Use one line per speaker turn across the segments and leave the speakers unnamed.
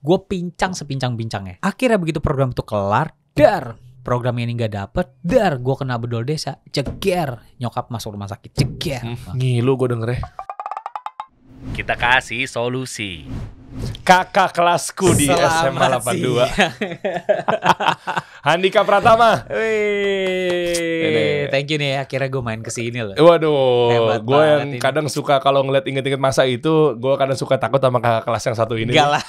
gue pincang sepincang-pincangnya akhirnya begitu program itu kelar dar program ini nggak dapet dar gue kena bedol desa ceger nyokap masuk rumah sakit ceger hmm, ngilu
gue dengernya kita kasih solusi kakak kelasku di Selamat SMA 82. Handika Pratama. Wih. Thank you nih akhirnya gue main ke sini loh. Waduh, gue yang ini. kadang suka kalau ngeliat inget-inget masa itu, gue kadang suka takut sama kakak kelas yang satu ini. Gak lah.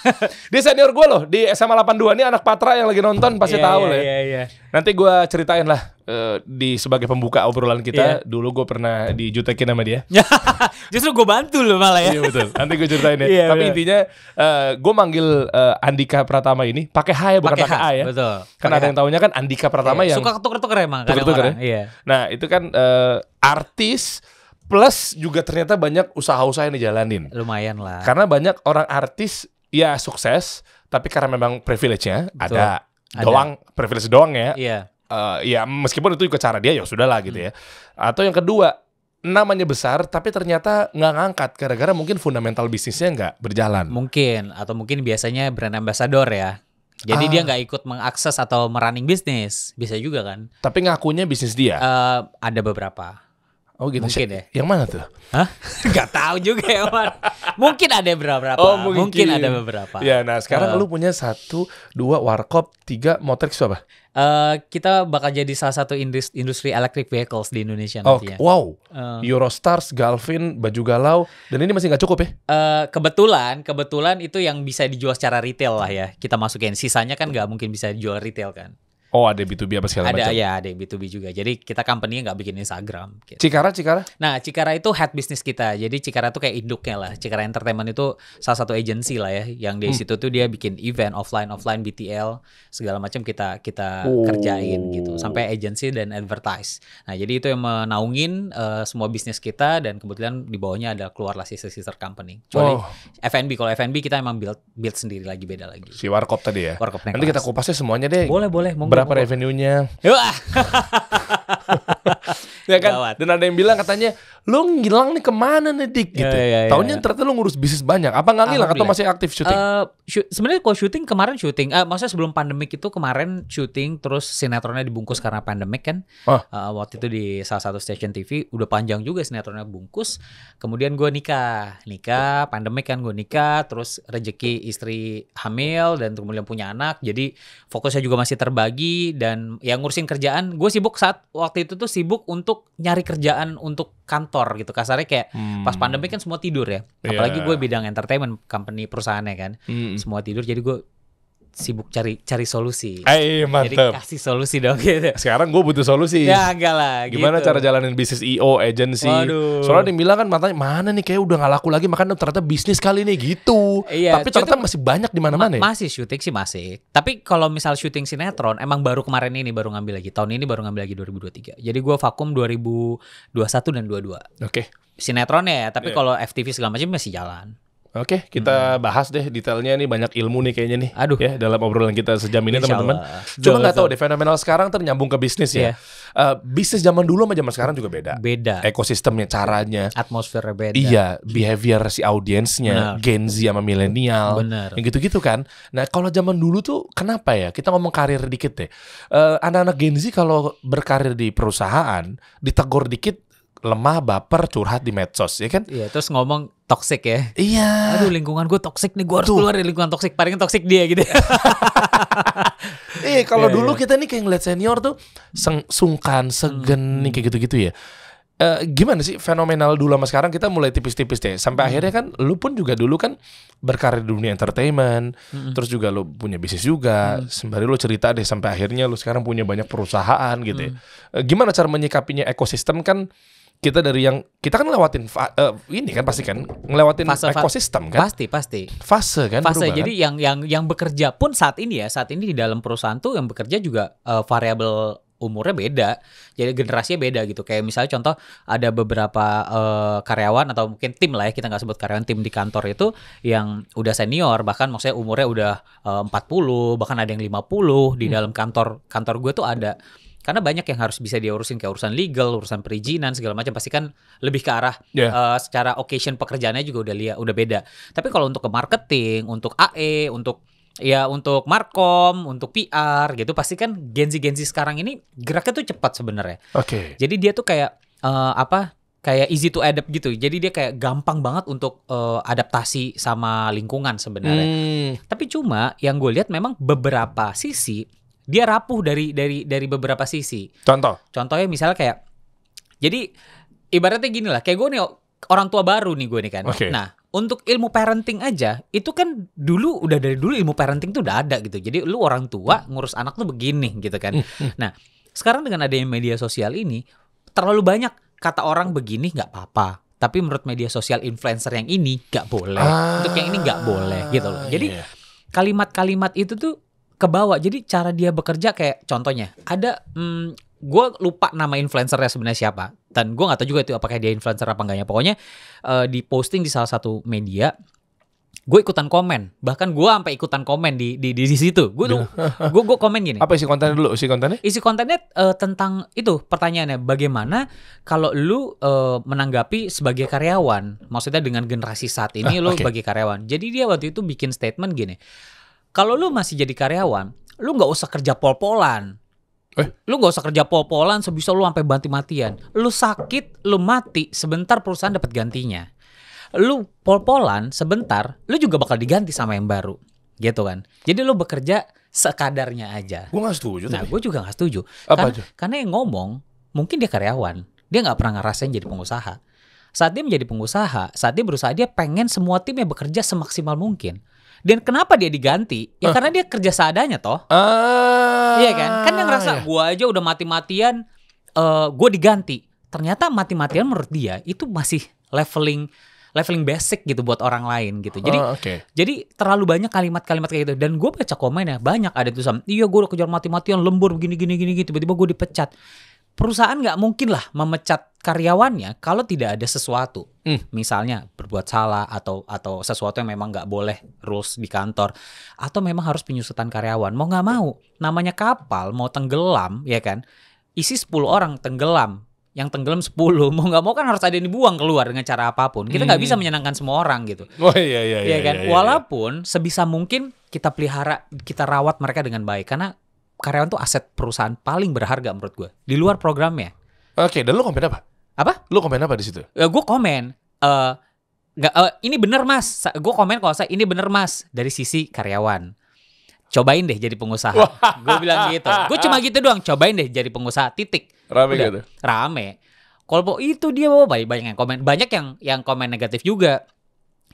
Dia senior gue loh di SMA 82 ini anak Patra yang lagi nonton pasti yeah, tahu yeah, lah ya. Yeah, yeah. Nanti gue ceritain lah uh, di sebagai pembuka obrolan kita yeah. dulu gue pernah dijutekin sama dia. Justru gue bantu loh malah ya. iya betul. Nanti gue ceritain ya. yeah, Tapi intinya uh, eh, gue manggil uh, Andika Pratama ini pakai H ya bukan pakai A ya. Betul. Karena ada yang tahunya kan Andika Pratama yeah. yang suka ketuker ketuker emang. Ya, ketuker ketuker ya. Iya. Nah itu kan uh, artis plus juga ternyata banyak usaha-usaha yang dijalanin. Lumayan lah. Karena banyak orang artis ya sukses tapi karena memang privilege-nya ada ada. doang privilege doang ya. Iya. Uh, ya meskipun itu juga cara dia ya sudahlah gitu hmm. ya. Atau yang kedua namanya besar tapi ternyata nggak ngangkat gara-gara mungkin fundamental bisnisnya nggak berjalan. Mungkin atau mungkin biasanya brand ambassador ya. Jadi ah. dia
nggak ikut mengakses atau merunning bisnis, bisa juga kan?
Tapi ngakunya bisnis dia. Uh, ada beberapa. Oh gitu. Mungkin ya. Yang mana tuh? Hah? gak tau juga ya, Mar mungkin ada beberapa. Oh, mungkin. mungkin ada beberapa. Ya, nah sekarang uh, lu punya satu, dua warkop, tiga motorik apa?
Uh, kita bakal jadi salah satu industri, industri electric vehicles di Indonesia oh, ya. Wow, uh.
Eurostars, Galvin, baju galau, dan ini masih nggak cukup ya?
Uh, kebetulan, kebetulan itu yang bisa dijual secara retail lah ya. Kita masukin. Sisanya kan nggak mungkin bisa dijual retail kan.
Oh ada B2B apa segala ada, macam? Ada ya
ada B2B juga. Jadi kita company nggak bikin Instagram.
Gitu. Cikara Cikara? Nah Cikara itu head business
kita. Jadi Cikara itu kayak induknya lah. Cikara Entertainment itu salah satu agency lah ya. Yang di hmm. situ tuh dia bikin event offline offline BTL segala macam kita kita oh. kerjain gitu. Sampai agency dan advertise. Nah jadi itu yang menaungin uh, semua bisnis kita dan kebetulan di bawahnya ada keluarlah sister sister company. Kecuali oh. F&B kalau F&B kita emang build build sendiri lagi
beda lagi. Si Warkop tadi ya. Warkop Nanti kita kupasnya semuanya deh. Boleh boleh. Monggo berapa revenue-nya. ya kan Gawat. dan ada yang bilang katanya lu ngilang nih kemana nih dik ya, gitu ya, ya, ya, tahunnya ya. ternyata lu ngurus bisnis banyak apa nggak ngilang atau masih aktif syuting uh, eh, sh-
sebenarnya kalau syuting kemarin syuting uh, maksudnya sebelum pandemik itu kemarin syuting terus sinetronnya dibungkus karena pandemik kan oh. uh, waktu itu di salah satu stasiun TV udah panjang juga sinetronnya bungkus kemudian gue nikah nikah pandemik kan gue nikah terus rezeki istri hamil dan kemudian punya anak jadi fokusnya juga masih terbagi dan yang ngurusin kerjaan gue sibuk saat waktu itu tuh sibuk untuk untuk nyari kerjaan untuk kantor gitu kasarnya kayak hmm. pas pandemi kan semua tidur ya iya. apalagi yeah. gue bidang entertainment company perusahaannya kan hmm. semua tidur jadi
gue sibuk cari cari solusi. Eh, mantep. Jadi kasih solusi dong gitu. Sekarang gue butuh solusi. Ya enggak lah. Gimana gitu. cara jalanin bisnis EO agency? Waduh. Soalnya dibilang kan matanya mana nih kayak udah nggak laku lagi makanya ternyata bisnis kali ini gitu. Iya, Tapi ternyata masih banyak di mana-mana. Ma ya? masih
syuting sih masih. Tapi kalau misal syuting sinetron emang baru kemarin ini baru ngambil lagi. Tahun ini baru ngambil lagi 2023. Jadi gue vakum 2021 dan 22. Oke. Okay. Sinetron ya, tapi yeah. kalau FTV segala macam masih jalan.
Oke, kita hmm. bahas deh detailnya nih banyak ilmu nih kayaknya nih. Aduh. Ya, dalam obrolan kita sejam ini teman-teman. Cuma nggak tahu deh fenomenal sekarang ternyambung ke bisnis yeah. ya. Uh, bisnis zaman dulu sama zaman sekarang juga beda. Beda. Ekosistemnya, caranya, atmosfernya beda. Iya, behavior si audiensnya, Gen Z sama milenial. Benar. Yang gitu-gitu kan. Nah, kalau zaman dulu tuh kenapa ya? Kita ngomong karir dikit deh. Uh, anak-anak Gen Z kalau berkarir di perusahaan, ditegur dikit lemah baper curhat di medsos ya kan iya terus ngomong toxic ya iya aduh lingkungan gue toxic nih gue harus Tuh. keluar dari lingkungan toxic paling toxic dia gitu iya kalau iya, dulu iya. kita nih kayak ngeliat senior tuh seng, sungkan segen hmm. nih kayak gitu-gitu ya Uh, gimana sih fenomenal dulu sama sekarang kita mulai tipis-tipis deh sampai hmm. akhirnya kan lu pun juga dulu kan berkarir di dunia entertainment hmm. terus juga lu punya bisnis juga hmm. sembari lu cerita deh sampai akhirnya lu sekarang punya banyak perusahaan gitu ya. hmm. ya. Uh, gimana cara menyikapinya ekosistem kan kita dari yang kita kan lewatin uh, eh, ini kan pasti kan ngelewatin fase, ekosistem kan pasti pasti fase kan fase berubah, jadi kan?
yang yang yang bekerja pun saat ini ya saat ini di dalam perusahaan tuh yang bekerja juga uh, eh, variabel umurnya beda jadi generasinya beda gitu kayak misalnya contoh ada beberapa uh, karyawan atau mungkin tim lah ya kita nggak sebut karyawan tim di kantor itu yang udah senior bahkan maksudnya umurnya udah uh, 40 bahkan ada yang 50 di hmm. dalam kantor kantor gue tuh ada karena banyak yang harus bisa diurusin kayak urusan legal, urusan perizinan segala macam pasti kan lebih ke arah yeah. Iya. uh, secara occasion pekerjaannya juga udah lihat udah beda. Tapi kalau untuk ke marketing, untuk AE, untuk ya untuk markom, untuk PR gitu pasti kan Gen Z Gen Z sekarang ini geraknya tuh cepat sebenarnya. Oke. Okay. Jadi dia tuh kayak uh, apa? Kayak easy to adapt gitu. Jadi dia kayak gampang banget untuk uh, adaptasi sama lingkungan sebenarnya. Hmm. Tapi cuma yang gue lihat memang beberapa sisi dia rapuh dari dari dari beberapa sisi. Contoh. Contohnya misalnya kayak jadi ibaratnya gini lah, kayak gue nih orang tua baru nih gue nih kan. Okay. Nah, untuk ilmu parenting aja itu kan dulu udah dari dulu ilmu parenting tuh udah ada gitu. Jadi lu orang tua ngurus anak tuh begini gitu kan. Hmm, hmm. nah, sekarang dengan adanya media sosial ini terlalu banyak kata orang begini nggak apa-apa. Tapi menurut media sosial influencer yang ini nggak boleh, ah, untuk yang ini nggak boleh gitu loh. Ah, jadi iya, iya. kalimat-kalimat yeah. itu tuh kebawa. Jadi cara dia bekerja kayak contohnya ada hmm, gue lupa nama influencernya sebenarnya siapa dan gue nggak tahu juga itu apakah dia influencer apa enggaknya. Pokoknya uh, di posting di salah satu media gue ikutan komen bahkan gue sampai ikutan komen di di di, di situ gue tuh gue gue komen gini apa isi kontennya dulu isi kontennya isi kontennya uh, tentang itu pertanyaannya bagaimana kalau lu uh, menanggapi sebagai karyawan maksudnya dengan generasi saat ini ah, lu okay. sebagai karyawan jadi dia waktu itu bikin statement gini kalau lu masih jadi karyawan, lu nggak usah kerja pol-polan. Eh? Lu nggak usah kerja pol-polan sebisa lu sampai banti-matian. Lu sakit, lu mati, sebentar perusahaan dapat gantinya. Lu pol-polan sebentar, lu juga bakal diganti sama yang baru. Gitu kan. Jadi lu bekerja sekadarnya aja. Gue gak setuju. Nah, gue juga gak setuju. Apa karena, aja? karena yang ngomong, mungkin dia karyawan. Dia gak pernah ngerasain jadi pengusaha. Saat dia menjadi pengusaha, saat dia berusaha, dia pengen semua timnya bekerja semaksimal mungkin. Dan kenapa dia diganti? Ya uh. karena dia kerja seadanya toh. Uh, iya kan? Kan yang ngerasa yeah. gua aja udah mati-matian uh, gua diganti. Ternyata mati-matian menurut dia itu masih leveling leveling basic gitu buat orang lain gitu. Jadi uh, oh, okay. jadi terlalu banyak kalimat-kalimat kayak gitu dan gue baca komen ya banyak ada tuh sama iya gue udah kejar mati-matian lembur begini gini gini gitu tiba-tiba gue dipecat perusahaan nggak mungkin lah memecat karyawannya kalau tidak ada sesuatu, hmm. misalnya berbuat salah atau atau sesuatu yang memang nggak boleh rules di kantor, atau memang harus penyusutan karyawan. Mau nggak mau, namanya kapal mau tenggelam, ya kan? Isi 10 orang tenggelam, yang tenggelam 10 mau nggak mau kan harus ada yang dibuang keluar dengan cara apapun kita nggak hmm. bisa menyenangkan semua orang gitu oh iya iya iya, iya kan iya, iya, walaupun sebisa mungkin kita pelihara kita rawat mereka dengan baik karena karyawan tuh aset perusahaan paling berharga menurut gue di luar programnya. Oke, okay, dan lu komen apa? Apa? Lu komen apa di situ? Uh, eh, gue komen. Uh, nggak uh, ini bener mas gue komen kalau saya ini bener mas dari sisi karyawan cobain deh jadi pengusaha gue bilang gitu gue cuma gitu doang cobain deh jadi pengusaha titik rame Udah, gitu rame kalau itu dia bawa banyak banyak yang komen banyak yang yang komen negatif juga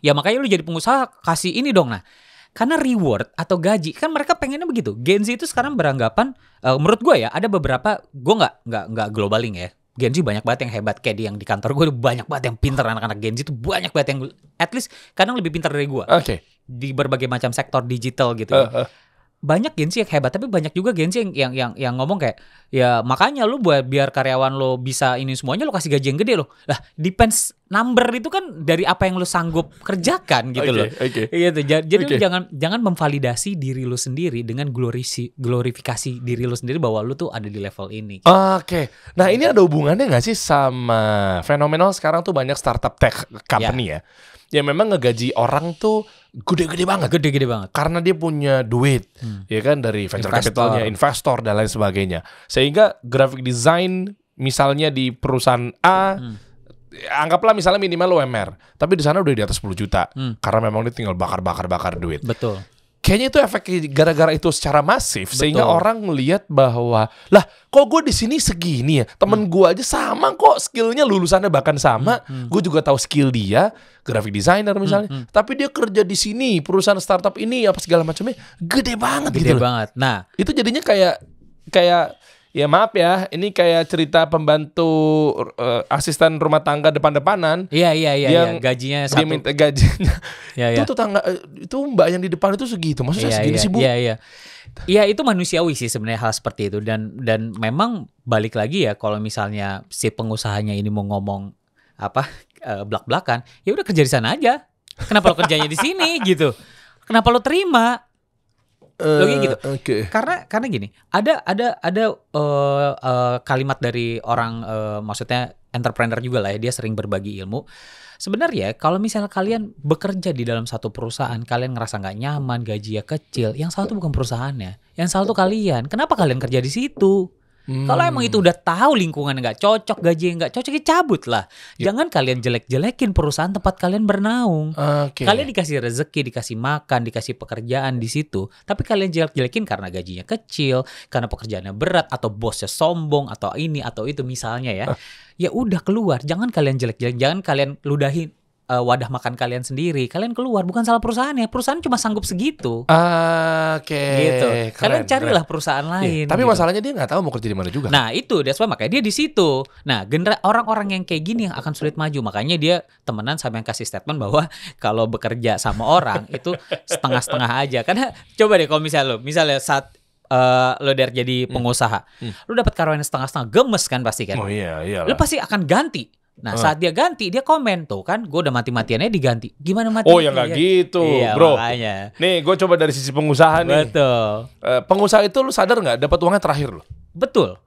ya makanya lu jadi pengusaha kasih ini dong nah karena reward atau gaji kan mereka pengennya begitu Gen Z itu sekarang beranggapan uh, menurut gue ya ada beberapa gue nggak nggak nggak globaling ya Gen Z banyak banget yang hebat kayak di yang di kantor gue banyak banget yang pinter anak-anak Gen Z itu banyak banget yang at least kadang lebih pintar dari gue okay. di berbagai macam sektor digital gitu ya. uh, uh banyak Gen Z yang hebat tapi banyak juga Gen Z yang yang yang, yang ngomong kayak ya makanya lu buat biar karyawan lo bisa ini semuanya lo kasih gaji yang gede lo lah depends number itu kan dari apa yang lo sanggup kerjakan gitu okay, loh okay. Iya gitu jadi okay. lu jangan jangan memvalidasi diri lo sendiri dengan glorisi glorifikasi diri lo sendiri bahwa lo tuh ada di level ini
oke okay. nah ini ada hubungannya nggak sih sama fenomenal sekarang tuh banyak startup tech company yeah. ya yang memang ngegaji orang tuh gede-gede banget. Gede-gede banget. Karena dia punya duit, hmm. ya kan dari venture investor. capitalnya, investor dan lain sebagainya. Sehingga graphic design misalnya di perusahaan A hmm. anggaplah misalnya minimal UMR, tapi di sana udah di atas 10 juta. Hmm. Karena memang dia tinggal bakar-bakar bakar duit. Betul kayaknya itu efek gara-gara itu secara masif Betul. sehingga orang melihat bahwa lah kok gue di sini segini ya temen hmm. gue aja sama kok skillnya lulusannya bahkan sama hmm. hmm. gue juga tahu skill dia graphic designer hmm, misalnya hmm. Hmm. tapi dia kerja di sini perusahaan startup ini apa segala macamnya gede banget gede gitu banget nah itu jadinya kayak kayak ya maaf ya, ini kayak cerita pembantu uh, asisten rumah tangga depan-depanan. Iya iya iya. Yang ya. gajinya satu. Dia minta gajinya. ya, ya. Itu tetangga eh, itu mbak yang di depan itu segitu, maksudnya ya, segini ya, sih bu? Iya iya.
Iya itu manusiawi sih sebenarnya hal seperti itu dan dan memang balik lagi ya kalau misalnya si pengusahanya ini mau ngomong apa uh, eh, belak belakan ya udah kerja di sana aja kenapa lo kerjanya di sini gitu kenapa lo terima
uh, logiknya gitu. Okay. Karena
karena gini, ada ada ada uh, uh, kalimat dari orang uh, maksudnya entrepreneur juga lah ya, dia sering berbagi ilmu. Sebenarnya kalau misalnya kalian bekerja di dalam satu perusahaan, kalian ngerasa nggak nyaman, gajinya kecil, yang salah tuh bukan perusahaannya, yang salah tuh kalian. Kenapa kalian kerja di situ? Hmm. Kalau emang itu udah tahu lingkungan nggak cocok, gaji nggak cocok, ya cabut lah. Yep. Jangan kalian jelek-jelekin perusahaan tempat kalian bernaung. Okay. Kalian dikasih rezeki, dikasih makan, dikasih pekerjaan di situ, tapi kalian jelek-jelekin karena gajinya kecil, karena pekerjaannya berat, atau bosnya sombong, atau ini atau itu misalnya ya. Uh. Ya udah keluar. Jangan kalian jelek-jelek, jangan kalian ludahin uh, wadah makan kalian sendiri, kalian keluar bukan salah perusahaan ya. Perusahaan cuma sanggup segitu.
Uh, Oke. Okay. Gitu. Keren, kalian carilah keren. perusahaan iya, lain. Yeah, tapi gitu. masalahnya dia nggak tahu mau kerja di mana juga. Nah,
itu dia sebab makanya dia di situ. Nah, genera orang-orang yang kayak gini yang akan sulit maju. Makanya dia temenan sama yang kasih statement bahwa kalau bekerja sama orang itu setengah-setengah aja. Karena coba deh kalau misalnya lo, misalnya saat Uh, lo dari jadi hmm. pengusaha, hmm. Hmm. lo dapat karyawan setengah-setengah gemes kan pasti kan? Oh iya iya. Lo pasti akan ganti Nah, uh. saat dia ganti, dia komen tuh kan, gue udah mati-matiannya diganti. Gimana mati? Oh, ya nggak iya. gitu, iya, bro. Makanya.
Nih, gue coba dari sisi pengusaha nih. Betul. Uh, pengusaha itu lu sadar nggak dapat uangnya terakhir lo? Betul.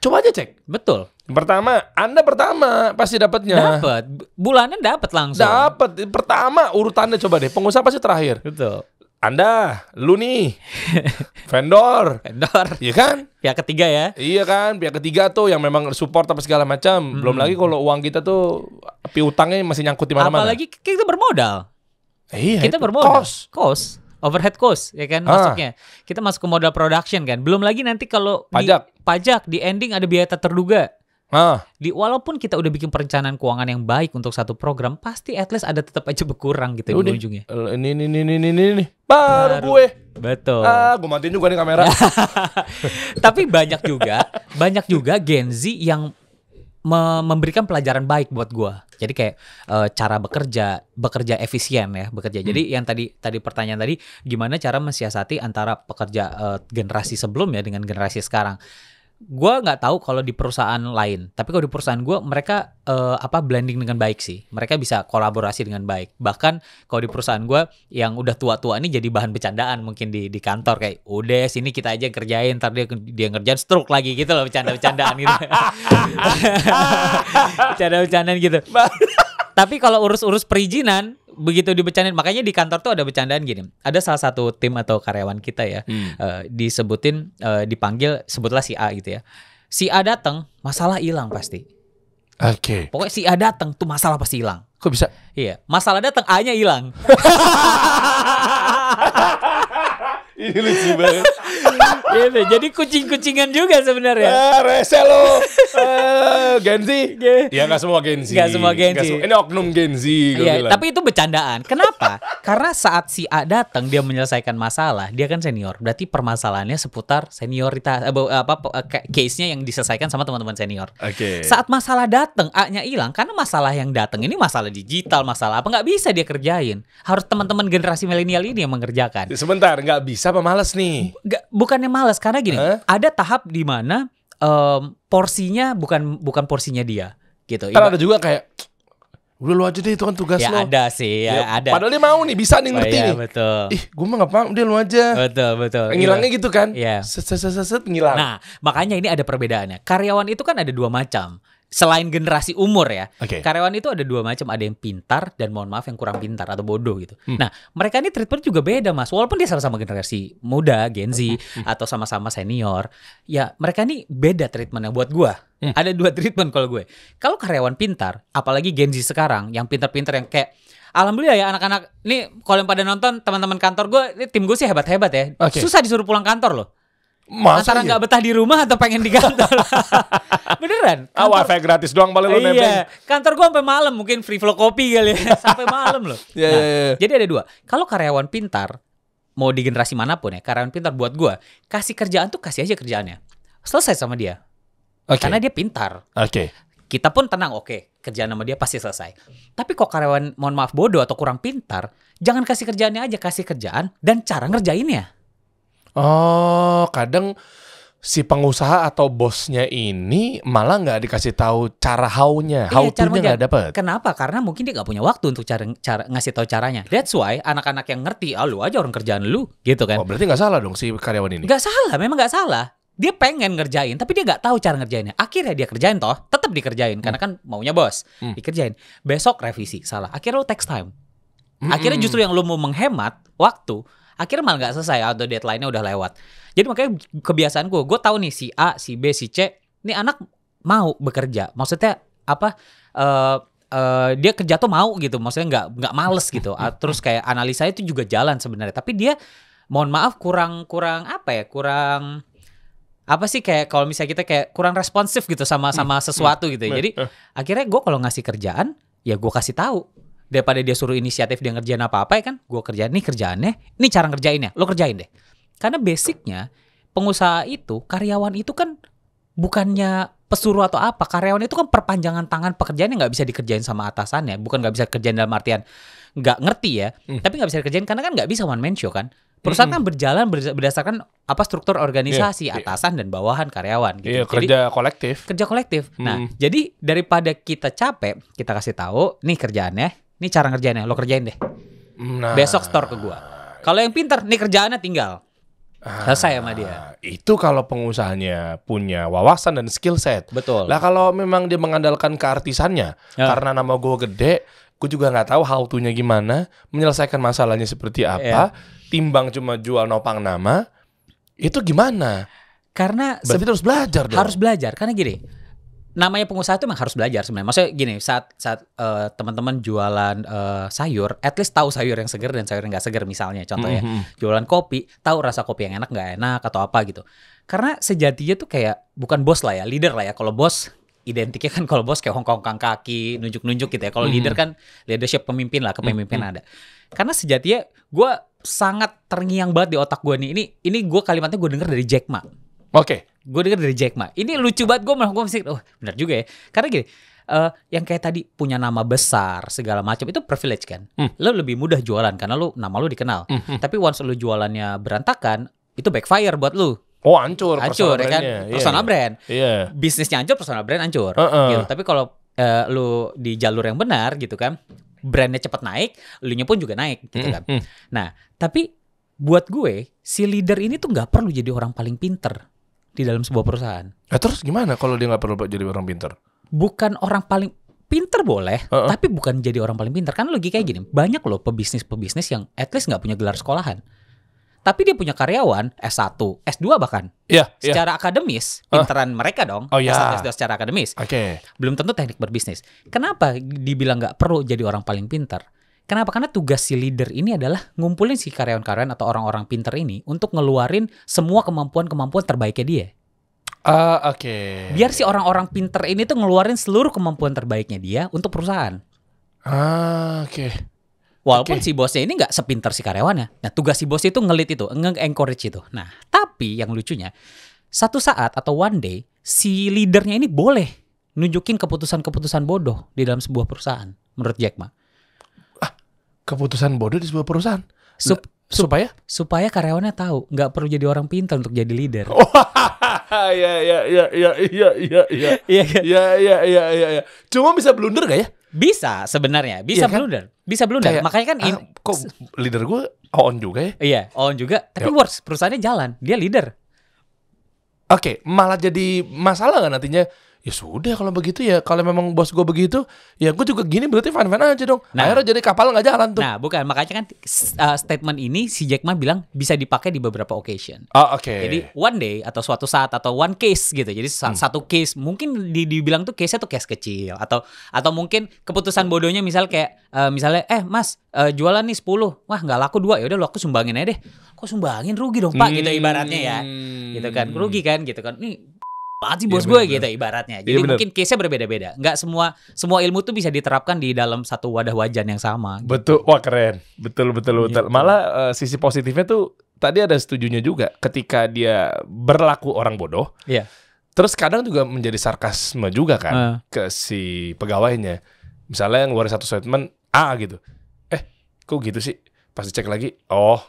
Coba aja cek. Betul. Pertama, Anda pertama pasti dapatnya. Dapat. bulannya dapat langsung. Dapat. Pertama urutannya coba deh. Pengusaha pasti terakhir. Betul. Anda, lu nih, vendor, vendor, iya kan? Pihak ketiga ya? Iya kan, pihak ketiga tuh yang memang support apa segala macam. Hmm. Belum lagi kalau uang kita tuh piutangnya masih nyangkut di mana-mana. Apalagi kita bermodal. Iya. Kita bermodal. Kos. Kos. Overhead cost ya kan ha. Ah. masuknya.
Kita masuk ke modal production kan. Belum lagi nanti kalau pajak di, pajak di ending ada biaya tak terduga. Ah. Di walaupun kita udah bikin perencanaan keuangan yang baik untuk satu program, pasti
at least ada tetap aja berkurang gitu udah. di ujungnya. Eh, ini ini ini ini ini ini baru, baru. gue. Betul. Ah, gue matiin juga nih kamera. Tapi banyak juga, banyak juga
Gen Z yang me memberikan pelajaran baik buat gue. Jadi kayak e, cara bekerja, bekerja efisien ya, bekerja. Jadi hmm. yang tadi tadi pertanyaan tadi, gimana cara mensiasati antara pekerja e, generasi sebelum ya dengan generasi sekarang gue nggak tahu kalau di perusahaan lain tapi kalau di perusahaan gue mereka uh, apa blending dengan baik sih mereka bisa kolaborasi dengan baik bahkan kalau di perusahaan gue yang udah tua-tua ini jadi bahan bercandaan mungkin di di kantor kayak udah sini kita aja kerjain ntar dia dia ngerjain stroke lagi gitu loh bercanda-bercandaan gitu bercanda-bercandaan gitu tapi kalau urus-urus perizinan begitu dibecandain makanya di kantor tuh ada bercandaan gini ada salah satu tim atau karyawan kita ya hmm. uh, disebutin uh, dipanggil sebutlah si A gitu ya si A datang masalah hilang pasti Oke. Okay. Pokoknya si A datang tuh masalah pasti hilang. Kok bisa? Iya, masalah datang A-nya hilang. Ini lucu banget. gitu. Jadi kucing-kucingan juga sebenarnya. Eh, rese lo.
Eh, Gen Z. Ya gak semua Gen Z. Gak semua Gen Z. Ini oknum Gen Z.
Iya, tapi itu bercandaan. Kenapa? Karena saat si A datang dia menyelesaikan masalah, dia kan senior. Berarti permasalahannya seputar senioritas eh, apa eh, case-nya yang diselesaikan sama teman-teman senior. Oke. Okay. Saat masalah datang, A-nya hilang karena masalah yang datang ini masalah digital, masalah apa nggak bisa dia kerjain. Harus teman-teman generasi milenial ini yang mengerjakan. Sebentar, nggak bisa pemalas nih. Gak, bukannya males karena gini, eh? ada tahap di mana um,
porsinya bukan bukan porsinya dia gitu. Kan ada juga kayak udah lu aja deh itu kan tugas ya, lo. ada sih, ya, ya ada. Padahal dia mau nih, bisa nih ngerti oh, iya, nih. Betul. Ih, gue mah gak paham, udah lu aja.
Betul, betul. Gitu. Ngilangnya gitu kan? Iya.
Set, set, set, set, ngilang. Nah, makanya ini ada perbedaannya. Karyawan
itu kan ada dua macam selain generasi umur ya. Okay. Karyawan itu ada dua macam, ada yang pintar dan mohon maaf yang kurang pintar atau bodoh gitu. Hmm. Nah, mereka ini treatment juga beda, Mas. Walaupun dia sama-sama generasi muda, Gen Z hmm, hmm, hmm. atau sama-sama senior, ya mereka ini beda treatmentnya buat gua. Hmm. Ada dua treatment kalau gue. Kalau karyawan pintar, apalagi Gen Z sekarang yang pintar-pintar yang kayak Alhamdulillah ya anak-anak ini kalau yang pada nonton teman-teman kantor gue, ini tim gue sih hebat-hebat ya. Okay. Susah disuruh pulang kantor loh. Masa Antara iya? nggak iya? betah di rumah atau pengen di kantor. Beneran. Ah, kantor, oh, wifi gratis doang paling lu Iya. Kantor gua sampai malam mungkin free flow kopi kali ya. sampai malam loh. yeah, nah, yeah, yeah. Jadi ada dua. Kalau karyawan pintar mau di generasi manapun ya, karyawan pintar buat gua kasih kerjaan tuh kasih aja kerjaannya. Selesai sama dia. Okay. Karena dia pintar. Oke. Okay. Kita pun tenang, oke, okay, kerjaan sama dia pasti selesai. Tapi kok karyawan mohon maaf bodoh atau kurang pintar, jangan kasih kerjaannya aja, kasih kerjaan dan cara ngerjainnya.
Oh, kadang si pengusaha atau bosnya ini malah nggak dikasih tahu cara how-nya, iya, how to-nya nggak dapet. Kenapa? Karena mungkin dia nggak punya waktu
untuk cara, cara ngasih tahu caranya. That's why anak-anak yang ngerti, ah lu aja orang kerjaan lu, gitu kan. Oh, berarti nggak salah dong si karyawan ini? Nggak salah, memang nggak salah. Dia pengen ngerjain, tapi dia nggak tahu cara ngerjainnya. Akhirnya dia kerjain toh, tetap dikerjain, hmm. karena kan maunya bos. Hmm. Dikerjain. Besok revisi, salah. Akhirnya lu text time. Hmm. Akhirnya justru yang lu mau menghemat waktu, akhirnya malah nggak selesai atau deadline-nya udah lewat jadi makanya kebiasaan gue gue tahu nih si A si B si C ini anak mau bekerja maksudnya apa uh, Uh, dia kerja tuh mau gitu, maksudnya nggak nggak males gitu. Ah, terus kayak analisa itu juga jalan sebenarnya, tapi dia mohon maaf kurang kurang apa ya kurang apa sih kayak kalau misalnya kita kayak kurang responsif gitu sama sama hmm, hmm. sesuatu gitu ya. Jadi akhirnya gue kalau ngasih kerjaan ya gue kasih tahu daripada dia suruh inisiatif dia ngerjain apa-apa ya kan gue kerjain nih kerjaannya ini cara ngerjainnya lo kerjain deh karena basicnya pengusaha itu karyawan itu kan bukannya pesuruh atau apa karyawan itu kan perpanjangan tangan pekerjaannya nggak bisa dikerjain sama atasannya bukan nggak bisa kerjain dalam artian nggak ngerti ya hmm. tapi nggak bisa dikerjain karena kan nggak bisa one man show kan perusahaan -hmm. kan berjalan berdasarkan apa struktur organisasi yeah, iya. atasan dan bawahan karyawan gitu. Yeah, jadi, kerja kolektif. Kerja kolektif. Nah, hmm. Nah, jadi daripada kita capek, kita kasih tahu nih kerjaannya, ini
cara ngerjainnya, lo kerjain deh.
Nah. Besok store ke gua. Kalau yang pinter, nih kerjaannya tinggal.
Selesai sama dia. Ah, itu kalau pengusahanya punya wawasan dan skill set. Betul. Lah kalau memang dia mengandalkan keartisannya, ya. karena nama gua gede, gua juga nggak tahu how to-nya gimana, menyelesaikan masalahnya seperti apa, ya. timbang cuma jual nopang nama, itu gimana? Karena berarti harus belajar dong. Harus belajar karena gini,
namanya pengusaha itu memang harus belajar sebenarnya. Maksudnya gini, saat saat uh, teman-teman jualan uh, sayur, at least tahu sayur yang segar dan sayur yang nggak segar misalnya. Contohnya mm-hmm. jualan kopi, tahu rasa kopi yang enak nggak enak atau apa gitu. Karena sejatinya tuh kayak bukan bos lah ya, leader lah ya. Kalau bos identiknya kan kalau bos kayak hongkong kaki, nunjuk-nunjuk gitu ya. Kalau mm-hmm. leader kan leadership pemimpin lah, kepemimpinan mm-hmm. ada. Karena sejatinya gue sangat terngiang banget di otak gue nih. Ini ini gue kalimatnya gue denger dari Jack Ma. Oke. Okay gue denger dari Jack Ma ini lucu banget gue malah gue mesti oh benar juga ya karena gini uh, yang kayak tadi punya nama besar segala macam itu privilege kan hmm. lo lebih mudah jualan karena lo nama lo dikenal hmm, hmm. tapi once lo jualannya berantakan itu backfire buat lo Oh hancur, hancur ya kan yeah, personal yeah. Iya. brand, yeah. bisnisnya hancur, personal brand hancur. Uh -uh. Gitu. Tapi kalau uh, lo di jalur yang benar gitu kan, brandnya cepat naik, lo nya pun juga naik gitu hmm, kan. -hmm. Nah tapi buat gue si leader ini tuh nggak perlu jadi orang paling pinter di dalam sebuah perusahaan. Ya, terus gimana kalau dia nggak perlu jadi orang pinter? Bukan orang paling pinter boleh, uh -uh. tapi bukan jadi orang paling pinter. Kan logikanya gini, banyak loh pebisnis-pebisnis yang at least nggak punya gelar sekolahan. Tapi dia punya karyawan S1, S2 bahkan. Iya. Yeah, secara yeah. akademis, pinteran mereka dong. Oh, yeah. S1, S2 secara akademis. Oke. Okay. Belum tentu teknik berbisnis. Kenapa dibilang nggak perlu jadi orang paling pinter? Kenapa? Karena tugas si leader ini adalah ngumpulin si karyawan-karyawan atau orang-orang pinter ini untuk ngeluarin semua kemampuan-kemampuan terbaiknya dia.
Uh, oke. Okay. Biar
si orang-orang pinter ini tuh ngeluarin seluruh kemampuan terbaiknya dia untuk perusahaan.
Ah, oke. Okay.
Walaupun okay. si bosnya ini nggak sepinter si karyawannya. Nah, tugas si bos itu ngelit itu, nge-encourage itu. Nah, tapi yang lucunya, satu saat atau one day, si leadernya ini boleh nunjukin keputusan-keputusan bodoh di dalam sebuah perusahaan, menurut Jack Ma keputusan bodoh di sebuah perusahaan. Sup, supaya supaya karyawannya tahu nggak perlu jadi orang pintar untuk jadi leader.
Iya iya iya iya iya iya iya iya iya iya iya iya. Cuma bisa blunder gak ya? Bisa sebenarnya, bisa ya, blunder. Bisa blunder. Kayak, Makanya kan ah, kok leader gue on juga ya? Iya, on juga. Tapi Yo. works perusahaannya jalan, dia leader. Oke, okay, malah jadi masalah kan nantinya ya sudah kalau begitu ya kalau memang bos gue begitu ya gue juga gini berarti fan fan aja dong nah, akhirnya jadi kapal nggak jalan tuh nah
bukan makanya kan uh, statement ini si Jack Ma bilang bisa dipakai di beberapa occasion oh, oke okay. jadi one day atau suatu saat atau one case gitu jadi hmm. satu case mungkin di, dibilang tuh case nya tuh case kecil atau atau mungkin keputusan bodohnya misal kayak uh, misalnya eh mas uh, jualan nih 10 wah nggak laku dua ya udah lu aku sumbangin aja deh kok sumbangin rugi dong pak gitu hmm. gitu ibaratnya ya gitu kan rugi kan gitu kan nih banget sih iya, bos ya, gue gitu ibaratnya.
Iya, Jadi ya, mungkin case-nya
berbeda-beda. Enggak semua semua ilmu tuh bisa diterapkan di dalam satu wadah wajan yang
sama. Gitu. Betul, wah keren. Betul betul gitu. betul. Gitu. Malah uh, sisi positifnya tuh tadi ada setujunya juga ketika dia berlaku orang bodoh. Iya. Terus kadang juga menjadi sarkasme juga kan uh. ke si pegawainya. Misalnya yang ngeluarin satu statement A gitu. Eh, kok gitu sih? pasti cek lagi, oh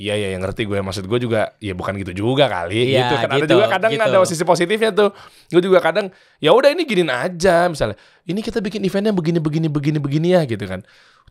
Iya iya yang ngerti gue maksud gue juga ya bukan gitu juga kali ya, gitu kan gitu, ada juga kadang gitu. ada sisi positifnya tuh gue juga kadang ya udah ini giniin aja misalnya ini kita bikin eventnya begini begini begini begini ya gitu kan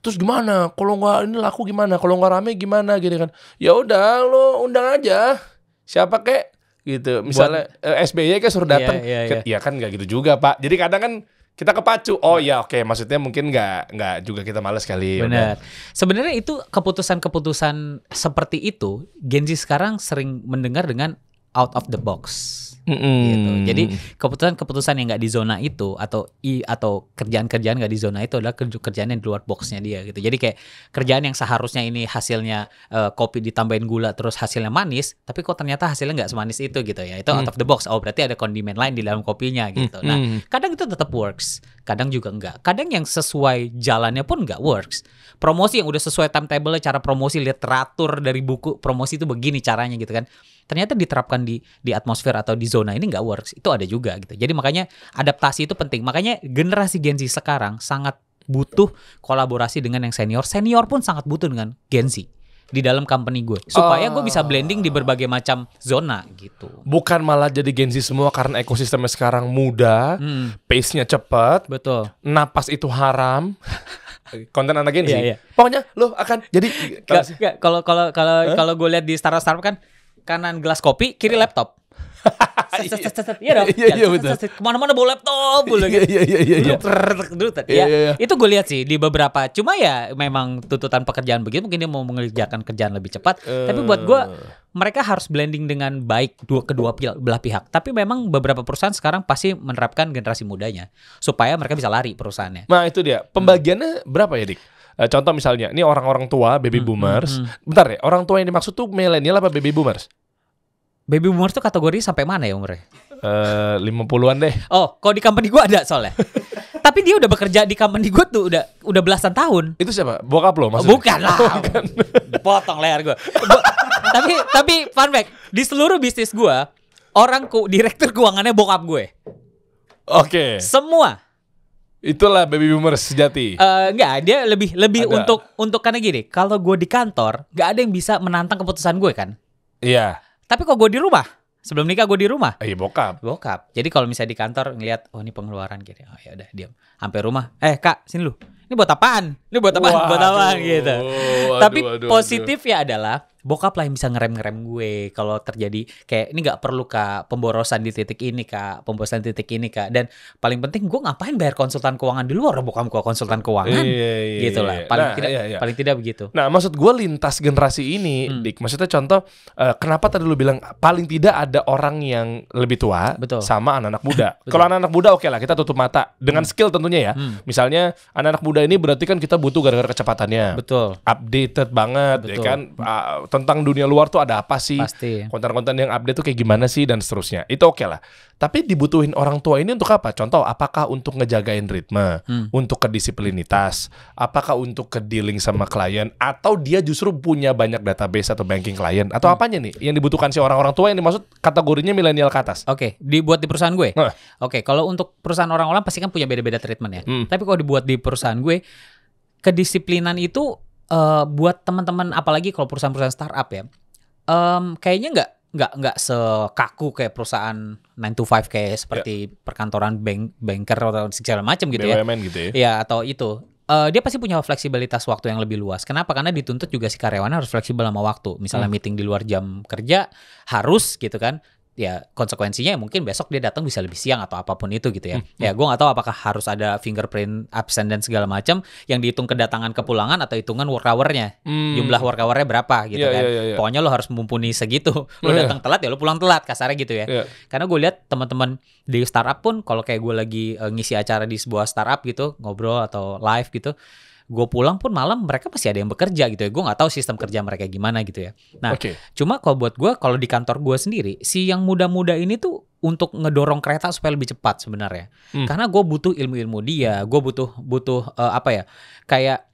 terus gimana kalau nggak ini laku gimana kalau nggak rame gimana gitu kan ya udah lo undang aja siapa kek gitu misalnya Buat, eh, SBY kayak suruh iya, datang iya, iya, iya. ya kan nggak gitu juga pak jadi kadang kan kita kepacu. Oh ya, oke. Okay. Maksudnya mungkin nggak nggak juga kita males kali. Benar. Sebenarnya itu keputusan-keputusan seperti itu Genji sekarang
sering mendengar dengan out of the box.
Mm-hmm. Gitu. Jadi
keputusan-keputusan yang nggak di zona itu atau i atau kerjaan-kerjaan nggak di zona itu adalah kerjaan yang di luar boxnya dia gitu. Jadi kayak kerjaan yang seharusnya ini hasilnya uh, kopi ditambahin gula terus hasilnya manis, tapi kok ternyata hasilnya nggak semanis itu gitu ya. Itu mm. out of the box. Oh berarti ada kondimen lain di dalam kopinya gitu. Mm. Nah kadang itu tetap works, kadang juga enggak. Kadang yang sesuai jalannya pun nggak works. Promosi yang udah sesuai timetable cara promosi literatur dari buku promosi itu begini caranya gitu kan ternyata diterapkan di di atmosfer atau di zona ini nggak works itu ada juga gitu jadi makanya adaptasi itu penting makanya generasi Gen Z sekarang sangat butuh kolaborasi dengan yang senior senior pun sangat butuh dengan Gen Z di dalam company gue supaya gue bisa oh. blending di berbagai macam zona gitu
bukan malah jadi Gen Z semua karena ekosistemnya sekarang muda hmm. pace-nya cepat betul napas itu haram konten anak Gen Z yeah, yeah.
pokoknya lo akan jadi kalau kalau kalau kalau kalau gue lihat di startup startup kan kanan gelas kopi, kiri iya. laptop. Iya. iya dong. Iya iya betul. Kemana-mana bawa laptop dulu gitu. Iya, kan? iya iya iya. Ya, iya iya. Itu gue lihat sih di beberapa. Cuma ya memang tuntutan pekerjaan begitu. Mungkin dia mau mengerjakan kerjaan lebih cepat. Tapi buat gue eh. mereka harus blending dengan baik dua kedua belah pihak. Tapi memang beberapa perusahaan sekarang pasti menerapkan
generasi mudanya supaya mereka bisa lari perusahaannya. Nah itu dia. Pembagiannya berapa ya dik? Eh, contoh misalnya, ini orang-orang tua, baby hmm, hmm, boomers. Hmm. Bentar ya, orang tua yang dimaksud tuh milenial apa baby boomers? Baby boomers tuh kategori sampai mana ya umurnya? Eh, uh, 50 deh. Oh,
kalau di company gua ada soalnya. Tapi dia udah bekerja di company gua tuh udah udah belasan tahun. Itu
siapa? Bokap lo maksudnya? Bukan lah. Oh,
Potong leher gua. tapi tapi fun fact, di seluruh bisnis gua, orangku direktur keuangannya bokap gue.
Oke. Semua. Itulah baby boomer sejati.
Uh, enggak, dia lebih lebih Agak. untuk untuk karena gini, kalau gue di kantor, nggak ada yang bisa menantang keputusan gue kan. Iya. Tapi kok gue di rumah? Sebelum nikah gue di rumah. Iya eh, bokap. Bokap. Jadi kalau misalnya di kantor ngelihat oh ini pengeluaran gitu. Oh ya udah diam. Hampir rumah, eh Kak, sini lu. Ini buat apaan? Ini buat apaan? Wah, buat apaan aduh, gitu. Aduh, Tapi aduh, ya adalah bokap lah yang bisa ngerem-ngerem gue kalau terjadi kayak ini nggak perlu kak pemborosan di titik ini kak pemborosan di titik ini kak dan paling penting gue ngapain bayar konsultan keuangan di luar bokap gue konsultan keuangan iya, iya, iya gitu lah iya. paling nah, tidak iya, iya. paling tidak begitu
nah maksud gue lintas generasi ini hmm. dik maksudnya contoh uh, kenapa tadi lu bilang paling tidak ada orang yang lebih tua Betul. sama anak-anak muda kalau anak-anak muda oke okay lah kita tutup mata dengan hmm. skill tentunya ya hmm. misalnya anak-anak muda ini berarti kan kita butuh gara-gara kecepatannya betul updated banget ya betul. ya kan uh, tentang dunia luar tuh ada apa sih? Konten-konten yang update tuh kayak gimana sih dan seterusnya. Itu oke okay lah. Tapi dibutuhin orang tua ini untuk apa? Contoh, apakah untuk ngejagain ritme, hmm. untuk kedisiplinitas apakah untuk ke dealing sama klien atau dia justru punya banyak database atau banking klien atau hmm. apanya nih yang dibutuhkan si orang-orang tua yang dimaksud kategorinya milenial ke atas? Oke, okay. dibuat di perusahaan gue. Hmm. Oke, okay. kalau
untuk perusahaan orang-orang pasti kan punya beda-beda treatment ya. Hmm. Tapi kalau dibuat di perusahaan gue kedisiplinan itu uh, buat teman-teman apalagi kalau perusahaan-perusahaan startup ya um, kayaknya nggak nggak nggak sekaku kayak perusahaan nine to five kayak ya. seperti yeah. perkantoran bank banker atau segala macam gitu BUMN ya. gitu ya. Ya atau itu. Uh, dia pasti punya fleksibilitas waktu yang lebih luas. Kenapa? Karena dituntut juga si karyawannya harus fleksibel sama waktu. Misalnya hmm. meeting di luar jam kerja harus gitu kan ya konsekuensinya mungkin besok dia datang bisa lebih siang atau apapun itu gitu ya. Hmm. hmm. Ya gue nggak tahu apakah harus ada fingerprint absen dan segala macam yang dihitung kedatangan kepulangan atau hitungan work hournya, Hmm. Jumlah work hournya berapa gitu yeah, kan. Yeah, yeah, yeah. Pokoknya lo harus mumpuni segitu. Lo ya, ya. datang telat ya lo pulang telat kasarnya gitu ya. Yeah. Karena gue lihat teman-teman di startup pun kalau kayak gue lagi uh, ngisi acara di sebuah startup gitu, ngobrol atau live gitu gue pulang pun malam mereka masih ada yang bekerja gitu ya gue nggak tahu sistem kerja mereka gimana gitu ya nah okay. cuma kalau buat gue kalau di kantor gue sendiri si yang muda-muda ini tuh untuk ngedorong kereta supaya lebih cepat sebenarnya hmm. karena gue butuh ilmu-ilmu dia gue butuh butuh uh, apa ya kayak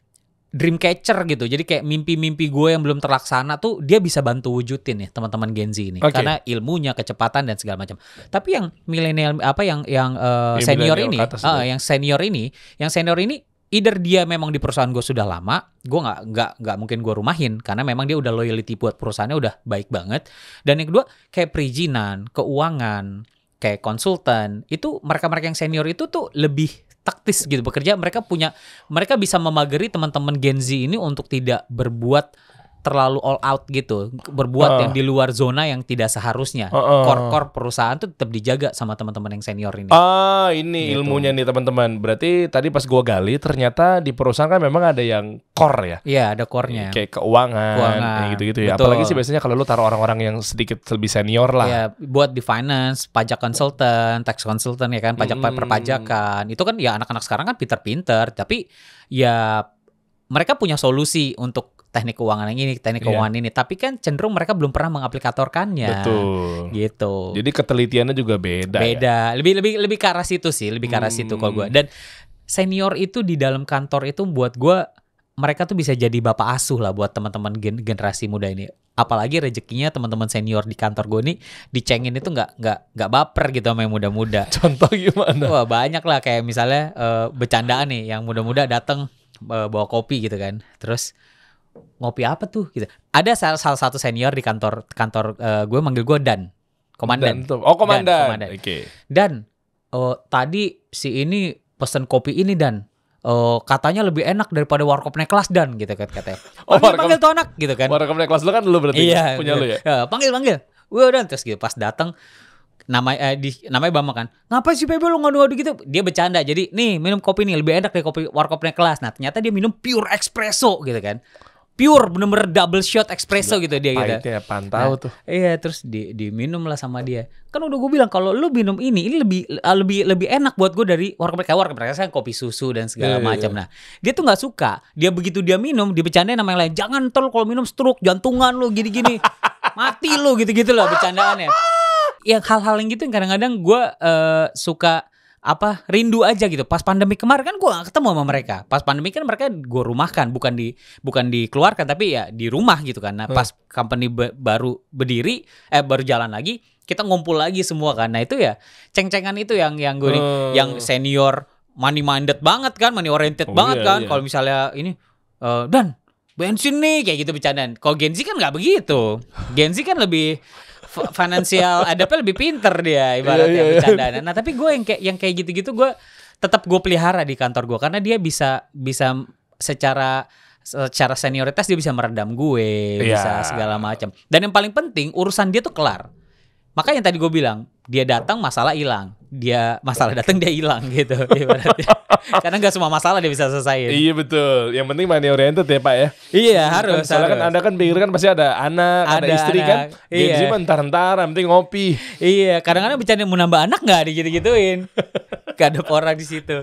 dream catcher gitu. Jadi kayak mimpi-mimpi gue yang belum terlaksana tuh dia bisa bantu wujudin ya teman-teman Gen Z ini okay. karena ilmunya, kecepatan dan segala macam. Tapi yang milenial apa yang yang, uh, senior ini, uh, yang senior ini, yang senior ini either dia memang di perusahaan gue sudah lama, gue nggak nggak nggak mungkin gue rumahin karena memang dia udah loyalty buat perusahaannya udah baik banget. Dan yang kedua kayak perizinan, keuangan, kayak konsultan itu mereka-mereka yang senior itu tuh lebih taktis gitu bekerja. Mereka punya mereka bisa memagari teman-teman Gen Z ini untuk tidak berbuat terlalu all out gitu, berbuat uh. yang di luar zona yang tidak seharusnya. Kor-kor uh, uh. perusahaan tuh tetap dijaga sama teman-teman yang senior ini.
Ah, ini gitu. ilmunya nih teman-teman. Berarti tadi pas gua gali ternyata di perusahaan kan memang ada yang core ya. Iya, ada core iya, Kayak keuangan, keuangan. gitu-gitu ya. Betul. Apalagi sih biasanya kalau lu taruh orang-orang yang sedikit lebih senior lah. ya
buat di finance, pajak konsultan, tax consultant ya kan, pajak hmm. perpajakan. Itu kan ya anak-anak sekarang kan pinter-pinter, tapi ya mereka punya solusi untuk teknik keuangan ini, teknik iya. keuangan yeah. ini. Tapi kan cenderung mereka belum pernah mengaplikatorkannya.
Betul. Gitu. Jadi ketelitiannya juga beda. Ya? Beda. Ya? Lebih lebih lebih ke arah situ
sih, lebih ke arah hmm. situ kalau gue. Hmm. Dan senior itu di dalam kantor itu buat gue mereka tuh bisa jadi bapak asuh lah buat teman-teman gen generasi muda ini. Apalagi rezekinya teman-teman senior di kantor gue nih dicengin itu nggak nggak nggak baper gitu sama yang muda-muda. Contoh gimana? Wah banyak lah kayak misalnya uh, bercandaan nih yang muda-muda datang uh, eh, bawa kopi gitu kan. Terus ngopi apa tuh gitu ada salah, salah satu senior di kantor kantor uh, gue manggil gue dan komandan dan, oh komandan, dan, komandan. okay. dan uh, tadi si ini pesen kopi ini dan uh, katanya lebih enak daripada warkop naik kelas dan gitu kan katanya. Oh, panggil, warkop, panggil tuh anak gitu kan. Warkop naik kelas lu kan lu berarti iya, punya lu ya. Uh, panggil panggil. Wah dan terus gitu pas datang nama eh, di namanya Bama kan. Ngapain sih Pebe lu ngadu-ngadu gitu? Dia bercanda. Jadi nih minum kopi nih lebih enak dari kopi warkop naik kelas. Nah, ternyata dia minum pure espresso gitu kan pure bener-bener double shot espresso gitu dia gitu. Ya, pantau nah, tuh. Iya, terus di diminum lah sama dia. Kan udah gue bilang kalau lu minum ini ini lebih ah, lebih lebih enak buat gue dari warung mereka warung mereka Saya kopi susu dan segala yeah, iya, macam. Yeah. Nah, dia tuh nggak suka. Dia begitu dia minum, dia bercanda sama yang lain. Jangan terlalu kalau minum stroke jantungan lu gini-gini. Mati lu gitu-gitu loh bercandaannya. Yang hal-hal yang gitu yang kadang-kadang gue uh, suka apa rindu aja gitu. Pas pandemi kemarin kan gue gak ketemu sama mereka. Pas pandemi kan mereka gue rumahkan, bukan di bukan dikeluarkan tapi ya di rumah gitu kan. Nah, hmm. pas company be, baru berdiri eh baru jalan lagi, kita ngumpul lagi semua kan. Nah, itu ya ceng-cengan itu yang yang gue hmm. Oh. yang senior money minded banget kan, money oriented oh, banget iya, kan. Iya. Kalau misalnya ini uh, dan bensin nih kayak gitu bercandaan. Kalau Gen Z kan nggak begitu. Gen Z kan lebih financial adabnya lebih pinter dia iya, ibaratnya yeah, yeah, yeah. bercandaan. Nah tapi gue yang kayak yang kayak gitu-gitu gue tetap gue pelihara di kantor gue karena dia bisa bisa secara secara senioritas dia bisa meredam gue, yeah. bisa segala macam. Dan yang paling penting urusan dia tuh kelar. Makanya yang tadi gue bilang dia datang masalah hilang
dia masalah datang
dia hilang gitu Karena nggak semua masalah dia bisa selesaiin.
Iya betul. Yang penting money oriented ya Pak ya. Iya harus. Kan, soalnya kan Anda kan pikir kan pasti ada anak, ada, ada istri kan. anak. kan. Iya. Gengsi entar bentar penting ngopi. Iya, kadang-kadang bicara mau nambah anak nggak digitu-gituin. gak ada orang di situ.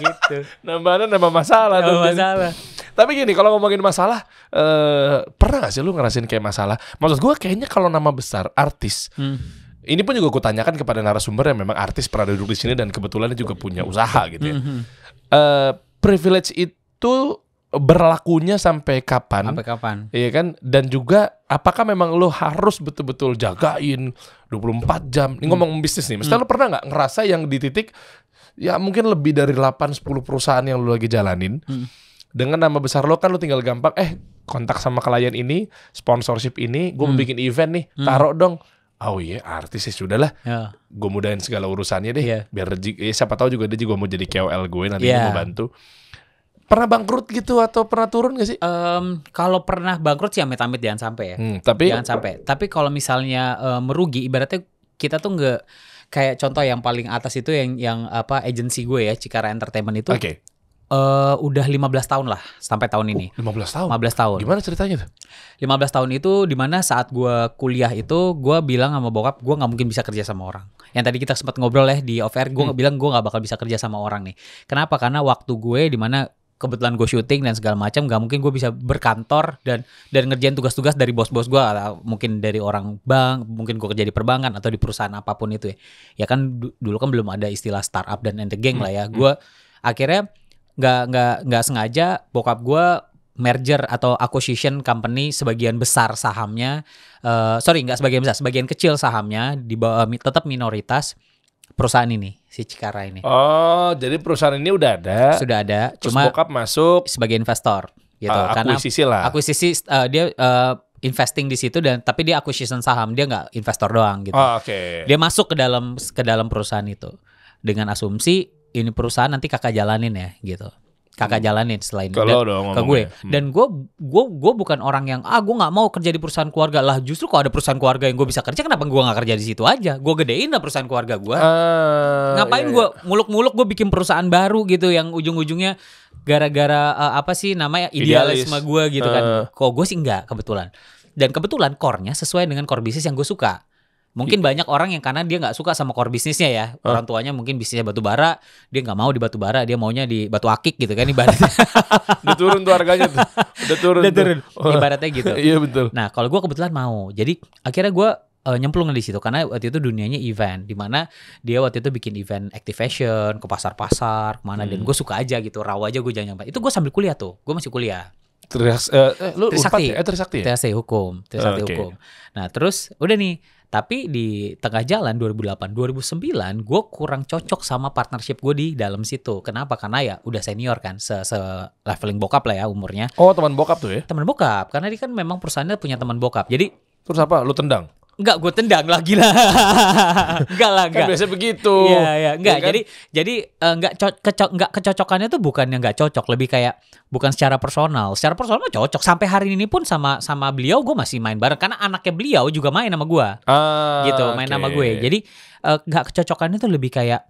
gitu. nambah anak nambah masalah. Nambah tuh, masalah. Tapi gini, kalau ngomongin masalah, eh, pernah gak sih lu ngerasin kayak masalah? Maksud gue kayaknya kalau nama besar artis, hmm ini pun juga gue tanyakan kepada narasumber yang memang artis pernah duduk di sini dan kebetulan dia juga punya usaha gitu ya. mm Uh, privilege itu berlakunya sampai kapan? Sampai kapan? Iya kan? Dan juga apakah memang lo harus betul-betul jagain 24 jam? Ini hmm. ngomong bisnis nih. Misalnya hmm. lo pernah nggak ngerasa yang di titik ya mungkin lebih dari 8 10 perusahaan yang lo lagi jalanin. Hmm. Dengan nama besar lo kan lo tinggal gampang eh kontak sama klien ini, sponsorship ini, gue mau hmm. bikin event nih, hmm. taruh dong oh iya artis ya sudahlah yeah. gue mudahin segala urusannya deh ya. biar ya, siapa tahu juga dia juga mau jadi KOL gue nanti yeah. mau bantu pernah bangkrut gitu atau pernah
turun gak sih? Um, kalau pernah bangkrut sih amit-amit jangan sampai ya. Hmm, tapi jangan sampai. Tapi kalau misalnya uh, merugi, ibaratnya kita tuh nggak kayak contoh yang paling atas itu yang yang apa agensi gue ya Cikara Entertainment itu. Okay Uh, udah 15 tahun lah sampai tahun ini. Oh, 15 tahun. 15 tahun. Gimana ceritanya tuh? 15 tahun itu dimana saat gue kuliah itu gue bilang sama bokap gue nggak mungkin bisa kerja sama orang. Yang tadi kita sempat ngobrol ya di off air gue hmm. bilang gue nggak bakal bisa kerja sama orang nih. Kenapa? Karena waktu gue dimana kebetulan gue syuting dan segala macam gak mungkin gue bisa berkantor dan dan ngerjain tugas-tugas dari bos-bos gue mungkin dari orang bank mungkin gue kerja di perbankan atau di perusahaan apapun itu ya ya kan dulu kan belum ada istilah startup dan and the lah ya hmm, hmm. gue akhirnya nggak nggak nggak sengaja bokap gue merger atau acquisition company sebagian besar sahamnya uh, sorry nggak sebagian besar sebagian kecil sahamnya di bawah eh, tetap minoritas perusahaan ini si Cikara ini
oh jadi perusahaan ini udah ada sudah ada Terus cuma bokap masuk sebagai investor
gitu uh, akuisisi karena lah akuisisi uh, dia uh, investing di situ dan tapi dia acquisition saham dia nggak investor doang gitu. Oh, Oke. Okay. Dia masuk ke dalam ke dalam perusahaan itu dengan asumsi ini perusahaan nanti kakak jalanin ya gitu kakak hmm. jalanin selain ke dan, dong, ke gue dan gue gue gue bukan orang yang ah gue nggak mau kerja di perusahaan keluarga lah justru kalau ada perusahaan keluarga yang gue bisa kerja kenapa gue nggak kerja di situ aja gue gedein lah perusahaan keluarga gue
uh, ngapain iya, iya. gue
muluk-muluk gue bikin perusahaan baru gitu yang ujung-ujungnya gara-gara uh, apa sih namanya idealisme Idealis. gue gitu uh. kan eh. kok gue sih nggak kebetulan dan kebetulan core-nya sesuai dengan core bisnis yang gue suka Mungkin gitu. banyak orang yang karena dia nggak suka sama core bisnisnya ya. Huh? Orang tuanya mungkin bisnisnya batu bara, dia nggak mau di batu bara, dia maunya di batu akik gitu kan ibaratnya.
Udah turun tuh harganya tuh. Udah turun. Udah turun. Tuh. Oh. Ibaratnya gitu. Iya
betul. Nah, kalau gua kebetulan mau. Jadi akhirnya gua uh, nyemplung di situ karena waktu itu dunianya event di mana dia waktu itu bikin event activation ke pasar-pasar kemana hmm. dan gue suka aja gitu raw aja gue jangan nyampe itu gue sambil kuliah tuh gue masih kuliah
terus uh, eh, lu sakti ya?
eh, sakti ya? terus hukum, Trisakti ah, okay. hukum. Nah terus udah nih tapi di tengah jalan 2008, 2009 gue kurang cocok sama partnership gue di dalam situ. Kenapa? Karena ya udah senior kan, se, -se leveling bokap lah ya umurnya. Oh teman bokap tuh ya? Teman bokap, karena dia kan memang perusahaannya punya teman bokap. Jadi Terus apa? Lu tendang? Enggak, gue tendang lagi lah. enggak lah, enggak. Kan biasa begitu. Iya, iya. Enggak, iya kan? jadi jadi uh, eh, enggak co keco enggak kecocokannya tuh bukan yang enggak cocok, lebih kayak bukan secara personal. Secara personal cocok. Sampai hari ini pun sama sama beliau gue masih main bareng karena anaknya beliau juga main sama gue. Ah, gitu, main okay. sama gue. Jadi uh, eh, enggak kecocokannya tuh lebih kayak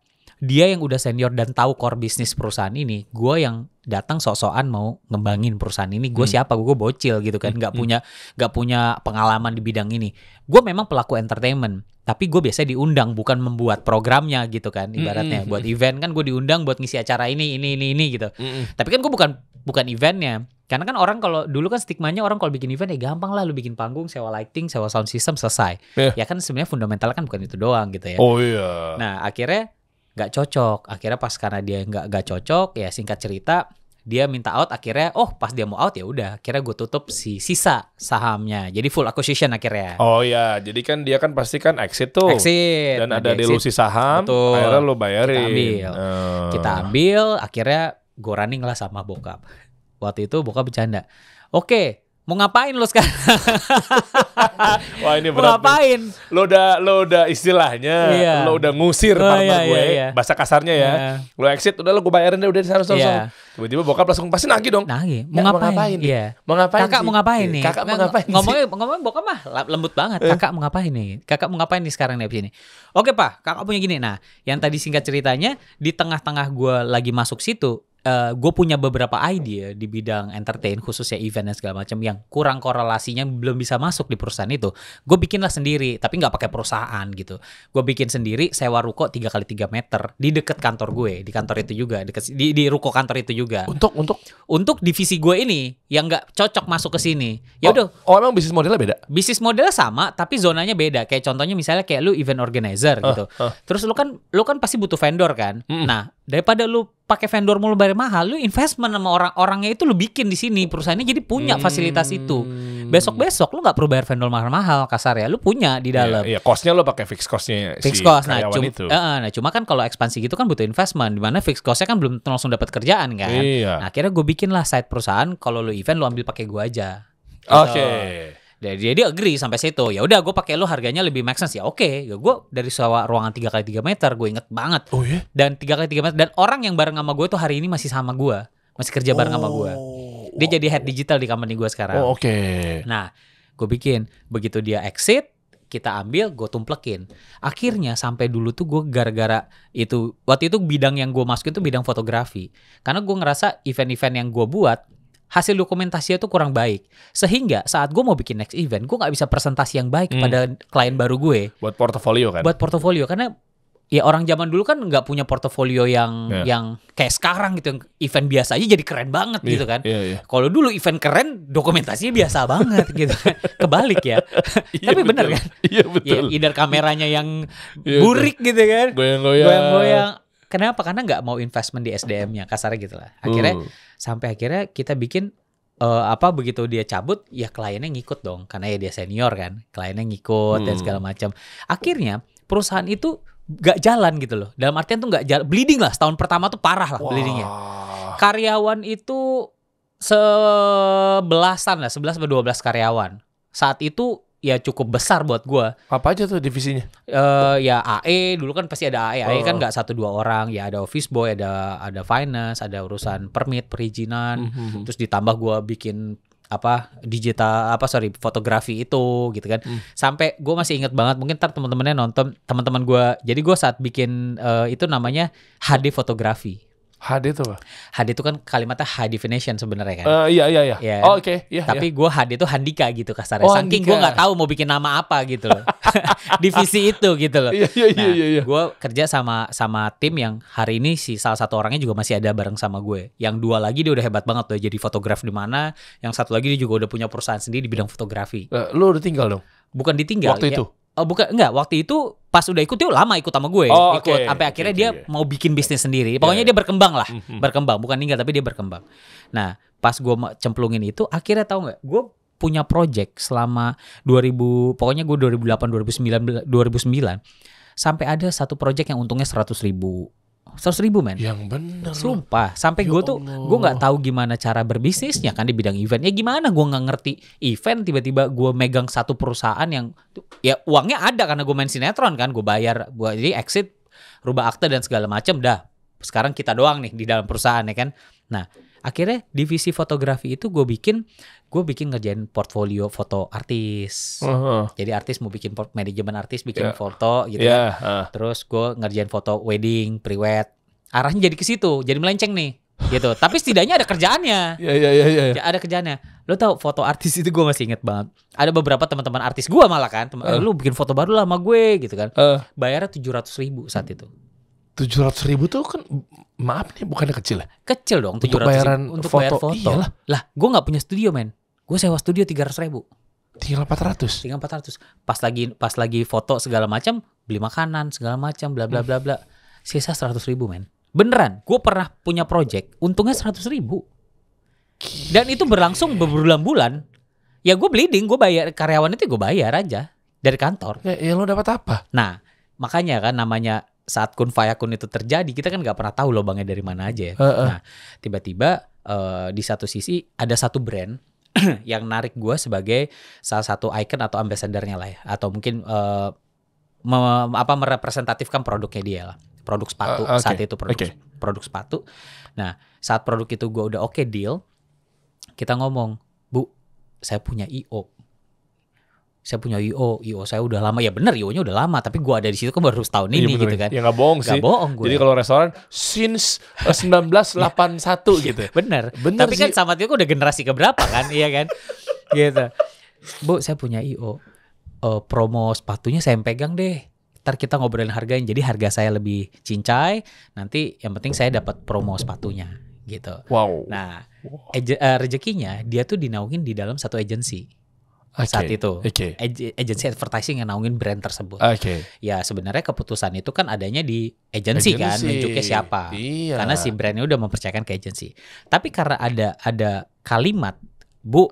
dia yang udah senior dan tahu core bisnis perusahaan ini, gue yang datang sok-sokan mau ngembangin perusahaan ini, gue hmm. siapa? Gue bocil gitu kan, nggak hmm. punya nggak punya pengalaman di bidang ini. Gue memang pelaku entertainment, tapi gue biasanya diundang bukan membuat programnya gitu kan, hmm, ibaratnya hmm. buat hmm. event kan gue diundang buat ngisi acara ini ini ini ini gitu. Hmm. hmm. Tapi kan gue bukan bukan eventnya. Karena kan orang kalau dulu kan stigmanya orang kalau bikin event ya gampang lah lu bikin panggung, sewa lighting, sewa sound system selesai. Yeah. Ya kan sebenarnya fundamental kan bukan itu doang gitu ya. Oh iya. Yeah. Nah, akhirnya nggak cocok akhirnya pas karena dia nggak nggak cocok ya singkat cerita dia minta out akhirnya oh pas dia mau out ya udah akhirnya gue tutup si sisa sahamnya jadi full acquisition akhirnya
oh ya jadi kan dia kan pasti kan exit tuh exit dan ada dilusi saham Betul. akhirnya lo bayarin kita ambil
uh. kita ambil akhirnya gue running lah sama bokap waktu itu bokap bercanda oke okay, Mau ngapain lo sekarang?
Wah ini berat. Mau ngapain? Lo udah lo udah istilahnya, iya. lo udah ngusir oh, partner iya, iya, gue, iya, iya. bahasa kasarnya ya. Iya. Lo exit, udah lo gue bayarin deh, udah sana sana. Iya. Tiba-tiba bokap langsung pasti nagih dong. Nagih. Mau, mau ngapain? Iya.
Mau ngapain? Kakak sih? mau ngapain nih? Iya, kakak mau ngapain? Ngomongin
ngomongin bokap mah lembut banget. Eh. Kakak
mau ngapain nih? Kakak mau ngapain nih sekarang nih sini? Oke pak, kakak punya gini. Nah, yang tadi singkat ceritanya di tengah-tengah gue lagi masuk situ, uh, eh, gue punya beberapa ide di bidang entertain khususnya event dan segala macam yang kurang korelasinya belum bisa masuk di perusahaan itu gue bikinlah sendiri tapi nggak pakai perusahaan gitu gue bikin sendiri sewa ruko tiga kali tiga meter di deket kantor gue di kantor itu juga deket, di, di ruko kantor itu juga untuk untuk untuk divisi gue ini yang nggak cocok masuk ke sini ya oh, udah oh, oh emang bisnis modelnya beda bisnis modelnya sama tapi zonanya beda kayak contohnya misalnya kayak lu event organizer uh, gitu uh. terus lu kan lu kan pasti butuh vendor kan mm. nah daripada lu pakai vendor mulu bayar mahal, lu investment sama orang-orangnya itu lu bikin di sini perusahaannya jadi punya hmm. fasilitas itu. Besok-besok lu nggak perlu bayar vendor mahal-mahal kasar ya, lu punya di iya, dalam. Iya,
kosnya costnya lu pakai fix costnya fix si cost. Nah, cuma, itu.
Uh, nah cuma kan kalau ekspansi gitu kan butuh investment, dimana fix costnya kan belum langsung dapat kerjaan kan. Iya. Nah akhirnya gue bikin lah side perusahaan, kalau lu event lu ambil pakai gue aja. Oke. Okay. Gitu jadi dia agree sampai situ ya udah gue pakai lo harganya lebih make sih. ya oke okay. ya gue dari sewa ruangan tiga kali tiga meter gue inget banget oh, yeah? dan tiga kali tiga meter dan orang yang bareng sama gue tuh hari ini masih sama gue masih kerja oh. bareng sama gue oh. dia jadi head digital di company gue sekarang oh, oke okay. nah gue bikin begitu dia exit kita ambil gue tumplekin akhirnya sampai dulu tuh gue gara-gara itu waktu itu bidang yang gue masukin tuh bidang fotografi karena gue ngerasa event-event yang gue buat hasil dokumentasinya tuh kurang baik. Sehingga saat gue mau bikin next event, gue nggak bisa presentasi yang baik hmm. pada klien baru gue. Buat portofolio kan? Buat portofolio karena ya orang zaman dulu kan nggak punya portofolio yang yeah. yang kayak sekarang gitu event biasa aja jadi keren banget yeah, gitu kan. Yeah, yeah. Kalau dulu event keren dokumentasinya biasa banget gitu. Kan. Kebalik ya. yeah, Tapi bener kan? Iya yeah, betul. Ya, either kameranya yang
yeah, burik betul. gitu kan. Goyang-goyang. Goyang-goyang.
Kenapa? Karena nggak mau investment di SDM-nya kasarnya gitu lah. Akhirnya uh sampai akhirnya kita bikin uh, apa begitu dia cabut ya kliennya ngikut dong karena ya dia senior kan kliennya ngikut hmm. dan segala macam akhirnya perusahaan itu gak jalan gitu loh dalam artian tuh gak jalan bleeding lah setahun pertama tuh parah lah wow. bleedingnya karyawan itu sebelasan lah sebelas atau dua belas karyawan saat itu ya cukup besar buat gue. Apa aja tuh divisinya? Uh, ya AE dulu kan pasti ada AE. AE oh. kan gak satu dua orang. Ya ada office boy, ada ada finance, ada urusan permit perizinan. Mm -hmm. Terus ditambah gue bikin apa digital apa sorry fotografi itu gitu kan Mm. sampai gue masih inget banget mungkin ntar teman-temannya nonton teman-teman gue jadi gue saat bikin uh, itu namanya HD fotografi HD itu apa? HD itu kan kalimatnya high definition sebenarnya kan. Uh, iya iya iya. Yeah. oh, oke. Okay. Iya, iya. Yeah, Tapi yeah. gue HD itu Handika gitu kasarnya. Oh, Saking gue nggak tahu mau bikin nama apa gitu loh. Divisi itu gitu loh. Iya iya iya nah, iya. iya. Gue kerja sama sama tim yang hari ini si salah satu orangnya juga masih ada bareng sama gue. Yang dua lagi dia udah hebat banget loh jadi fotograf di mana. Yang satu lagi dia juga udah punya perusahaan sendiri di bidang fotografi. Uh, eh, lo udah tinggal dong? Bukan ditinggal. Waktu ya. itu? Oh bukan enggak. Waktu itu pas udah ikut dia lama ikut sama gue oh, ikut okay. sampai akhirnya okay, dia okay. mau bikin bisnis sendiri iya, pokoknya yeah. dia berkembang lah mm-hmm. berkembang bukan ninggal tapi dia berkembang nah pas gue cemplungin itu akhirnya tahu nggak gue punya project selama 2000 pokoknya gue 2008 2009 2009 sampai ada satu project yang untungnya 100 ribu seratus ribu men yang bener sumpah sampai ya gue tuh gue nggak tahu gimana cara berbisnisnya kan di bidang event ya gimana gue nggak ngerti event tiba-tiba gue megang satu perusahaan yang ya uangnya ada karena gue main sinetron kan gue bayar buat jadi exit rubah akte dan segala macam dah sekarang kita doang nih di dalam perusahaan ya kan nah akhirnya divisi fotografi itu gue bikin gue bikin ngerjain portfolio foto artis uh-huh. jadi artis mau bikin manajemen artis bikin yeah. foto gitu kan. yeah. uh. terus gue ngerjain foto wedding priwet arahnya jadi ke situ jadi melenceng nih gitu tapi setidaknya ada kerjaannya ya yeah, yeah, yeah. Ya, ada kerjaannya lo tau foto artis itu gue masih inget banget ada beberapa teman-teman artis gue malah kan temen, uh. Eh, lu bikin foto baru lah sama gue gitu kan uh. bayarnya tujuh ratus ribu saat itu
tujuh ratus ribu tuh kan maaf nih bukannya kecil ya? Kecil dong tujuh ratus bayaran ribu, untuk foto. bayar foto. Iyalah.
Lah, gue nggak punya studio men. Gue sewa studio tiga ratus ribu. Tinggal empat ratus. Tinggal empat ratus. Pas lagi pas lagi foto segala macam, beli makanan segala macam, bla bla bla bla. Sisa seratus ribu men. Beneran, gue pernah punya project, untungnya seratus ribu. Dan itu berlangsung beberapa bulan Ya gue bleeding, gue bayar karyawan itu gue bayar aja dari kantor. Ya,
ya lo dapat apa?
Nah, makanya kan namanya saat kun fayakun itu terjadi kita kan nggak pernah tahu lubangnya dari mana aja ya. Uh, uh. Nah, tiba-tiba uh, di satu sisi ada satu brand yang narik gue sebagai salah satu icon atau ambassadornya lah ya, atau mungkin uh, me apa merepresentatifkan produknya dia lah. Produk sepatu uh, oh, okay. saat itu produk okay. produk sepatu. Nah, saat produk itu gue udah oke okay deal, kita ngomong, "Bu, saya punya IO." saya punya IO, IO saya udah lama. Ya benar IO-nya udah lama, tapi gua ada di situ kan baru setahun iya, ini gitu kan. Ya nggak bohong gak sih. bohong gue Jadi kalau restoran since 1981 eh, iya, gitu. benar bener tapi kan sih. kan sama gua udah generasi keberapa kan, iya kan? Gitu. Bu, saya punya IO. Uh, eh, promo sepatunya saya yang pegang deh. Ntar kita ngobrolin harganya. Jadi harga saya lebih cincai, nanti yang penting saya dapat promo sepatunya gitu. Wow. Nah, wow. Uh, rezekinya dia tuh dinaungin di dalam satu agensi okay. saat itu. Okay. Agency advertising yang naungin brand tersebut. Okay. Ya sebenarnya keputusan itu kan adanya di agency. kan, nunjuknya siapa.
Iya. Karena si
brandnya udah mempercayakan ke agency. Tapi karena ada ada kalimat, Bu,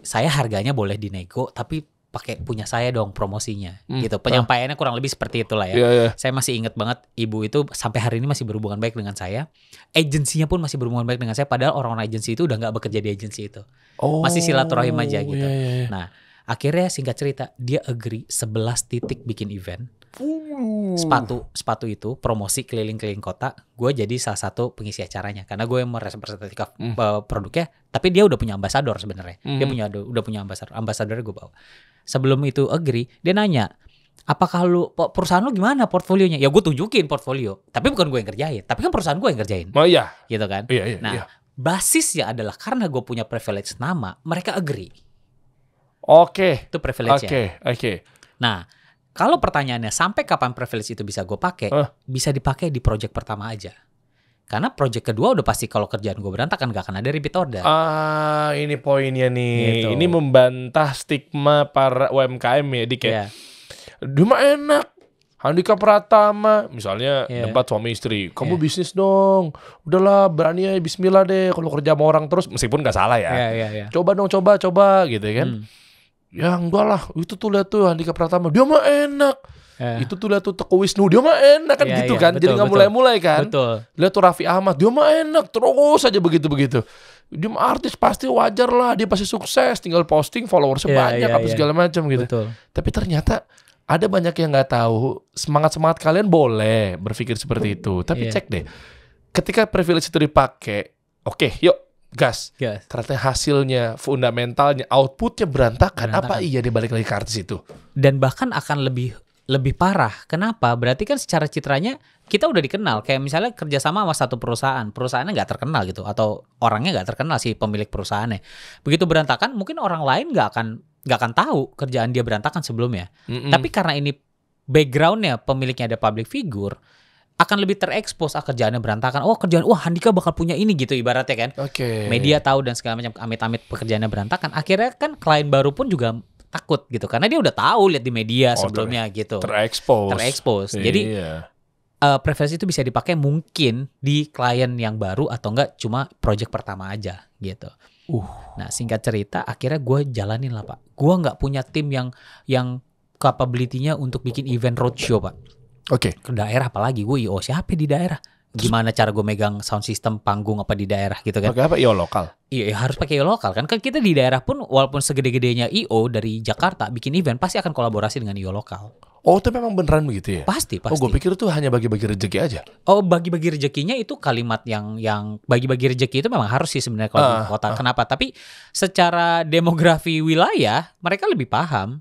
saya harganya boleh dinego tapi pakai punya saya dong promosinya hmm. gitu ah. penyampaiannya kurang lebih seperti itulah ya yeah, yeah. saya masih ingat banget ibu itu sampai hari ini masih berhubungan baik dengan saya agensinya pun masih berhubungan baik dengan saya padahal orang-orang agensi itu udah nggak bekerja di agensi itu oh, masih silaturahim aja iya, gitu yeah, yeah, nah Akhirnya singkat cerita dia agree 11 titik bikin event. Sepatu sepatu itu promosi keliling-keliling kota. Gue jadi salah satu pengisi acaranya karena gue yang merepresentasikan eh, mm. produknya. Tapi dia udah punya ambasador sebenarnya. Mm. Dia hmm. punya udah punya ambasador. Ambasadornya gue bawa. Sebelum itu agree, dia nanya, apakah lu perusahaan lu gimana portfolionya? Ya gue tunjukin portfolio, tapi bukan gue yang kerjain, tapi kan perusahaan gue yang kerjain. Oh iya. Gitu kan? Iya, iya, nah, iya. basisnya adalah karena gue punya privilege nama, mereka agree. Oke. Okay. Itu privilege Oke, okay. oke. Okay. Nah, kalau pertanyaannya sampai kapan privilege itu bisa gue pakai, uh. bisa dipakai di project pertama aja. Karena project kedua udah pasti kalau kerjaan gue berantakan gak akan ada repeat order.
Ah, ini poinnya nih. Gitu. Ini membantah stigma para UMKM ya, Dik Yeah. Ya. Iya. Duma enak, Handika Pratama misalnya yeah. Iya. tempat suami istri kamu yeah. bisnis dong udahlah berani ya Bismillah deh kalau kerja sama orang terus meskipun gak salah ya yeah, yeah, yeah. coba dong coba coba gitu ya kan hmm ya enggak lah itu tuh lihat tuh Andika Pratama dia mah enak yeah. itu tuh lihat tuh Teku Wisnu dia mah enak kan yeah, gitu yeah, kan betul, jadi nggak mulai-mulai kan betul. lihat tuh Raffi Ahmad dia mah enak terus aja begitu begitu dia mah artis pasti wajar lah dia pasti sukses tinggal posting followersnya yeah, banyak yeah, apa yeah. segala macam gitu betul. tapi ternyata ada banyak yang nggak tahu semangat semangat kalian boleh berpikir seperti itu tapi yeah. cek deh ketika privilege itu dipakai oke okay, yuk gas. gas. Ternyata hasilnya, fundamentalnya, outputnya berantakan. berantakan. Apa iya dia balik lagi ke artis itu? Dan bahkan akan
lebih lebih parah. Kenapa? Berarti kan secara citranya kita udah dikenal. Kayak misalnya kerjasama sama satu perusahaan, perusahaannya nggak terkenal gitu, atau orangnya nggak terkenal si pemilik perusahaannya. Begitu berantakan, mungkin orang lain nggak akan nggak akan tahu kerjaan dia berantakan sebelumnya. Mm -mm. Tapi karena ini backgroundnya pemiliknya ada public figure, akan lebih terekspos ah kerjaannya berantakan. Oh kerjaan, wah Handika bakal punya ini gitu ibaratnya kan. Oke. Okay. Media tahu dan segala macam amit-amit pekerjaannya berantakan. Akhirnya kan klien baru pun juga takut gitu karena dia udah tahu lihat di media oh, sebelumnya ter gitu. Terekspos. Terekspos. Iya. Jadi uh, preferensi itu bisa dipakai mungkin di klien yang baru atau enggak cuma project pertama aja gitu. Uh. Nah singkat cerita akhirnya gue jalanin lah pak. Gue nggak punya tim yang yang capability-nya untuk bikin event roadshow pak Oke. Okay. Ke daerah apalagi gue IO oh, siapa di daerah? Gimana cara gue megang sound system panggung apa di daerah gitu kan? Pakai apa IO lokal? Iya ya, harus pakai IO lokal kan. Kan kita di daerah pun walaupun segede-gedenya IO dari Jakarta bikin event pasti akan kolaborasi dengan IO lokal.
Oh itu memang beneran begitu ya? Pasti oh, pasti. Oh gue pikir itu hanya bagi-bagi rejeki aja.
Oh bagi-bagi rezekinya itu kalimat yang yang bagi-bagi rejeki itu memang harus sih sebenarnya kalau uh, di ah, kota. Uh. Kenapa? Tapi secara demografi wilayah mereka lebih paham.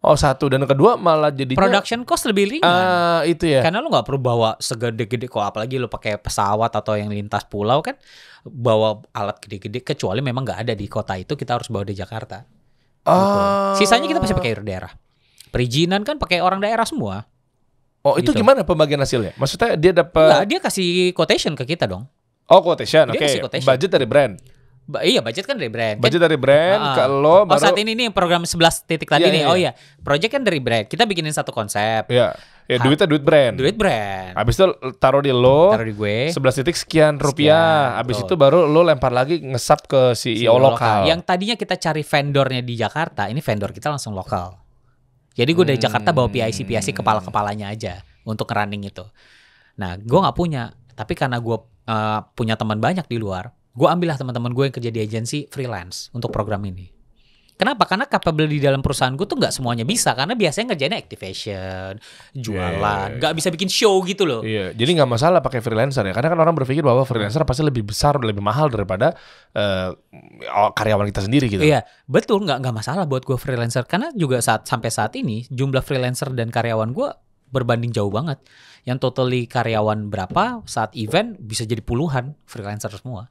Oh satu dan kedua malah
jadi production cost lebih ringan. Uh, itu ya. Karena lu nggak perlu bawa segede-gede kok apalagi lu pakai pesawat atau yang lintas pulau kan bawa alat gede-gede kecuali memang nggak ada di kota itu kita harus bawa di Jakarta.
Oh. Gitu. Ah.
Sisanya kita pasti pakai daerah. Perizinan kan pakai orang daerah semua. Oh itu gitu. gimana pembagian hasilnya? Maksudnya dia dapat? Nah, dia kasih quotation ke kita dong. Oh quotation, oke. Okay. Budget dari brand. Ba iya budget kan dari brand. Kan? Budget kan? dari brand uh, ke lo oh, baru... saat ini nih program 11 titik tadi yeah, nih. Yeah. Oh iya. iya, project kan dari brand. Kita bikinin satu
konsep. Iya. Yeah. Ya, duitnya duit brand. Duit brand. Habis itu taruh di lo. Taruh di gue. 11 titik sekian rupiah. Sekian, Habis itu baru lo lempar lagi ngesap ke CEO, CEO lokal. lokal. Yang
tadinya kita cari vendornya di Jakarta, ini vendor kita langsung lokal.
Jadi gue dari hmm. Jakarta bawa
PIC PIC kepala-kepalanya aja untuk running itu. Nah, gue nggak punya, tapi karena gue uh, punya teman banyak di luar, gue ambillah teman-teman gue yang kerja di agensi freelance untuk program ini. Kenapa? Karena capable di dalam perusahaan gue tuh nggak semuanya bisa karena biasanya ngerjainnya activation,
jualan, iya, iya, iya. nggak yeah, yeah, yeah. bisa bikin show gitu loh. Iya, yeah, jadi nggak masalah pakai freelancer ya. Karena kan orang berpikir bahwa freelancer pasti lebih besar, lebih mahal daripada uh, karyawan kita sendiri gitu. Iya,
yeah, betul nggak nggak masalah buat gue freelancer karena juga saat sampai saat ini jumlah freelancer dan karyawan gue berbanding jauh banget. Yang totally karyawan berapa saat event bisa jadi puluhan freelancer semua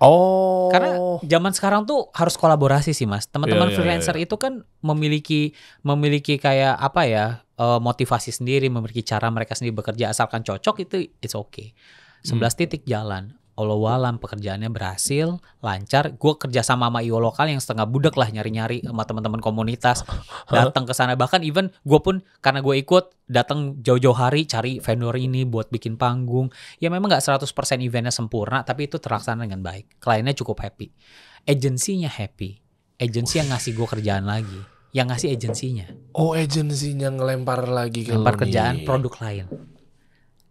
Oh. Karena zaman sekarang tuh harus kolaborasi sih, Mas. Teman-teman yeah, iya, freelancer yeah, yeah. itu kan memiliki memiliki kayak apa ya? Eh, motivasi sendiri, memiliki cara mereka sendiri bekerja asalkan cocok itu it's okay. 11 hmm. titik jalan. Walau walam pekerjaannya berhasil, lancar. Gue kerja sama sama IO lokal yang setengah budak lah nyari-nyari sama teman-teman komunitas. Datang ke sana bahkan even gue pun karena gue ikut datang jauh-jauh hari cari vendor ini buat bikin panggung. Ya memang nggak 100% eventnya sempurna, tapi itu terlaksana dengan baik. Kliennya cukup happy. Agensinya happy. Agensi yang ngasih gue kerjaan lagi. Yang ngasih agensinya.
Oh, agensinya ngelempar lagi ke Lempar kerjaan produk lain.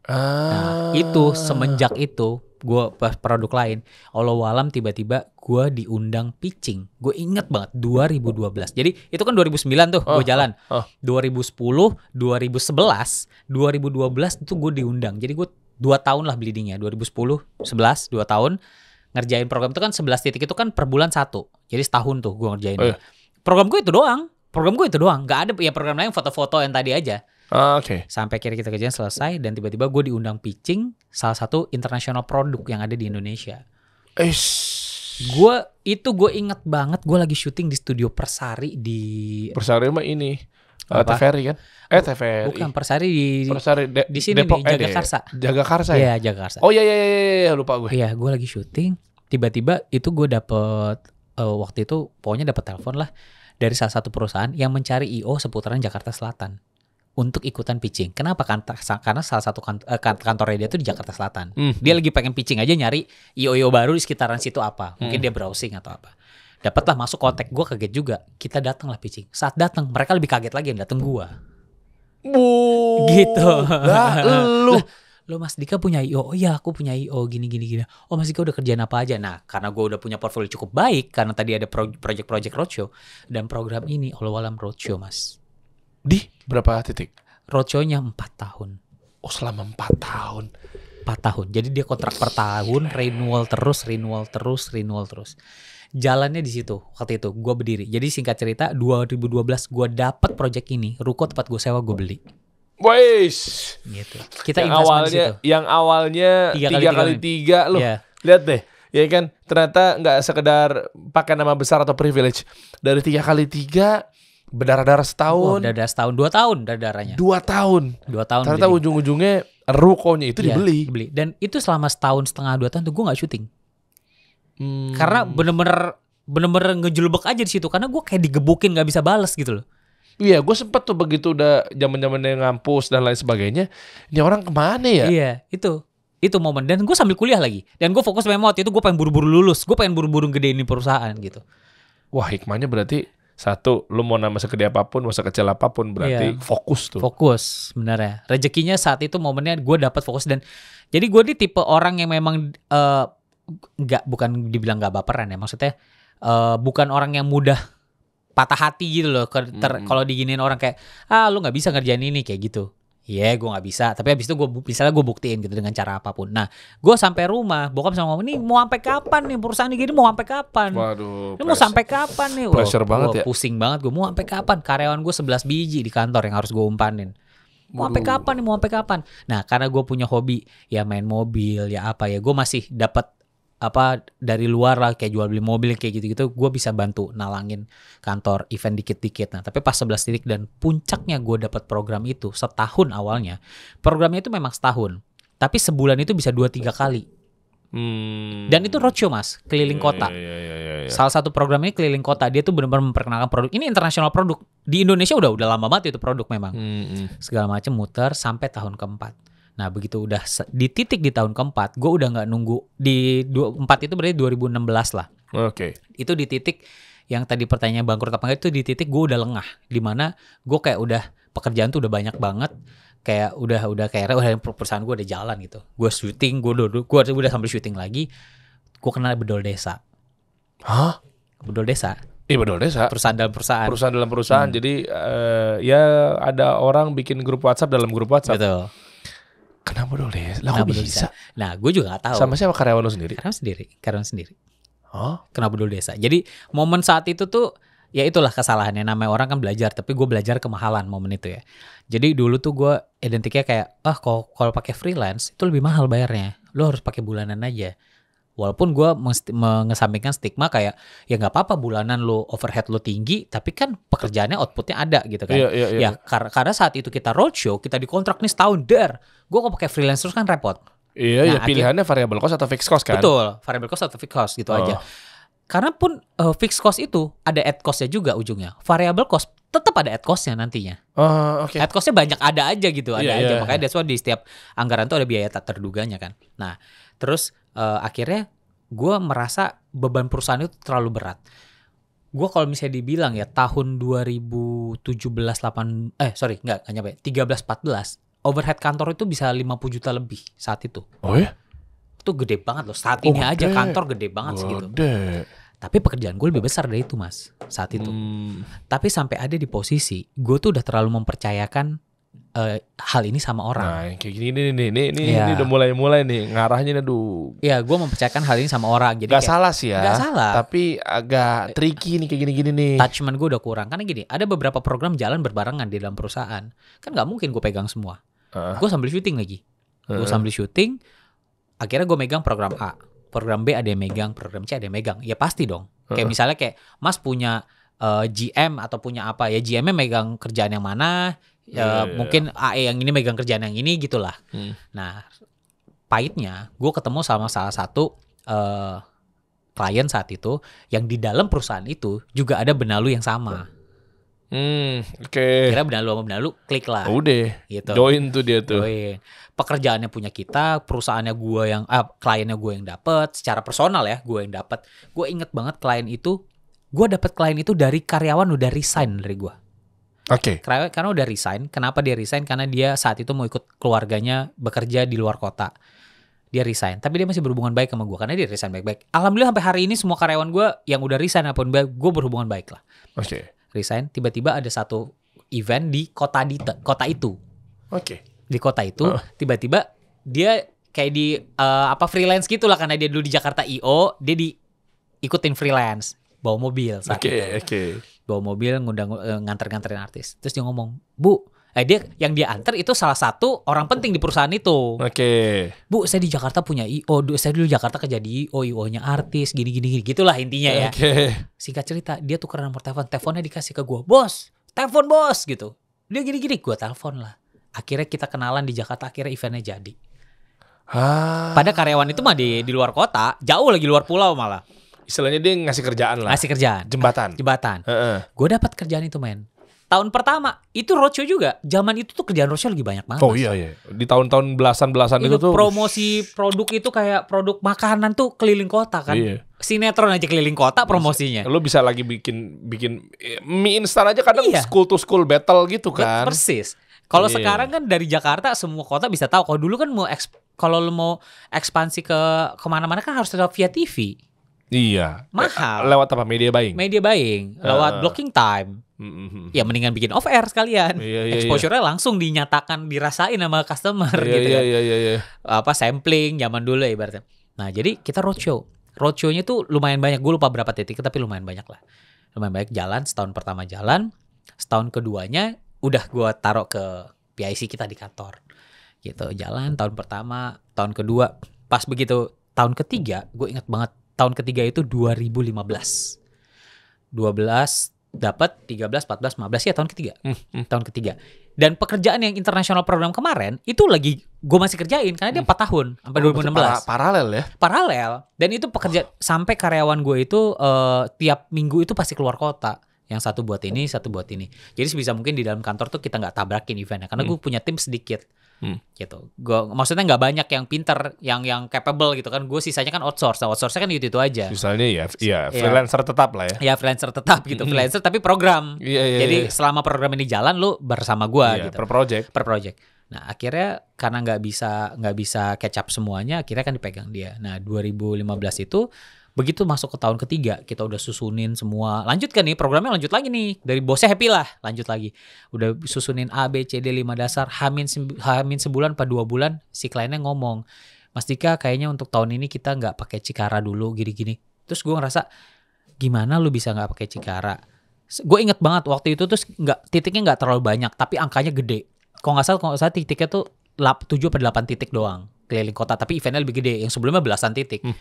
Nah, ah. Nah, itu semenjak
itu gue pas produk lain Allah walam tiba-tiba gue diundang pitching gue inget banget 2012 jadi itu kan 2009 tuh oh, gue jalan oh, oh. 2010 2011 2012 itu gue diundang jadi gue dua tahun lah bleedingnya 2010 11 dua tahun ngerjain program itu kan 11 titik itu kan per bulan satu jadi setahun tuh gue ngerjain oh, iya. program gue itu doang program gue itu doang nggak ada ya program lain foto-foto yang tadi aja Oh, Oke. Okay. Sampai akhirnya kita kerjaan selesai dan tiba-tiba gue diundang pitching salah satu internasional produk yang ada di Indonesia. Gue itu gue inget banget
gue lagi syuting di studio Persari di. Persari mah ini. Uh, eh, TVRI kan? Eh TVRI. Bukan
Persari di Persari de, di sini Depok, di eh, Jagakarsa. Eh, Jagakarsa ya? Iya, Jagakarsa. Oh iya iya iya, iya, iya lupa gue. Iya, gue lagi syuting, tiba-tiba itu gue dapet uh, waktu itu pokoknya dapet telepon lah dari salah satu perusahaan yang mencari IO seputaran Jakarta Selatan untuk ikutan pitching. Kenapa? Kan karena salah satu eh, kan- kantornya dia itu di Jakarta Selatan. Hmm. Dia lagi pengen pitching aja nyari IO-IO baru di sekitaran situ apa. Mungkin hmm. dia browsing atau apa. Dapatlah masuk kontak gue kaget juga. Kita datanglah pitching. Saat datang mereka lebih kaget lagi yang datang gue.
Bu, Gitu. Nah, lu. lo Mas Dika punya IO, oh iya
aku punya IO gini gini gini. Oh Mas Dika udah kerjaan apa aja? Nah karena gue udah punya portfolio cukup baik karena tadi ada project-project roadshow dan program ini Allah alam roadshow Mas. Di? berapa titik? Roconya nya 4 tahun. Oh selama 4 tahun. 4 tahun. Jadi dia kontrak per tahun, renewal terus, renewal terus, renewal terus. Jalannya di situ waktu itu gue berdiri. Jadi singkat cerita 2012 gue dapat project ini, ruko tempat gue sewa gue beli.
Weis. Gitu. Kita yang awalnya situ. yang awalnya tiga kali tiga, kali tiga loh. Yeah. Lihat deh. Ya kan ternyata nggak sekedar pakai nama besar atau privilege. Dari tiga kali tiga berdarah-darah setahun. Oh, darah setahun, dua tahun darah-darahnya. Dua tahun. Dua tahun. Ternyata jadi. ujung-ujungnya rukonya itu iya, dibeli. Beli. Dan itu selama
setahun setengah dua tahun tuh gue nggak syuting. Hmm. Karena bener-bener bener-bener ngejulbek aja di situ karena gue kayak digebukin nggak bisa bales gitu loh.
Iya, gue sempet tuh begitu udah zaman zaman yang ngampus dan lain sebagainya. Ini orang kemana ya? Iya, itu itu momen dan gue sambil
kuliah lagi dan gue fokus memang waktu itu gue pengen buru-buru lulus gue pengen buru-buru gedein di perusahaan gitu
wah hikmahnya berarti satu lu mau nama segede apapun masa sekecil apapun berarti yeah. fokus tuh
fokus benar ya
rezekinya saat itu momennya gue dapat fokus dan jadi gue di tipe orang
yang memang eh, nggak uh, bukan dibilang nggak baperan ya maksudnya uh, bukan orang yang mudah patah hati gitu loh ter, -hmm. kalau diginin orang kayak ah lu nggak bisa ngerjain ini kayak gitu Iya, yeah, gue nggak bisa. Tapi abis itu gue misalnya gue buktiin gitu dengan cara apapun. Nah, gue sampai rumah, bokap sama mama ini mau sampai kapan nih perusahaan ini gini mau sampai kapan? Waduh. Ini mau sampai kapan nih? Pressure Wah, banget gua, ya. Pusing banget gue mau sampai kapan? Karyawan gue 11 biji di kantor yang harus gue umpanin. Mau sampai kapan nih? Mau sampai kapan? Nah, karena gue punya hobi ya main mobil ya apa ya, gue masih dapat apa dari luar lah kayak jual beli mobil kayak gitu-gitu gue bisa bantu nalangin kantor event dikit-dikit nah tapi pas 11 titik dan puncaknya gue dapat program itu setahun awalnya programnya itu memang setahun tapi sebulan itu bisa dua tiga kali hmm. dan itu roadshow mas keliling iya, kota yeah, yeah, yeah, yeah, yeah. salah satu program ini keliling kota dia tuh benar-benar memperkenalkan produk ini internasional produk di Indonesia udah udah lama banget itu produk memang hmm. hmm. segala macam muter sampai tahun keempat Nah begitu udah di titik di tahun keempat, gue udah nggak nunggu di dua, empat itu berarti 2016 lah. Oke. Okay. Itu di titik yang tadi pertanyaan bangkrut apa enggak itu di titik gue udah lengah, dimana gue kayak udah pekerjaan tuh udah banyak banget, kayak udah udah kayak udah perusahaan gue udah jalan gitu. Gue syuting, gue duduk gue udah sambil syuting lagi, gue kenal bedol desa. Hah? Bedol desa.
Iya bedol desa. Perusahaan dalam perusahaan. Perusahaan dalam perusahaan. Hmm. Jadi uh, ya ada orang bikin grup WhatsApp dalam grup WhatsApp. Betul Kenapa boleh? Lah kok bisa? bisa? Nah, gue juga gak tahu. Sama
siapa karyawan lo sendiri? Karyawan sendiri, karyawan sendiri. Oh. Kenapa dulu desa? Jadi momen saat itu tuh ya itulah kesalahannya namanya orang kan belajar tapi gue belajar kemahalan momen itu ya jadi dulu tuh gue identiknya kayak ah kalau pakai freelance itu lebih mahal bayarnya lo harus pakai bulanan aja Walaupun gue mengesampingkan stigma kayak ya nggak apa-apa bulanan lo overhead lo tinggi, tapi kan pekerjaannya outputnya ada gitu kan. Yeah, yeah, yeah. Ya kar karena saat itu kita roadshow, kita dikontrak nih setahun der. Gue kok pakai freelancer kan repot. Iya, iya nah, ya pilihannya akhir, variable cost atau fixed cost kan. Betul, variable cost atau fixed cost gitu oh. aja. Karena pun uh, fixed cost itu ada add costnya juga ujungnya. Variable cost tetap ada ad costnya nantinya. Oh, oke. Okay. Ad costnya banyak ada aja gitu, iya, ada yeah, aja. Yeah. Iya. Makanya that's why di setiap anggaran tuh ada biaya tak terduganya kan. Nah, Terus uh, akhirnya gue merasa beban perusahaan itu terlalu berat. Gue kalau misalnya dibilang ya tahun 2017 8 eh sorry nggak tiga belas 13 14 overhead kantor itu bisa 50 juta lebih saat itu. Oh ya? Itu gede banget loh. Saat ini gede. aja kantor gede banget gede. segitu. Tapi pekerjaan gue lebih besar dari itu mas saat itu. Hmm. Tapi sampai ada di posisi gue tuh udah terlalu mempercayakan
uh, hal ini sama orang. Nah, kayak gini nih, nih, nih, nih, ya. ini iya. udah mulai-mulai nih ngarahnya nih aduh. Iya, gue mempercayakan hal ini sama orang. Jadi gak kayak, salah sih ya. Gak salah. Tapi agak tricky
nih kayak gini-gini nih. Touchman gue udah kurang karena gini, ada beberapa program jalan berbarengan di dalam perusahaan. Kan nggak mungkin gue pegang semua. Uh. Gue sambil syuting lagi. Uh. Gue sambil syuting, akhirnya gue megang program A, program B ada yang megang, program C ada yang megang. Ya pasti dong. Kayak uh. misalnya kayak Mas punya uh, eh, GM atau punya apa ya GM-nya megang kerjaan yang mana, yeah, yeah, iya, iya. mungkin yeah. AE yang ini megang kerjaan yang ini gitulah hmm. nah pahitnya gue ketemu sama salah satu uh, klien saat itu yang di dalam perusahaan itu juga ada benalu yang sama Hmm, oke. Okay. Kira benalu sama benalu klik lah. Oh, udah. Gitu. Join tuh dia tuh. Join. Pekerjaannya punya kita, perusahaannya gue yang ah, kliennya gue yang dapat, secara personal ya, gue yang dapat. Gue inget banget klien itu, Gue dapat klien itu dari karyawan udah resign dari gue. Oke. Okay. Karena udah resign. Kenapa dia resign? Karena dia saat itu mau ikut keluarganya bekerja di luar kota. Dia resign. Tapi dia masih berhubungan baik sama gue. Karena dia resign baik-baik. Alhamdulillah sampai hari ini semua karyawan gue yang udah resign apapun baik, gue berhubungan baik lah. Oke. Okay. Resign. Tiba-tiba ada satu event di kota di kota itu. Oke. Okay. Di kota itu oh. tiba-tiba uh. dia kayak di uh, apa freelance gitulah karena dia dulu di Jakarta IO, dia di ikutin freelance bawa mobil saat okay, itu. Okay. Bawa mobil ngundang eh, nganter-nganterin artis. Terus dia ngomong, "Bu, eh dia yang dia anter itu salah satu orang penting di perusahaan itu." Oke. Okay. Bu, saya di Jakarta punya IO, saya dulu Jakarta kerja di IO, IO-nya artis, gini gini gini. Gitulah intinya ya. Okay. Singkat cerita, dia tukeran nomor telepon, teleponnya dikasih ke gua. "Bos, telepon bos." gitu. Dia gini-gini gua telepon lah. Akhirnya kita kenalan di Jakarta, akhirnya eventnya jadi. Ah. Pada karyawan itu mah di di luar kota, jauh lagi luar pulau malah istilahnya dia ngasih kerjaan lah. Ngasih kerjaan. Jembatan. Jembatan. Heeh. Gue dapat kerjaan itu men. Tahun pertama itu roadshow juga. Zaman itu tuh kerjaan roadshow lagi banyak
banget. Oh iya iya. Di tahun-tahun belasan-belasan itu, itu tuh
promosi produk itu kayak produk makanan tuh keliling kota kan. Iya.
Sinetron aja keliling kota promosinya. Lu bisa lagi bikin bikin eh, mie instan aja kadang iya. school to school battle gitu kan. Persis. Kalau yeah. sekarang
kan dari Jakarta semua kota bisa tahu. Kalau dulu kan mau kalau lo mau ekspansi ke kemana-mana kan harus lewat via TV.
Iya. Mahal. Lewat apa? Media buying.
Media buying, lewat eh. blocking time. Mm-hmm. Ya mendingan bikin off air sekalian. Iya, iya, iya. Exposure-nya iya. langsung dinyatakan, dirasain sama customer iya, gitu iya, kan. Iya, iya, iya. Apa sampling zaman dulu ya ibaratnya. Nah, jadi kita roadshow. Roadshow-nya tuh lumayan banyak. Gue lupa berapa titik, tapi lumayan banyak lah. Lumayan banyak jalan, setahun pertama jalan, setahun keduanya udah gue taruh ke PIC kita di kantor. Gitu, jalan tahun pertama, tahun kedua. Pas begitu tahun ketiga, gue inget banget tahun ketiga itu 2015. 12 dapat 13, 14, 15 ya tahun ketiga. Hmm, hmm. Tahun ketiga. Dan pekerjaan yang internasional program kemarin itu lagi gue masih kerjain karena dia hmm. tahun sampai oh, 2016. Para, paralel ya. Paralel. Dan itu pekerja oh. sampai karyawan gue itu uh, tiap minggu itu pasti keluar kota. Yang satu buat ini, satu buat ini. Jadi sebisa mungkin di dalam kantor tuh kita nggak tabrakin eventnya karena hmm. gue punya tim sedikit. Hmm. gitu. Gua maksudnya nggak banyak yang pinter, yang yang capable gitu kan. Gue sisanya kan outsource. Nah, outsource kan itu itu aja.
Misalnya ya, ya iya. freelancer ya. tetap lah ya.
Ya freelancer tetap gitu, hmm. freelancer tapi program. Yeah, yeah, Jadi yeah. selama program ini jalan, lu bersama gue yeah, gitu. Per project. Per project. Nah akhirnya karena nggak bisa nggak bisa catch up semuanya, akhirnya kan dipegang dia. Nah 2015 itu Begitu masuk ke tahun ketiga, kita udah susunin semua. Lanjutkan nih programnya lanjut lagi nih. Dari bosnya happy lah, lanjut lagi. Udah susunin A, B, C, D, 5 dasar. Hamin, hamin sebulan pada dua bulan, si kliennya ngomong. Mas Dika kayaknya untuk tahun ini kita nggak pakai Cikara dulu gini-gini. Terus gue ngerasa gimana lu bisa nggak pakai Cikara? Gue inget banget waktu itu terus nggak titiknya nggak terlalu banyak tapi angkanya gede. Kalau nggak salah kalau salah titiknya tuh 7 atau 8 titik doang keliling kota tapi eventnya lebih gede yang sebelumnya belasan titik. Hmm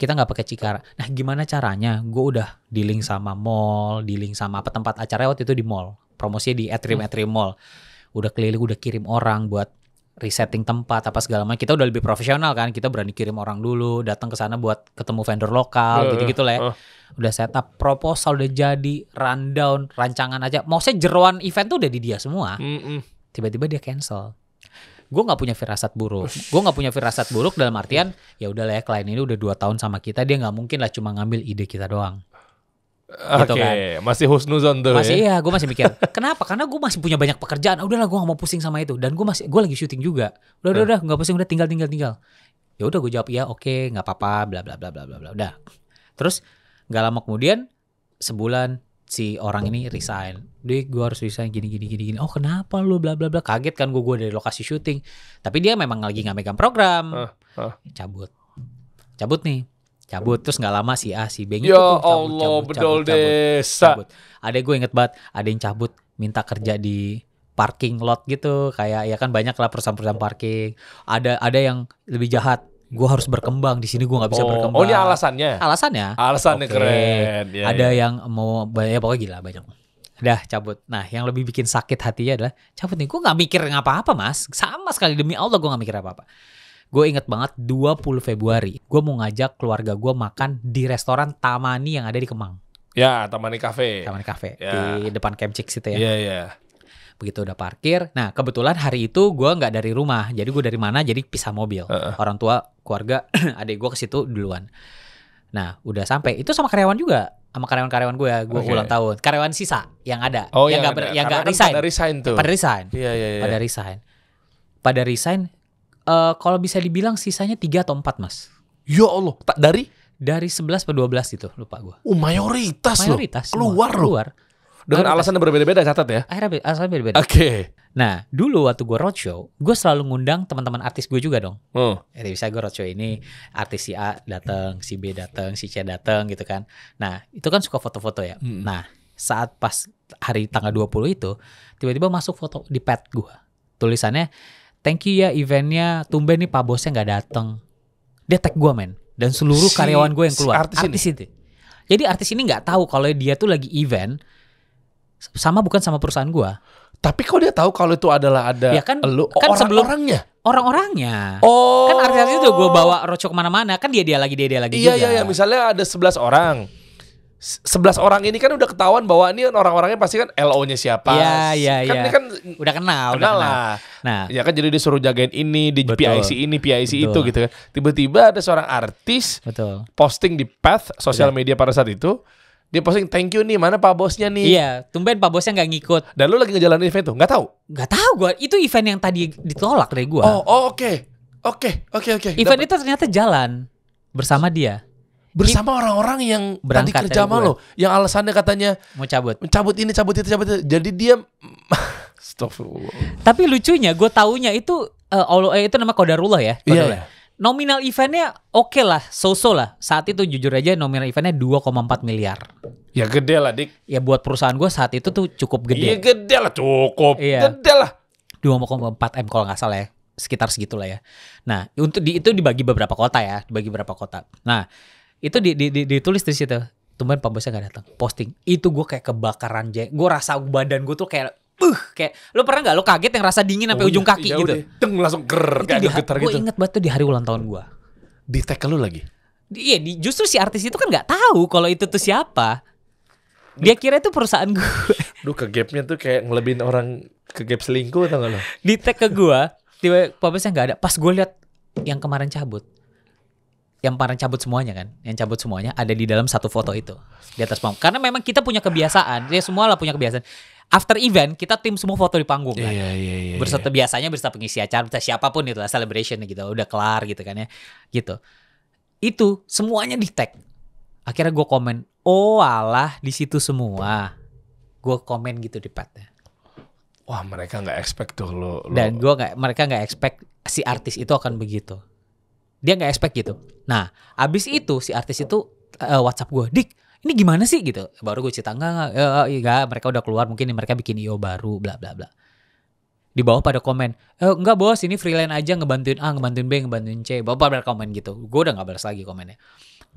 kita nggak pakai cikar. Nah, gimana caranya? Gue udah di link sama mall, di link sama apa tempat acara waktu itu di mall. Promosinya di Atrium hmm. Atrium Mall. Udah keliling, udah kirim orang buat resetting tempat apa segala macam. Kita udah lebih profesional kan. Kita berani kirim orang dulu, datang ke sana buat ketemu vendor lokal, uh, gitu-gitu lah ya. Uh. Udah setup proposal udah jadi, rundown, rancangan aja. Mau saya jeroan event tuh udah di dia semua. Mm -mm. Tiba-tiba dia cancel gue nggak punya firasat buruk gue nggak punya firasat buruk dalam artian ya udahlah ya klien ini udah dua tahun sama kita dia nggak mungkin lah cuma ngambil ide kita doang gitu okay.
kan. Masih husnuzon tuh ya. masih, ya? Iya, gue masih mikir.
kenapa? Karena gue masih punya banyak pekerjaan. Ah, udahlah, gue gak mau pusing sama itu. Dan gue masih, gue lagi syuting juga. Udah, udah, udah, nggak pusing, udah tinggal, tinggal, tinggal. Ya udah, gue jawab iya, oke, okay, nggak apa-apa, bla bla bla bla bla bla. Udah. Terus nggak lama kemudian sebulan, si orang ini resign. dia gue harus resign gini gini gini gini. Oh kenapa lu bla bla bla? Kaget kan gue gue dari lokasi syuting. Tapi dia memang lagi nggak megang program. Uh, uh. Cabut, cabut nih, cabut. Terus nggak lama si A si B itu ya cabut, Allah, cabut, bedol cabut, desa. cabut. Ada gue inget banget, ada yang cabut minta kerja di parking lot gitu kayak ya kan banyak lah perusahaan-perusahaan parking ada ada yang lebih jahat gue harus berkembang di sini gue nggak bisa oh, berkembang. Oh ini alasannya? Alasannya. Alasannya okay. keren. yeah, Ada yeah. yang mau ya pokoknya gila banyak. Dah cabut. Nah yang lebih bikin sakit hatinya adalah cabut nih gue nggak mikir ngapa apa mas. Sama sekali demi Allah gue nggak mikir apa-apa. Gue inget banget 20 Februari gue mau ngajak keluarga gue makan di restoran Tamani yang ada di Kemang. Ya Tamani Cafe. Tamani Cafe yeah. di depan Camp Chicks itu ya. Iya iya begitu udah parkir nah kebetulan hari itu gue nggak dari rumah jadi gue dari mana jadi pisah mobil uh -uh. orang tua keluarga adik gue ke situ duluan nah udah sampai itu sama karyawan juga sama karyawan-karyawan gue gue okay. ulang tahun karyawan sisa yang ada oh, yang nggak yang, gak, kan resign pada resign tuh pada resign yeah, yeah, yeah. pada resign pada resign uh, kalau bisa dibilang sisanya tiga atau empat mas ya allah tak dari dari 11 ke 12 itu lupa gue oh mayoritas, mayoritas loh keluar loh keluar dengan alasan yang berbeda-beda catat ya. Akhirnya alasan berbeda. beda Oke. Okay. Nah, dulu waktu gue roadshow, gue selalu ngundang teman-teman artis gue juga dong. Oh. Jadi eh, bisa gue roadshow ini artis si A datang, si B datang, si C datang gitu kan. Nah, itu kan suka foto-foto ya. Hmm. Nah, saat pas hari tanggal 20 itu, tiba-tiba masuk foto di pad gue. Tulisannya, thank you ya eventnya, tumben nih Pak Bosnya nggak datang. Dia tag gue men. Dan seluruh si, karyawan gue yang keluar. Si artis, artis ini. itu. Jadi artis ini nggak tahu kalau dia tuh lagi event sama bukan sama perusahaan gua. Tapi kok dia tahu kalau itu adalah ada ya kan, elu, kan orang sebelum, orangnya? Orang-orangnya. Kan oh. Kan artis itu gue bawa rocok mana
mana Kan dia-dia lagi, dia-dia lagi iya, juga. Iya, iya. Misalnya ada 11 orang. 11 orang ini kan udah ketahuan bahwa ini orang-orangnya pasti kan LO-nya siapa. Iya, iya, kan iya. Kan ya. ini kan udah kenal, kenal udah kenal. lah. Nah, ya kan jadi disuruh jagain ini di betul, PIC ini, PIC betul. itu gitu kan. Tiba-tiba ada seorang artis betul. posting di Path sosial media pada saat itu dia posting thank you nih mana pak bosnya nih iya tumben pak bosnya nggak ngikut dan lu lagi ngejalanin event tuh Gak tau? Gak tau gue.
itu event yang tadi ditolak dari gue. Oh, oh oke oke
oke oke event Dapat.
itu ternyata jalan
bersama dia bersama orang-orang yang tadi kerja sama lo yang alasannya katanya mau cabut cabut ini cabut itu cabut itu jadi dia Astagfirullah. Tapi
lucunya gue taunya itu uh, Allah eh, itu nama Kodarullah ya. Iya. Yeah nominal eventnya oke okay lah, so-so lah. Saat itu jujur aja nominal eventnya 2,4 miliar. Ya gede lah dik. Ya buat perusahaan gue saat itu tuh cukup gede. Iya
gede lah cukup, iya. gede lah.
2,4 M kalau nggak salah ya, sekitar segitulah ya. Nah untuk di, itu dibagi beberapa kota ya, dibagi beberapa kota. Nah itu di, di, di, ditulis di situ. Tumben Pak Bosnya gak datang posting. Itu gue kayak kebakaran jeng. Gue rasa badan gue tuh kayak Buh, kayak lu pernah nggak lu kaget yang rasa dingin sampai oh, iya, ujung kaki iya, gitu. Iya, Teng langsung ger kayak gitu. Gue inget banget tuh di hari ulang tahun gue. Di
tackle lu lagi.
Iya, di, justru si artis itu kan nggak tahu kalau itu tuh
siapa.
Dia kira itu perusahaan gue.
Duh, ke gapnya tuh kayak ngelebihin orang ke gap selingkuh atau enggak lo? di
tag ke gue. tiba tiba pabesnya nggak ada. Pas gue lihat yang kemarin cabut, yang kemarin cabut semuanya kan yang cabut semuanya ada di dalam satu foto itu di atas pom karena memang kita punya kebiasaan ya semua lah punya kebiasaan after event kita tim semua foto di panggung yeah, kan. Yeah, yeah, yeah, berserta iya. yeah. biasanya berserta pengisi acara, berserta siapapun itu lah celebration gitu, udah kelar gitu kan ya. Gitu. Itu semuanya di tag. Akhirnya gue komen, "Oh alah, di situ semua." Gue komen gitu di padnya. Wah, mereka nggak expect tuh lo. Dan gue nggak, mereka nggak expect si artis itu akan begitu. Dia nggak expect gitu. Nah, abis itu si artis itu uh, WhatsApp gue, "Dik, ini gimana sih gitu baru gue cerita enggak enggak, enggak mereka udah keluar mungkin mereka bikin io baru bla bla bla di bawah pada komen e, enggak bos ini freelance aja ngebantuin A ngebantuin B ngebantuin C bapak pada komen gitu gue udah
nggak balas lagi komennya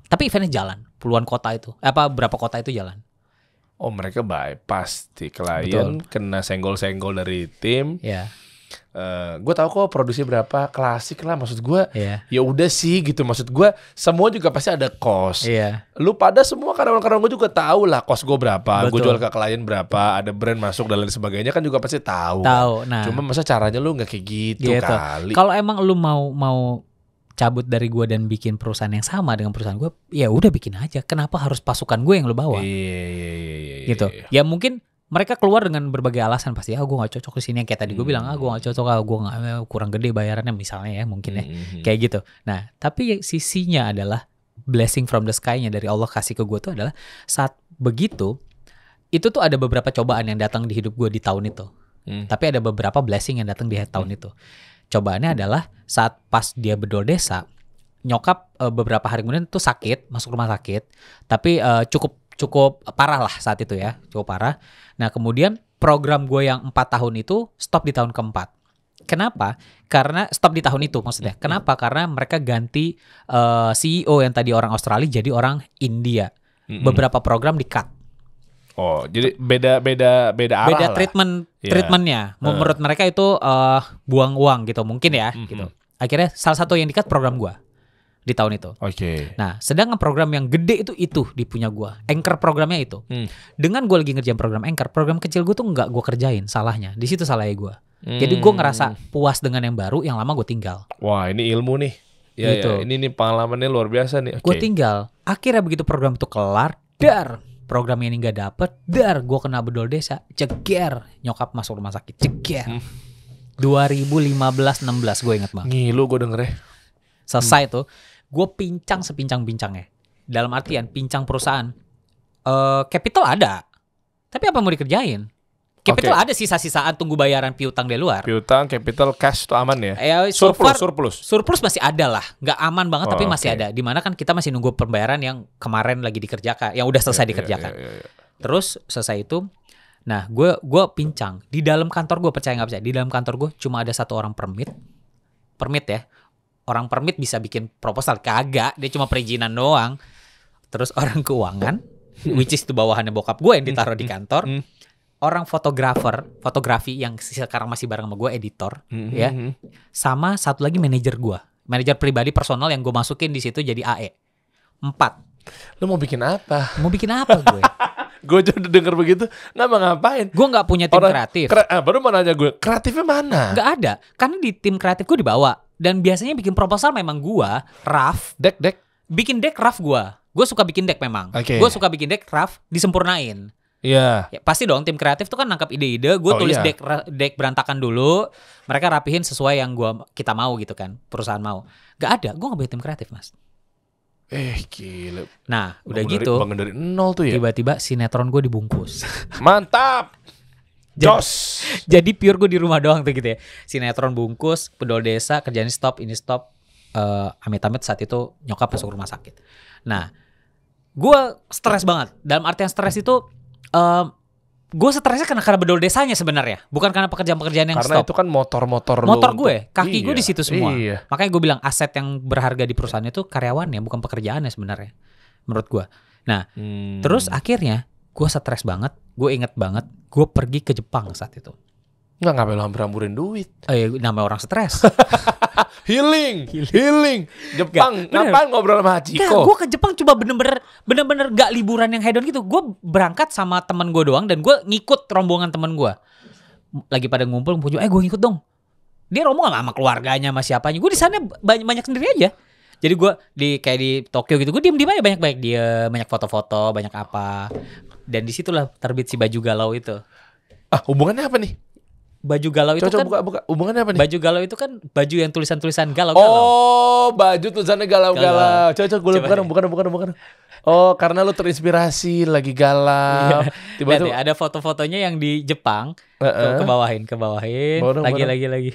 tapi eventnya jalan puluhan kota itu eh, apa berapa kota itu jalan oh mereka bypass di klien Betul. kena senggol-senggol dari tim ya Uh, eh, gue tau kok produksi berapa klasik lah maksud gue yeah. ya udah sih gitu maksud gue semua juga pasti ada kos yeah. lu pada semua karyawan-karyawan gue juga tahu lah kos gue berapa gue jual ke klien berapa ada brand masuk dan lain sebagainya kan juga pasti tahu tahu nah cuma masa caranya lu nggak kayak gitu, gitu. kali kalau
emang lu mau mau cabut dari gue dan bikin perusahaan yang sama dengan perusahaan gue ya udah bikin aja kenapa harus pasukan gue yang lu bawa iya, iya, iya, iya, iya gitu iya. ya mungkin mereka keluar dengan berbagai alasan pasti ah gue nggak cocok di sini kayak tadi gue bilang ah gue gak hmm. cocok ah gue gak, eh, kurang gede bayarannya misalnya ya mungkin ya hmm, hmm, kayak gitu nah tapi sisinya adalah blessing from the sky-nya dari Allah kasih ke gue tuh adalah saat begitu itu tuh ada beberapa cobaan yang datang di hidup gue di tahun itu mm. tapi ada beberapa blessing yang datang di tahun mm. itu cobaannya adalah saat pas dia bedol desa nyokap eh, beberapa hari kemudian tuh sakit masuk rumah sakit tapi uh, cukup cukup parah lah saat itu ya, cukup parah. Nah kemudian program gue yang empat tahun itu stop di tahun keempat. Kenapa? Karena stop di tahun itu maksudnya. Hmm. Kenapa? Karena mereka ganti uh, eh, CEO yang tadi orang Australia jadi orang India. Hmm. Beberapa program di cut.
Oh, jadi beda beda beda arah Beda treatment lah. Iya. treatmentnya. Yeah. Menurut
mereka itu uh, buang uang gitu mungkin ya. Mm -hmm. Gitu. Akhirnya salah satu yang di cut program gue di tahun itu. Oke. Okay. Nah, sedangkan program yang gede itu itu di punya gua. Anchor programnya itu. Hmm. Dengan gua lagi ngerjain program Anchor, program kecil gua tuh nggak gua kerjain salahnya. Di situ salahnya gua. Hmm. Jadi gua hmm. ngerasa
puas dengan yang baru, yang lama gua tinggal. Wah, ini ilmu nih. Ya, ya gitu. ya ini nih pengalamannya luar biasa nih. Okay. Gua
tinggal. Akhirnya begitu program itu kelar, dar program ini nggak dapet, dar gua kena bedol desa, ceger nyokap masuk rumah sakit, ceger. Hmm. 2015 16 gue inget banget. Ngilu gue denger ya. Selesai hmm. tuh gue pincang sepincang-pincangnya. Dalam artian pincang perusahaan. Uh, capital ada, tapi apa mau dikerjain? Capital okay. ada sisa-sisaan tunggu bayaran piutang dari luar. Piutang, capital, cash itu aman ya? Eh, so surplus, surplus. Surplus masih ada lah, nggak aman banget oh, tapi masih okay. ada. Dimana kan kita masih nunggu pembayaran yang kemarin lagi dikerjakan, yang udah selesai yeah, ya, dikerjakan. Yeah, yeah, yeah, yeah. Terus selesai itu, nah gue gue pincang di dalam kantor gue percaya nggak percaya di dalam kantor gue cuma ada satu orang permit, permit ya, orang permit bisa bikin proposal kagak dia cuma perizinan doang terus orang keuangan which is itu bawahannya bokap gue yang ditaruh di hmm. kantor hmm. orang fotografer fotografi yang sekarang masih bareng sama gue editor hmm, ya sama satu lagi manajer gue manajer pribadi personal yang gue masukin di situ
jadi AE empat lu mau bikin apa mau bikin apa gue gue jadi denger begitu Nama mau ngapain gue nggak punya tim Orang, kreatif kre, ah, baru mau nanya gue kreatifnya mana Gak
ada karena di tim kreatif gue dibawa dan biasanya bikin proposal memang gua Raf deck deck bikin deck Raf gua Gua suka bikin deck memang okay. gue suka bikin deck Raf disempurnain Iya. Yeah. pasti dong tim kreatif tuh kan nangkap ide-ide. Gue oh, tulis yeah. deck deck berantakan dulu. Mereka rapihin sesuai yang gua kita mau gitu kan. Perusahaan mau. Gak ada. Gue nggak punya tim kreatif mas. Eh gila. Nah udah bangun gitu. bangun dari nol tuh ya. Tiba-tiba sinetron gue dibungkus. Mantap. Jos. Jadi, pure gue di rumah doang tuh gitu ya. Sinetron bungkus, pedol desa, kerjaan stop, ini stop. Uh, amit-amit saat itu nyokap masuk rumah sakit. Nah, gue stres banget. Dalam artian stres itu uh, gue stresnya karena karena bedol desanya sebenarnya, bukan karena pekerjaan-pekerjaan yang karena stop. Karena itu kan motor-motor Motor gue, untuk... kaki iya, gue di situ semua. Iya. Makanya gue bilang aset yang berharga di perusahaan itu karyawannya, bukan pekerjaannya sebenarnya. Menurut gue. Nah, hmm. terus akhirnya gue stres banget gue inget banget gue pergi ke Jepang saat itu Enggak ngapain lo hampir-hampurin duit. Eh, iya, namanya orang stres. healing, healing, Jepang, gak, ngapain ngobrol sama Hachiko? gue ke Jepang coba bener-bener bener-bener gak liburan yang hedon gitu. Gue berangkat sama temen gue doang dan gue ngikut rombongan temen gue. Lagi pada ngumpul, ngumpul eh gue ngikut dong. Dia rombongan sama keluarganya, sama siapanya. Gue di sana banyak, banyak sendiri aja. Jadi gue di kayak di Tokyo gitu, gue diem diem aja banyak banyak dia, banyak foto-foto, banyak apa. Dan disitulah terbit si baju galau itu. Ah, hubungannya apa nih? Baju galau itu kan buka, buka. hubungannya apa nih? Baju galau itu kan baju yang tulisan-tulisan galau, galau. Oh, baju tulisannya galau-galau.
Cocok gue bukan, bukan, bukan, bukan. Oh, karena lu terinspirasi lagi galau. Iya. Tiba-tiba
ada foto-fotonya yang di Jepang. Uh -uh. Ke bawahin, ke bawahin. lagi, lagi, lagi, lagi.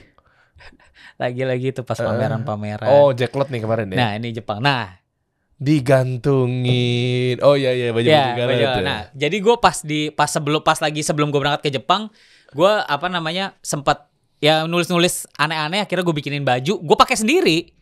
Lagi-lagi itu pas pameran-pameran. Uh, oh, Jacklot nih kemarin ya. Nah, ini Jepang. Nah,
digantungin. Oh iya iya, iya baju negara baju karet. Ya. Nah,
jadi gue pas di pas sebelum pas lagi sebelum gue berangkat ke Jepang, gue apa namanya sempat ya nulis-nulis aneh-aneh akhirnya gue bikinin baju, gue pakai sendiri.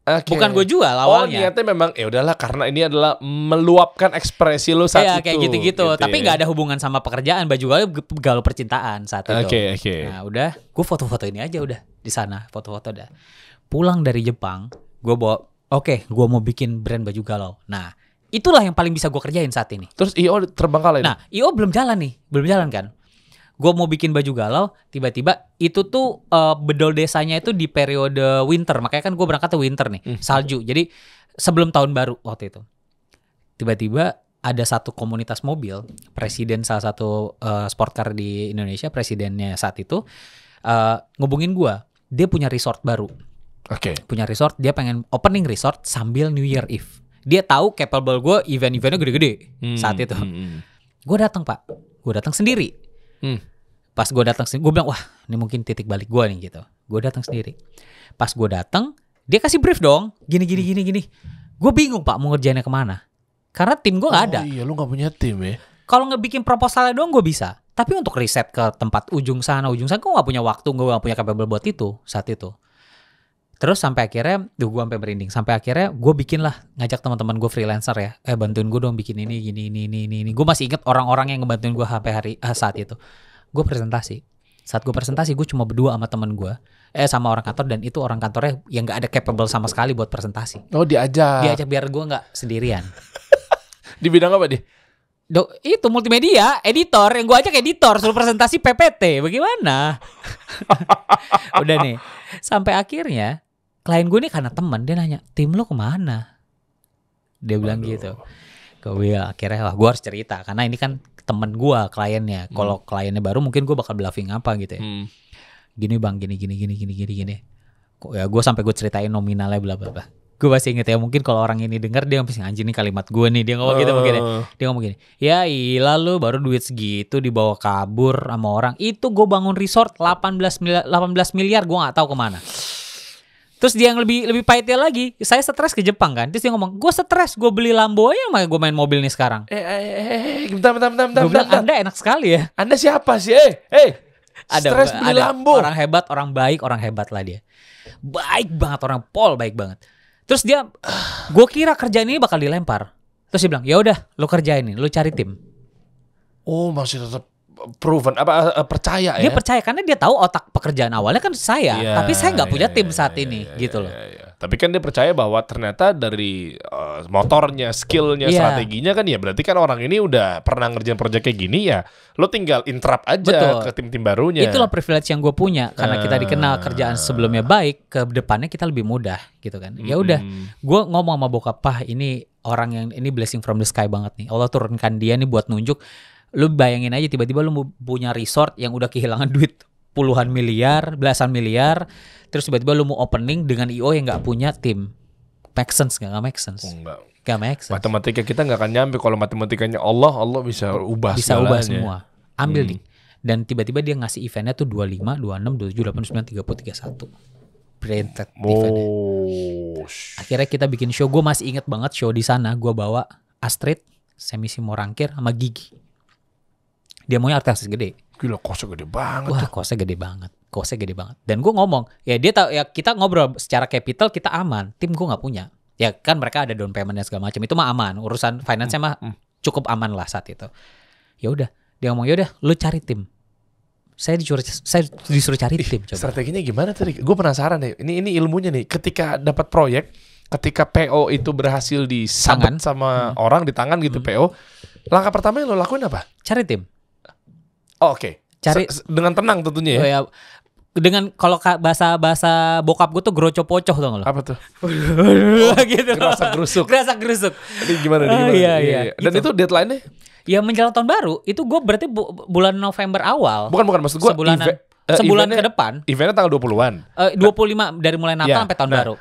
Okay. Bukan gue jual oh, awalnya. Oh niatnya
memang ya udahlah karena ini adalah meluapkan ekspresi lo saat ya, itu. kayak gitu-gitu. Gitu, Tapi ya. nggak ya. ada
hubungan sama pekerjaan. Baju gue galau percintaan saat itu. Oke okay, oke. Okay. Nah udah, gue foto-foto ini aja udah di sana foto-foto dah. Pulang dari Jepang, gue bawa Oke, okay, gue mau bikin brand baju galau. Nah, itulah yang paling bisa gue kerjain saat ini. Terus IO terbengkalai. Nah, IO belum jalan nih, belum jalan kan? Gue mau bikin baju galau, tiba-tiba itu tuh uh, bedol desanya itu di periode winter, makanya kan gue berangkat ke winter nih, hmm. salju. Jadi sebelum tahun baru waktu itu, tiba-tiba ada satu komunitas mobil, presiden salah satu uh, sport di Indonesia, presidennya saat itu uh, ngubungin gue, dia punya resort baru Oke. Okay. Punya resort, dia pengen opening resort sambil New Year Eve. Dia tahu capable gue event-eventnya gede-gede hmm, saat itu. Hmm, hmm. Gue datang pak, gue datang sendiri. Hmm. Pas gue datang sendiri, gue bilang wah ini mungkin titik balik gue nih gitu. Gue datang sendiri. Pas gue datang, dia kasih brief dong, gini gini gini gini. Gue bingung pak mau ngerjainnya kemana. Karena tim gue nggak oh, ada. Iya, lu nggak punya tim ya. Kalau ngebikin proposalnya doang gue bisa. Tapi untuk riset ke tempat ujung sana, ujung sana, gue nggak punya waktu, gue nggak punya capable buat itu saat itu. Terus sampai akhirnya, duh gue sampai merinding. Sampai akhirnya gue bikin lah ngajak teman-teman gue freelancer ya, eh bantuin gue dong bikin ini, gini, ini, ini, ini. ini. Gue masih inget orang-orang yang ngebantuin gue sampai hari eh, saat itu. Gue presentasi. Saat gue presentasi gue cuma berdua sama teman gue, eh sama orang kantor dan itu orang kantornya yang gak ada capable sama sekali buat presentasi.
Oh diajak. Diajak
biar gue nggak sendirian. Di bidang apa deh? Do, itu multimedia, editor, yang gue ajak editor, suruh presentasi PPT, bagaimana? Udah nih, sampai akhirnya klien gue ini karena teman dia nanya tim lo kemana dia bilang gitu gue bilang akhirnya lah gue harus cerita karena ini kan teman gue kliennya hmm. kalau hmm. kliennya baru mungkin gue bakal bluffing apa gitu ya hmm. gini bang gini gini gini gini gini gini ya gue sampai gue ceritain nominalnya bla bla bla gue masih inget ya mungkin kalau orang ini dengar dia pasti anjing nih kalimat gue nih dia ngomong uh. gitu mungkin ya. Oh. dia ngomong gini ya ilah lu baru duit segitu dibawa kabur sama orang itu gue bangun resort 18 miliar, 18 miliar gue nggak tahu kemana Terus dia yang lebih lebih pahitnya lagi, saya stres ke Jepang kan. Terus dia ngomong, gue stres, gue beli Lambo aja mah gue main mobil nih sekarang.
Eh, eh, eh, eh, eh
bentar, bentar, bentar, bentar. bentar, bentar. Anda enak sekali ya. Anda siapa sih? Eh, eh,
ada, stres beli ada Lambo. Orang
hebat, orang baik, orang hebat lah dia. Baik banget orang Paul, baik banget. Terus dia, gue kira kerjaan ini bakal dilempar. Terus dia bilang, ya udah, lo kerjain ini, lo cari tim.
Oh, masih tetap proven apa eh, eh, percaya dia ya. percaya karena dia tahu otak pekerjaan awalnya kan saya, yeah, tapi saya nggak punya yeah, tim iya, saat yeah, ini yeah, gitu loh. Yeah, yeah. Tapi kan dia percaya bahwa ternyata dari uh, motornya, skillnya, yeah. strateginya kan ya berarti kan orang ini udah pernah ngerjain proyek kayak gini ya, lo tinggal interrupt aja Betul. ke tim-tim barunya. Itulah
privilege yang gue punya karena kita dikenal kerjaan sebelumnya baik, ke depannya kita lebih mudah gitu kan. Ya udah, mm. gue ngomong sama bokap pah ini orang yang ini blessing from the sky banget nih. Allah turunkan dia nih buat nunjuk lu bayangin aja tiba-tiba lu punya resort yang udah kehilangan duit puluhan miliar, belasan miliar, terus tiba-tiba lu mau opening dengan IO yang nggak punya tim. Make sense nggak? Nggak make
sense. Enggak. Gak make sense. Matematika kita nggak akan nyampe kalau matematikanya Allah, Allah bisa ubah Bisa segalanya. ubah semua.
Ambil hmm. nih. Dan tiba-tiba dia ngasih eventnya tuh dua dua lima enam 25, 26, 27, sembilan 30, 31. Printed oh, eventnya. Akhirnya kita bikin show. Gue masih inget banget show di sana. Gue bawa Astrid, semisi morangkir sama Gigi dia maunya artis gede gila kosnya gede banget wah kosnya gede banget kosnya gede banget dan gue ngomong ya dia tahu ya kita ngobrol secara capital kita aman tim gue nggak punya ya kan mereka ada down payment dan segala macam itu mah aman urusan finance hmm, mah hmm. cukup aman lah saat itu ya udah
dia ngomong ya udah lu cari tim saya disuruh saya disuruh cari tim coba. Strateginya gimana tadi? Gue penasaran nih. Ini ini ilmunya nih. Ketika dapat proyek, ketika PO itu berhasil disambut sama hmm. orang di tangan gitu hmm. PO, langkah pertama yang lo lakuin apa? Cari tim. Oh, oke. Okay. Cari S dengan tenang tentunya ya. Oh, ya dengan kalau
bahasa bahasa bokap gue tuh groco pocoh dong lo. Apa tuh? oh, gitu. Gerasa gerusuk. Gerasa gerusuk. Ini gimana? nih? Oh, gimana? Iya, iya, iya, iya. Dan gitu. itu deadline-nya? Ya menjelang tahun baru itu gue berarti bu bulan November awal. Bukan bukan maksud gue. Eh, sebulan uh, sebulan ke
depan. Eventnya tanggal 20-an. Uh, 25 nah, dari mulai Natal yeah, sampai tahun nah, baru.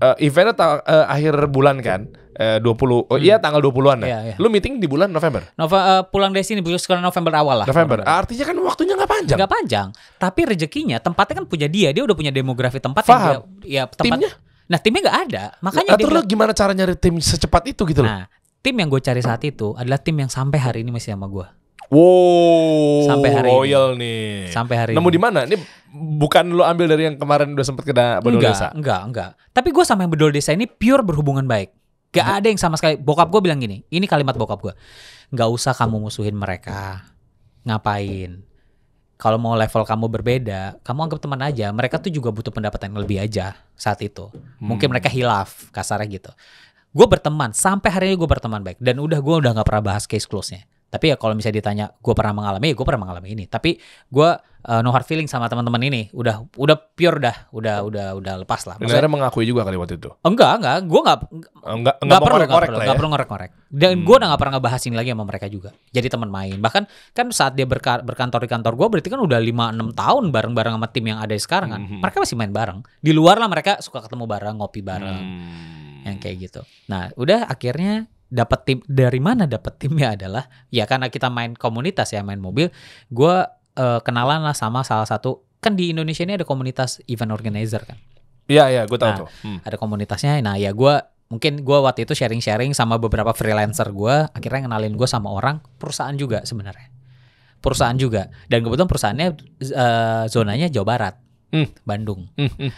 Uh, eventnya uh, akhir bulan kan eh, 20 oh hmm. iya tanggal 20-an ya. Iya, iya, Lu meeting di bulan November.
Nova, uh, pulang dari sini karena November awal lah. November. November. Artinya kan waktunya nggak panjang. Nggak panjang, tapi rezekinya tempatnya kan punya dia, dia udah punya demografi tempat Faham. yang dia, ya tempat. Timnya? Nah, timnya nggak ada. Makanya Atur dia gimana cara nyari tim secepat itu gitu loh. Nah, tim yang gue cari saat itu adalah tim yang sampai hari ini masih sama gue.
Wow, sampai hari royal ini. nih. Sampai hari. Nemu di mana? Ini bukan lo ambil
dari yang kemarin udah sempet kena bedol enggak, desa. Enggak, enggak. Tapi gue sama yang bedol desa ini pure berhubungan baik. Gak ada yang sama sekali. Bokap gue bilang gini, ini kalimat bokap gue. Gak usah kamu musuhin mereka. Ngapain? Kalau mau level kamu berbeda, kamu anggap teman aja. Mereka tuh juga butuh pendapatan yang lebih aja saat itu. Mungkin hmm. mereka hilaf, kasarnya gitu. Gue berteman, sampai hari ini gue berteman baik. Dan udah gue udah gak pernah bahas case close-nya tapi ya kalau misalnya ditanya gue pernah mengalami ya gue pernah mengalami ini tapi gue uh, no hard feeling sama teman-teman ini udah udah pure dah udah oh. udah udah lepas lah Maksudnya, Sebenarnya mengakui juga kali waktu itu enggak enggak gue oh, enggak enggak enggak, perlu ngorek -ngorek enggak ya? perlu ngorek-ngorek dan hmm. gue udah nggak pernah ngebahas ini lagi sama mereka juga jadi teman main bahkan kan saat dia berka berkantor di kantor gue berarti kan udah lima enam tahun bareng-bareng sama tim yang ada sekarang kan hmm. mereka masih main bareng di luar lah mereka suka ketemu bareng ngopi bareng hmm. yang kayak gitu nah udah akhirnya dapat tim dari mana dapat timnya adalah ya karena kita main komunitas ya main mobil gue uh, kenalan lah sama salah satu kan di Indonesia ini ada komunitas event organizer kan iya iya gue tahu nah, tuh hmm. ada komunitasnya nah ya gue mungkin gue waktu itu sharing-sharing sama beberapa freelancer gue akhirnya kenalin gue sama orang perusahaan juga sebenarnya perusahaan juga dan kebetulan perusahaannya uh, zonanya Jawa Barat hmm. Bandung hmm, hmm.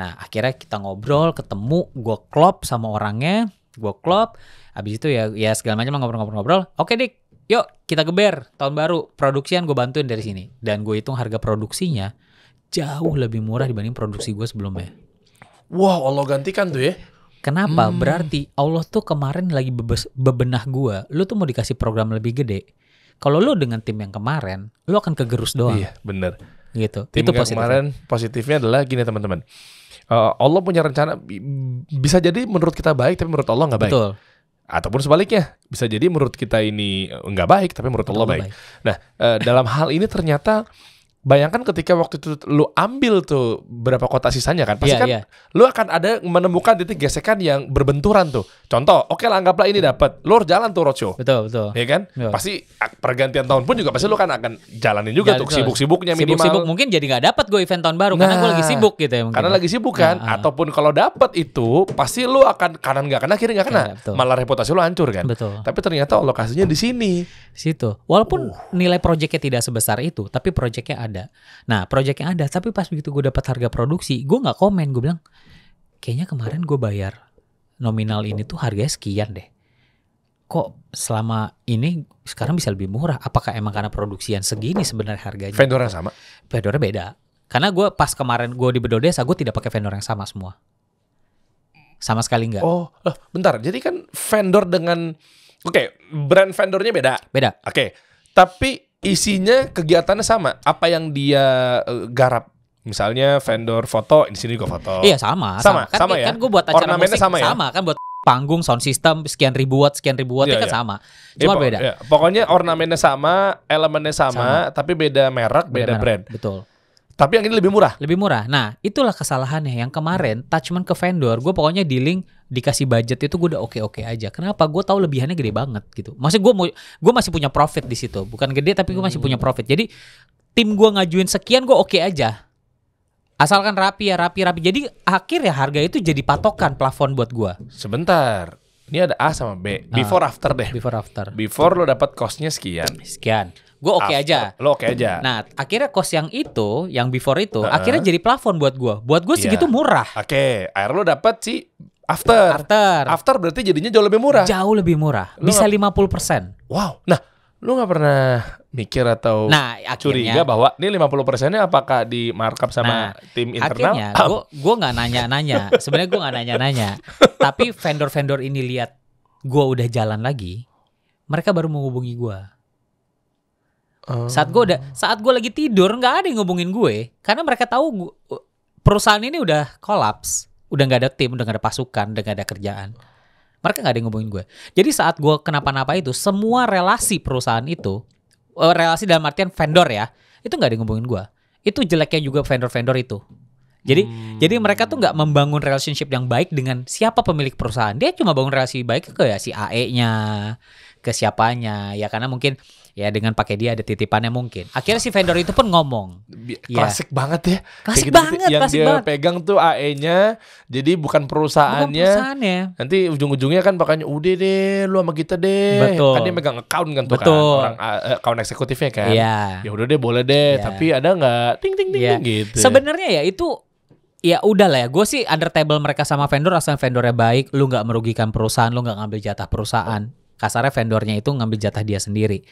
nah akhirnya kita ngobrol ketemu gue klop sama orangnya gue klop Abis itu ya ya segala macam ngobrol-ngobrol-ngobrol. Oke dik, yuk kita geber tahun baru produksian gue bantuin dari sini. Dan gue hitung harga produksinya jauh lebih murah dibanding produksi gue sebelumnya.
Wah wow, Allah gantikan tuh ya.
Kenapa? Hmm. Berarti Allah tuh kemarin lagi bebes, bebenah gue. Lu tuh mau dikasih program lebih gede. Kalau lu
dengan tim yang kemarin, lu akan kegerus doang. Iya, bener. Gitu. Tim Itu yang positifnya. kemarin positifnya adalah gini teman-teman. Uh, Allah punya rencana bisa jadi menurut kita baik tapi menurut Allah nggak baik. Betul ataupun sebaliknya bisa jadi menurut kita ini enggak eh, baik tapi menurut Allah, baik. baik. Nah, eh, dalam hal ini ternyata Bayangkan ketika waktu itu lu ambil tuh berapa kota sisanya kan, pasti yeah, kan yeah. lu akan ada menemukan titik gesekan yang berbenturan tuh. Contoh, oke okay lah anggaplah ini dapat, lu jalan tuh roadshow. Betul betul. Iya kan? Betul. Pasti ah, pergantian tahun pun juga pasti lu kan akan jalanin juga ya, tuh sibuk-sibuknya minimal. Sibuk-sibuk mungkin jadi nggak dapat gue event tahun baru nah, karena gue lagi sibuk gitu ya mungkin. Karena ya. lagi sibuk kan, nah, ataupun kalau dapat itu pasti lu akan kanan nggak kena kiri nggak kena, ya, malah reputasi lu hancur kan. Betul. Tapi ternyata lokasinya di sini. Situ. Walaupun
uh. nilai proyeknya tidak sebesar itu, tapi proyeknya ada ada. Nah, project yang ada, tapi pas begitu gue dapat harga produksi, gue nggak komen, gue bilang, kayaknya kemarin gue bayar nominal ini tuh harganya sekian deh. Kok selama ini sekarang bisa lebih murah? Apakah emang karena produksi yang segini sebenarnya harganya? Vendor yang sama? Vendornya beda. Karena gue pas kemarin gue di Bedo Desa, gue tidak pakai vendor yang sama semua. Sama sekali enggak. Oh,
bentar. Jadi kan vendor dengan Oke, okay, brand vendornya beda. Beda. Oke. Okay. Tapi isinya kegiatannya sama apa yang dia uh, garap misalnya vendor foto di sini juga foto iya sama sama sama, kan, sama ya kan gue buat acara musik sama, ya? sama kan buat panggung sound system sekian ribu watt
sekian ribu watt yeah, kan yeah. sama iya, cuma yeah, beda yeah.
pokoknya ornamennya sama elemennya sama, sama tapi beda merek beda, beda merek, brand betul tapi yang ini lebih murah. Lebih murah.
Nah, itulah kesalahannya yang kemarin touchman ke vendor, gue pokoknya di link dikasih budget itu gue udah oke oke aja. Kenapa? Gue tahu lebihannya gede banget gitu. Maksud gue mau gue masih punya profit di situ, bukan gede tapi gue masih punya hmm. profit. Jadi tim gue ngajuin sekian gue oke aja. Asalkan rapi ya rapi rapi. Jadi akhirnya harga itu jadi patokan plafon buat gue. Sebentar. Ini ada A sama B. Ah. Before uh, after deh. Before after.
Before lo dapat costnya sekian. Sekian
gue oke okay aja lo oke okay aja nah akhirnya kos yang itu yang before itu uh -huh. akhirnya jadi plafon
buat gue buat gue iya. segitu murah oke okay. air lo dapet sih after after after berarti jadinya jauh lebih murah jauh lebih murah lo bisa lima puluh persen wow nah lo nggak pernah mikir atau nah, akhirnya, curiga bahwa ini 50 persennya apakah di markup sama nah, tim internal? Akhirnya gue gue nggak nanya-nanya. Sebenarnya gue nggak nanya-nanya. Tapi vendor-vendor
ini lihat gue udah jalan lagi, mereka baru menghubungi gue. Saat gue udah saat gue lagi tidur nggak ada yang ngubungin gue karena mereka tahu gua, perusahaan ini udah kolaps, udah nggak ada tim, udah nggak ada pasukan, udah nggak ada kerjaan. Mereka nggak ada yang ngomongin gue. Jadi saat gue kenapa-napa itu semua relasi perusahaan itu eh, relasi dalam artian vendor ya itu nggak ada yang ngomongin gue. Itu jeleknya juga vendor-vendor itu. Jadi hmm. jadi mereka tuh nggak membangun relationship yang baik dengan siapa pemilik perusahaan. Dia cuma bangun relasi baik ke ya si AE-nya, ke siapanya ya karena mungkin ya dengan pakai
dia ada titipannya mungkin akhirnya si vendor itu pun ngomong ya. klasik ya. banget ya klasik gitu, banget yang klasik dia banget. pegang tuh AE-nya jadi bukan perusahaannya bukan perusahaannya nanti ujung-ujungnya kan pakainya udah deh lu sama kita deh betul kan dia megang account kan tuh kan, betul. kan orang eh, eh, account eksekutifnya kan ya ya udah deh boleh deh ya. tapi ada nggak ting ting ting, ya. ting gitu sebenarnya ya itu
ya udah lah ya gue sih under table mereka sama vendor asal vendornya baik lu nggak merugikan perusahaan lu nggak ngambil jatah perusahaan kasarnya vendornya itu ngambil jatah dia sendiri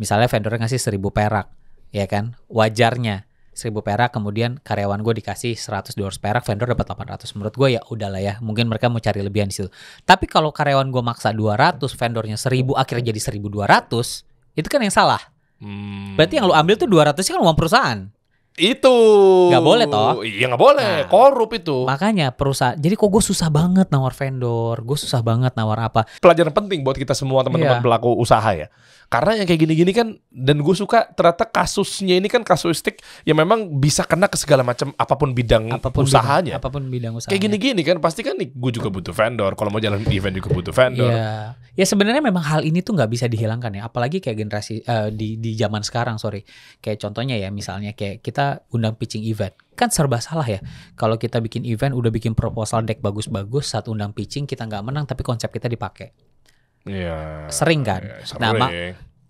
misalnya vendor ngasih seribu perak, ya kan? Wajarnya seribu perak kemudian karyawan gue dikasih 100 200 perak, vendor dapat delapan ratus. Menurut gue ya udahlah ya, mungkin mereka mau cari lebihan di situ. Tapi kalau karyawan gue maksa dua ratus, vendornya seribu, akhirnya jadi seribu dua ratus, itu kan yang salah. Hmm. Berarti yang lo ambil tuh 200 kan uang perusahaan. Itu. nggak boleh toh. Iya nggak boleh. Nah, Korup itu. Makanya perusahaan. Jadi kok gue susah banget nawar vendor. Gue susah banget
nawar apa. Pelajaran penting buat kita semua teman-teman iya. pelaku usaha ya. Karena yang kayak gini-gini kan dan gue suka ternyata kasusnya ini kan kasuistik yang memang bisa kena ke segala macam apapun bidang apapun usahanya. Bidang, apapun bidang usahanya. Kayak gini-gini kan pasti kan nih gue juga butuh vendor. Kalau mau jalan event juga butuh vendor. Iya.
Ya sebenarnya memang hal ini tuh nggak bisa dihilangkan ya. Apalagi kayak generasi uh, di di zaman sekarang sorry. Kayak contohnya ya misalnya kayak kita undang pitching event kan serba salah ya. Kalau kita bikin event udah bikin proposal deck bagus-bagus, saat undang pitching kita nggak menang tapi konsep kita dipakai.
Iya. Sering
kan. Ya, Nah, mak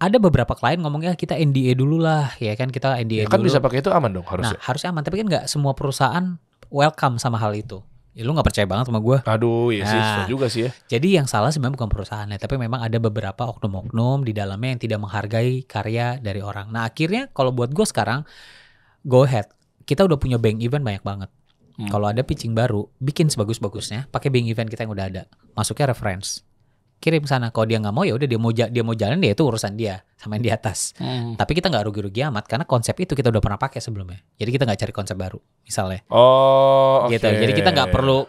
ada beberapa klien ngomongnya kita NDA dulu lah, ya kan kita NDA ya, kan dulu. Kan bisa pakai itu aman dong harusnya. Nah, harusnya aman, tapi kan nggak semua perusahaan welcome sama hal itu. Ya, lu nggak percaya banget sama gue? Aduh, iya nah, sih, susah juga sih ya. Jadi yang salah sebenarnya bukan perusahaannya, tapi memang ada beberapa oknum-oknum di dalamnya yang tidak menghargai karya dari orang. Nah, akhirnya kalau buat gue sekarang, go ahead. Kita udah punya bank event banyak banget. Hmm. Kalau ada pitching baru, bikin sebagus-bagusnya, pakai bank event kita yang udah ada, masuknya reference kirim sana kalau dia nggak mau ya udah dia mau dia mau jalan dia ya itu urusan dia sama yang di atas hmm. tapi kita nggak rugi-rugi amat karena konsep itu kita udah pernah pakai sebelumnya jadi kita nggak cari konsep baru misalnya oh okay. gitu jadi kita nggak perlu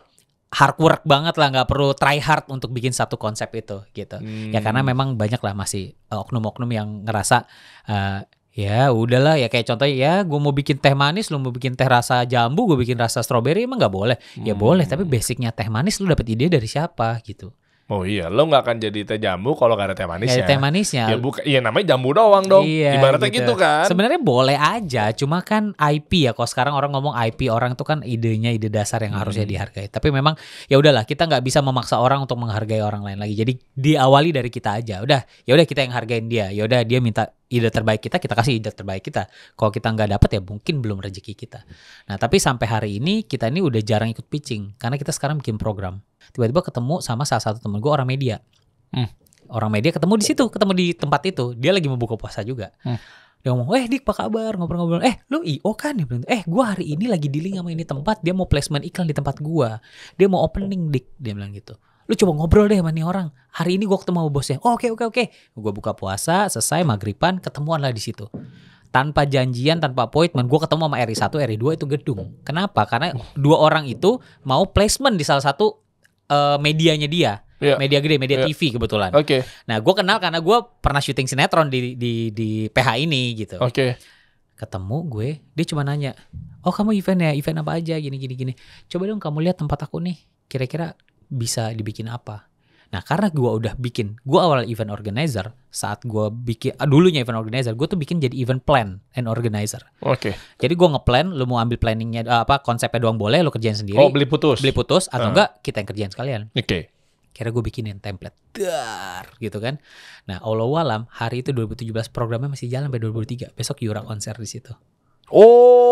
hard work banget lah nggak perlu try hard untuk bikin satu konsep itu gitu ya hmm. ya karena memang banyak lah masih eh, oknum-oknum yang ngerasa uh, ya udahlah ya kayak contoh ya gue mau bikin teh manis lu mau bikin teh rasa jambu gue bikin rasa stroberi emang nggak boleh ya hmm. ya boleh tapi basicnya teh manis lu dapet ide dari siapa gitu
Oh iya, lo nggak akan jadi teh jamu kalau gak ada teh manisnya. Ya, teh manisnya. Ya buka, ya namanya jamu doang dong. Iya, Ibaratnya gitu, gitu kan. Sebenarnya
boleh aja, cuma kan IP ya. Kalau sekarang orang ngomong IP orang itu kan idenya ide dasar yang hmm. harusnya dihargai. Tapi memang ya udahlah, kita nggak bisa memaksa orang untuk menghargai orang lain lagi. Jadi diawali dari kita aja. Udah, ya udah kita yang hargain dia. Ya udah dia minta ide terbaik kita, kita kasih ide terbaik kita. Kalau kita nggak dapat ya mungkin belum rezeki kita. Nah tapi sampai hari ini kita ini udah jarang ikut pitching karena kita sekarang bikin program tiba-tiba ketemu sama salah satu temen gue orang media hmm. orang media ketemu di situ ketemu di tempat itu dia lagi mau buka puasa juga hmm. dia ngomong eh dik apa kabar ngobrol-ngobrol eh lu i io kan dia bilang eh gue hari ini lagi dealing sama ini tempat dia mau placement iklan di tempat gue dia mau opening dik dia bilang gitu lu coba ngobrol deh sama nih orang. Hari ini gue ketemu sama bosnya. Oh, oke okay, oke okay, oke. Okay. Gue buka puasa, selesai maghriban, ketemuan lah di situ. Tanpa janjian, tanpa appointment, gue ketemu sama RI 1, RI 2 itu gedung. Kenapa? Karena dua orang itu mau placement di salah satu uh, medianya dia. Yeah. Media gede, media yeah. TV kebetulan. Oke. Okay. Nah, gue kenal karena gue pernah syuting sinetron di di di PH ini gitu. Oke. Okay. Ketemu gue, dia cuma nanya, "Oh, kamu event ya? Event apa aja? Gini gini gini. Coba dong kamu lihat tempat aku nih. Kira-kira bisa dibikin apa?" Nah karena gue udah bikin, gue awal event organizer saat gue bikin ah, dulunya event organizer, gue tuh bikin jadi event plan and organizer. Oke. Okay. Jadi gue ngeplan, lu mau ambil planningnya eh, apa konsepnya doang boleh, lu kerjain sendiri. Oh beli putus. Beli putus atau uh. enggak kita yang kerjain sekalian. Oke. Okay. Kira gue bikinin template, dar gitu kan. Nah, Allah walam hari itu 2017 programnya masih jalan sampai 2023. Besok Yura konser di situ. Oh,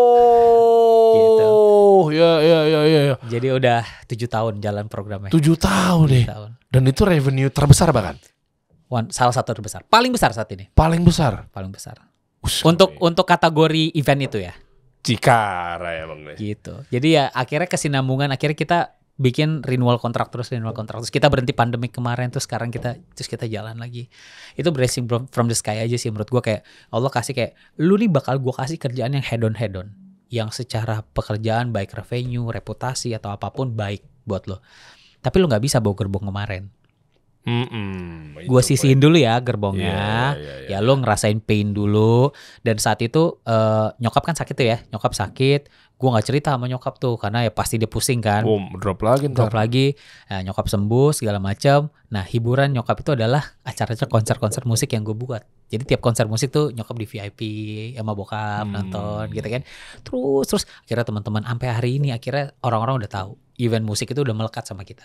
Oh ya ya ya ya. Jadi udah tujuh tahun jalan programnya. Tujuh
tahun nih. Tahun. Dan itu revenue terbesar bahkan. One, salah satu
terbesar, paling besar saat ini.
Paling besar.
Paling besar. Usah, Untuk untuk kategori event itu ya. Cikara ya bang. Gitu. Jadi ya akhirnya kesinambungan, akhirnya kita bikin renewal kontrak terus renewal kontrak terus kita berhenti pandemi kemarin terus sekarang kita terus kita jalan lagi itu blessing from, from the sky aja sih menurut gue kayak Allah kasih kayak lu nih bakal gue kasih kerjaan yang head on head on yang secara pekerjaan baik revenue, reputasi atau apapun baik buat lo. Tapi lo nggak bisa bawa gerbong kemarin. Mm -mm. Gue sisihin dulu ya gerbongnya. Yeah, yeah, yeah, yeah. Ya iya. lo ngerasain pain dulu. Dan saat itu uh, nyokap kan sakit tuh ya. Nyokap sakit gue nggak cerita sama nyokap tuh karena ya pasti dia pusing kan Boom, oh, drop lagi ntar. drop lagi nah, nyokap sembuh segala macam nah hiburan nyokap itu adalah acara-acara konser-konser musik yang gue buat jadi tiap konser musik tuh nyokap di VIP sama bokap hmm. nonton gitu kan terus terus akhirnya teman-teman sampai hari ini akhirnya orang-orang udah tahu event musik itu udah melekat sama kita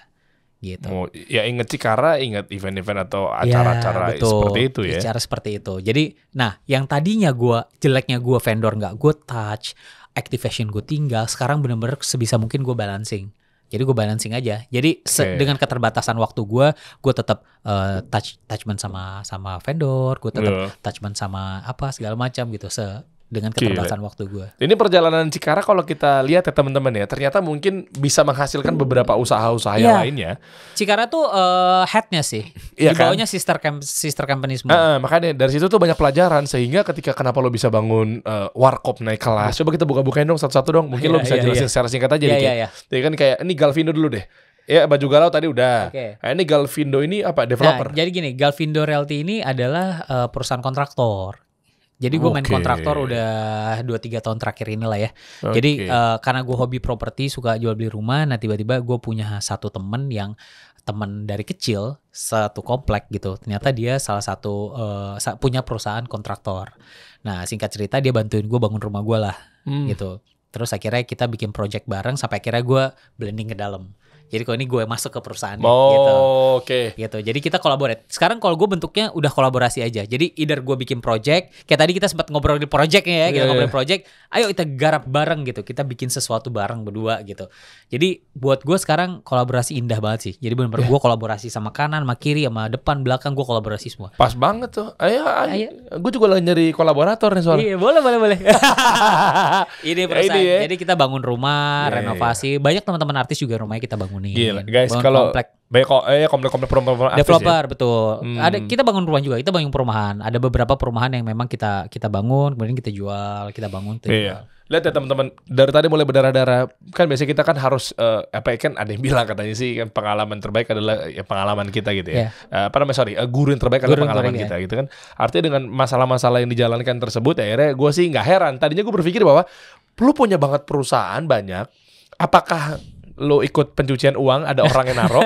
gitu. Oh, ya inget Cikara, inget event-event atau ya, acara-acara ya, seperti itu ya. Acara seperti itu. Jadi,
nah yang tadinya gue jeleknya gue vendor nggak gue touch, activation gue tinggal sekarang bener-bener sebisa mungkin gue balancing jadi gue balancing aja jadi okay. dengan keterbatasan waktu gue gue tetap uh, eh, touch touchment sama sama vendor gue tetap yeah. touchment sama apa
segala macam gitu se dengan keterbatasan Gile. waktu gue. Ini perjalanan Cikara kalau kita lihat ya teman-teman ya, ternyata mungkin bisa menghasilkan beberapa usaha-usaha yeah. yang iya. lainnya. Cikara tuh uh,
headnya sih, yeah, di kan? bawahnya kan? sister camp sister company semua. Uh, uh,
makanya dari situ tuh banyak pelajaran sehingga ketika kenapa lo bisa bangun uh, warkop naik kelas. Coba kita buka-bukain dong satu-satu dong. Mungkin yeah, lo iya, bisa yeah, jelasin yeah. secara singkat aja yeah, iya Yeah, yeah. Jadi kan kayak ini Galvindo dulu deh. Ya baju galau tadi udah. Okay. Nah, ini Galvindo ini apa nah, developer?
Nah, jadi gini, Galvindo Realty ini adalah uh, perusahaan kontraktor. Jadi gue okay. main kontraktor udah 2-3 tahun terakhir ini lah ya. Okay. Jadi uh, karena gue hobi properti, suka jual beli rumah, nah tiba-tiba gue punya satu temen yang temen dari kecil satu komplek gitu. Ternyata dia salah satu uh, punya perusahaan kontraktor. Nah singkat cerita dia bantuin gue bangun rumah gue lah hmm. gitu. Terus akhirnya kita bikin project bareng sampai akhirnya gue blending ke dalam. Jadi kalau ini gue masuk ke perusahaan ya, oh, gitu. Oke. Okay. Gitu. Jadi kita kolaborasi. Sekarang kalau gue bentuknya udah kolaborasi aja. Jadi either gue bikin project, kayak tadi kita sempat ngobrol di projectnya ya, yeah, kita yeah, iya. ngobrolin project. Ayo kita garap bareng gitu. Kita bikin sesuatu bareng berdua gitu. Jadi buat gue sekarang kolaborasi indah banget sih. Jadi benar-benar yeah. gue kolaborasi sama kanan, sama kiri, sama depan, belakang gue kolaborasi semua. Pas banget tuh. Ayo, ah, ayo. Iya. Gue juga lagi nyari kolaborator nih soalnya. Iya, boleh, boleh, boleh. Ya, ini perusahaan. Ya, ini ya. Jadi kita bangun rumah, yeah, renovasi. Iya. Banyak teman-teman artis juga rumahnya kita bangun Gila, guys, bangun kalau komplek. kok eh, komplek-komplek perumahan. Developer ya? betul. Hmm. Ada kita bangun rumah juga, kita bangun perumahan. Ada beberapa perumahan yang memang kita kita bangun, kemudian kita jual, kita bangun, kita iya.
lihat ya teman-teman dari tadi mulai berdarah-darah kan biasanya kita kan harus uh, apa ya, kan ada yang bilang katanya sih kan pengalaman terbaik adalah ya, pengalaman kita gitu ya yeah. Iya. uh, apa namanya sorry uh, eh, guru yang terbaik guru adalah pengalaman terbaik, kita ya. gitu kan artinya dengan masalah-masalah yang dijalankan tersebut akhirnya gue sih nggak heran tadinya gue berpikir bahwa lu punya banget perusahaan banyak apakah lo ikut pencucian uang ada orang yang naruh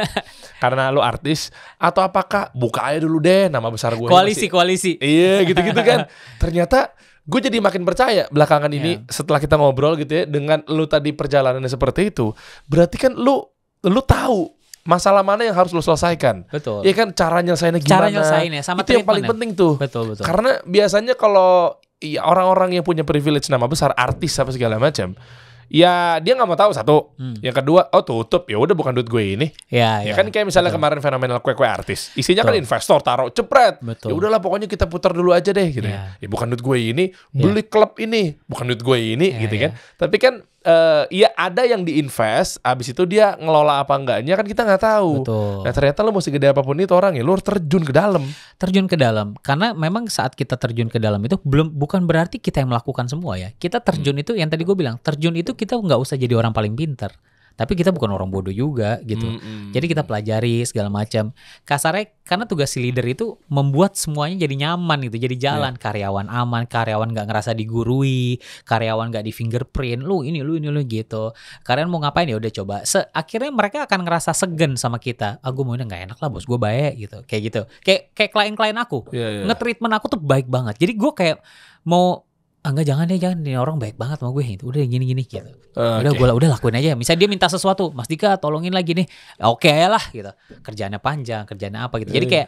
karena lo artis atau apakah buka aja dulu deh nama besar gue koalisi masih,
koalisi iya gitu-gitu kan
ternyata gue jadi makin percaya belakangan ini yeah. setelah kita ngobrol gitu ya dengan lo tadi perjalanannya seperti itu berarti kan lo lu tahu masalah mana yang harus lo selesaikan betul ya kan cara nyelesainnya gimana cara nyelesainnya sama itu yang paling penting tuh betul betul karena biasanya kalau ya, orang-orang yang punya privilege nama besar artis apa segala macam ya dia nggak mau tahu satu hmm. yang kedua oh tutup ya udah bukan duit gue ini ya, ya, ya kan kayak misalnya betul. kemarin fenomenal kue kue artis isinya kan betul. kan investor taruh cepret ya udahlah pokoknya kita putar dulu aja deh gitu ya, ya bukan duit gue ini ya. beli ya. klub ini bukan duit gue ini ya, gitu ya. kan tapi kan uh, ya ada yang diinvest, abis itu dia ngelola apa enggaknya kan kita nggak tahu. Betul. Nah ternyata lo mau segede apapun itu orang ya, lo terjun ke dalam. Terjun ke dalam, karena memang saat kita terjun ke dalam itu belum
bukan berarti kita yang melakukan semua ya. Kita terjun hmm. itu yang tadi gue bilang, terjun itu kita nggak usah jadi orang paling pinter tapi kita bukan orang bodoh juga gitu. Mm-hmm. Jadi kita pelajari segala macam. Kasarnya karena tugas si leader itu membuat semuanya jadi nyaman gitu, jadi jalan. Yeah. Karyawan aman, karyawan nggak ngerasa digurui, karyawan nggak di fingerprint. Lu ini, lu ini, lu gitu. Kalian mau ngapain ya udah coba. Se- akhirnya mereka akan ngerasa segen sama kita. Ah mau ini nggak enak lah bos, gue baik gitu. Kayak gitu. Kayak kayak klien-klien aku, yeah, yeah. ngetreatment aku tuh baik banget. Jadi gue kayak mau enggak ah, jangan deh jangan ini orang baik banget sama gue itu udah gini gini gitu uh, udah gue udah lakuin aja misalnya dia minta sesuatu Mas Dika tolongin lagi nih oke okay lah gitu kerjaannya panjang kerjaannya apa gitu jadi iya, iya. kayak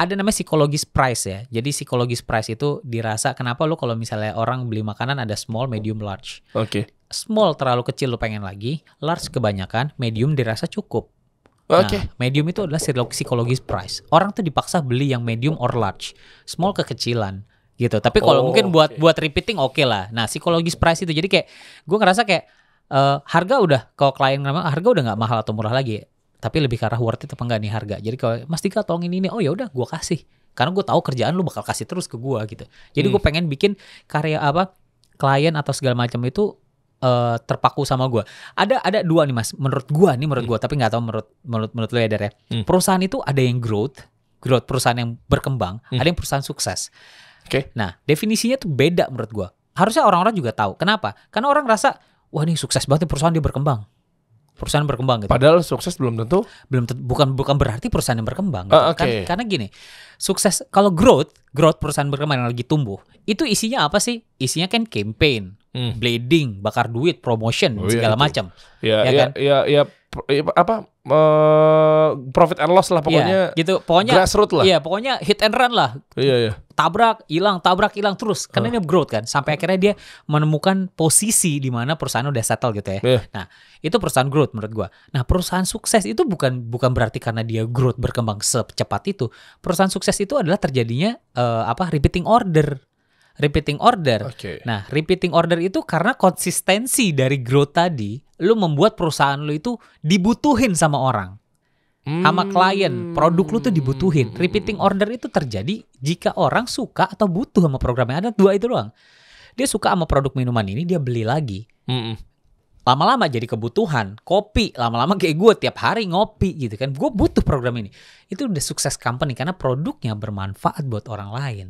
ada namanya psikologis price ya. Jadi psikologis price itu dirasa kenapa lo kalau misalnya orang beli makanan ada small, medium, large. Oke. Okay. Small terlalu kecil lo pengen lagi, large kebanyakan, medium dirasa cukup. Nah, oke. Okay. medium itu adalah psikologis price. Orang tuh dipaksa beli yang medium or large. Small kekecilan, gitu. Tapi kalau oh, mungkin buat okay. buat repeating oke okay lah. Nah, psikologis price itu jadi kayak gue ngerasa kayak uh, harga udah kalau klien ngomong harga udah nggak mahal atau murah lagi, tapi lebih ke arah worth it apa enggak nih harga. Jadi kalau Mas Dika tolong ini ini oh ya udah gue kasih. Karena gue tahu kerjaan lu bakal kasih terus ke gue gitu. Jadi hmm. gue pengen bikin karya apa klien atau segala macam itu uh, terpaku sama gue. Ada ada dua nih mas, menurut gue nih menurut hmm. gue, tapi nggak tahu menurut menurut menurut lu ya dari ya. Hmm. Perusahaan itu ada yang growth, growth perusahaan yang berkembang, hmm. ada yang perusahaan sukses. Oke. Okay. Nah, definisinya tuh beda menurut gua. Harusnya orang-orang juga tahu. Kenapa? Karena orang rasa, wah ini sukses banget perusahaan dia berkembang. Perusahaan berkembang gitu. Padahal sukses belum tentu belum tentu, bukan bukan berarti perusahaan yang berkembang gitu. Uh, ah, okay. kan, karena gini, sukses kalau growth, growth perusahaan berkembang yang lagi tumbuh, itu isinya apa sih? Isinya kan campaign hmm. blading, bakar duit, promotion oh, iya, segala macam.
Iya. ya, ya kan? Ya, ya, ya apa uh, profit and loss lah iya, pokoknya. Ya, gitu. Pokoknya grassroots lah. Iya,
pokoknya hit and run lah. Iya, iya. Tabrak, hilang, tabrak, hilang terus. Karena uh. ini growth kan. Sampai akhirnya dia menemukan posisi di mana perusahaan udah settle gitu ya. Yeah. Nah, itu perusahaan growth menurut gua. Nah, perusahaan sukses itu bukan bukan berarti karena dia growth berkembang secepat itu. Perusahaan sukses itu adalah terjadinya uh, apa repeating order repeating order. Okay. Nah, repeating order itu karena konsistensi dari growth tadi, lu membuat perusahaan lu itu dibutuhin sama orang. Hmm. Sama klien, hmm. produk lu tuh dibutuhin. Repeating order itu terjadi jika orang suka atau butuh sama programnya. Ada dua itu doang. Dia suka sama produk minuman ini, dia beli lagi. Hmm lama-lama jadi kebutuhan kopi lama-lama kayak gue tiap hari ngopi gitu kan gue butuh program ini itu udah sukses company karena produknya bermanfaat buat orang lain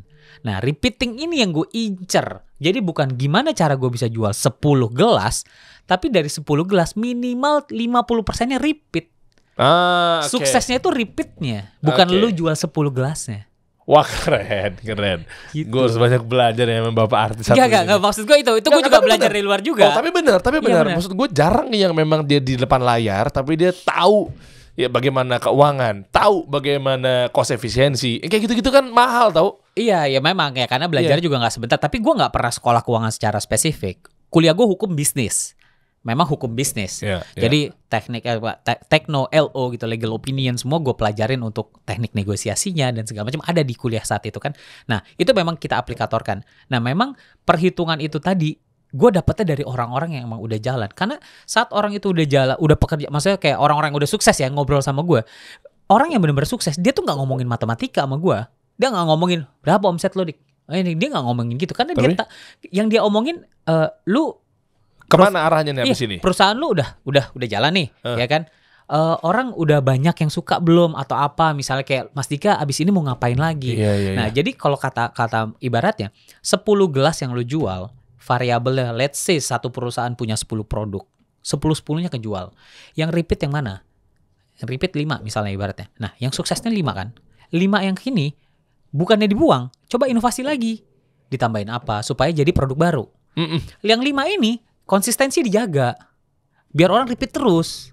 nah repeating ini yang gue incer jadi bukan gimana cara gue bisa jual 10 gelas tapi dari 10 gelas minimal 50 persennya repeat
ah, okay. suksesnya
itu repeatnya bukan okay. lu jual 10 gelasnya
Wah keren, keren. Gitu. Gue harus banyak belajar ya memang bapak artis gak, gak, gak,
maksud gue itu, itu gue juga belajar bener. dari luar juga. Oh, tapi benar, tapi iya, benar. Ya,
maksud gue jarang yang memang dia di depan layar, tapi dia tahu ya bagaimana keuangan, tahu bagaimana cost efisiensi. Ya, kayak gitu-gitu kan mahal tau. Iya, ya memang ya karena belajar yeah. juga nggak
sebentar. Tapi gue nggak pernah sekolah keuangan secara spesifik. Kuliah gue hukum bisnis memang hukum bisnis. Yeah, yeah. Jadi teknik eh, te techno LO gitu legal opinion semua gue pelajarin untuk teknik negosiasinya dan segala macam ada di kuliah saat itu kan. Nah, itu memang kita aplikatorkan. Nah, memang perhitungan itu tadi gue dapetnya dari orang-orang yang emang udah jalan karena saat orang itu udah jalan udah pekerja maksudnya kayak orang-orang yang udah sukses ya ngobrol sama gue orang yang benar-benar sukses dia tuh nggak ngomongin matematika sama gue dia nggak ngomongin berapa omset lo dik eh, ini dia nggak ngomongin gitu karena Tapi? dia tak yang dia omongin uh, lu Kemana arahnya nih abis sini? Iya, ini? Perusahaan lu udah udah udah jalan nih, uh. ya kan? uh, orang udah banyak yang suka belum atau apa misalnya kayak Mas Dika abis ini mau ngapain lagi. Iya, iya, nah, iya. jadi kalau kata kata ibaratnya 10 gelas yang lu jual, variabelnya let's say satu perusahaan punya 10 produk. 10 sepuluhnya kejual. Yang repeat yang mana? repeat 5 misalnya ibaratnya. Nah, yang suksesnya 5 kan. 5 yang kini bukannya dibuang, coba inovasi lagi. Ditambahin apa supaya jadi produk baru. Mm -mm. Yang lima ini konsistensi dijaga biar orang repeat terus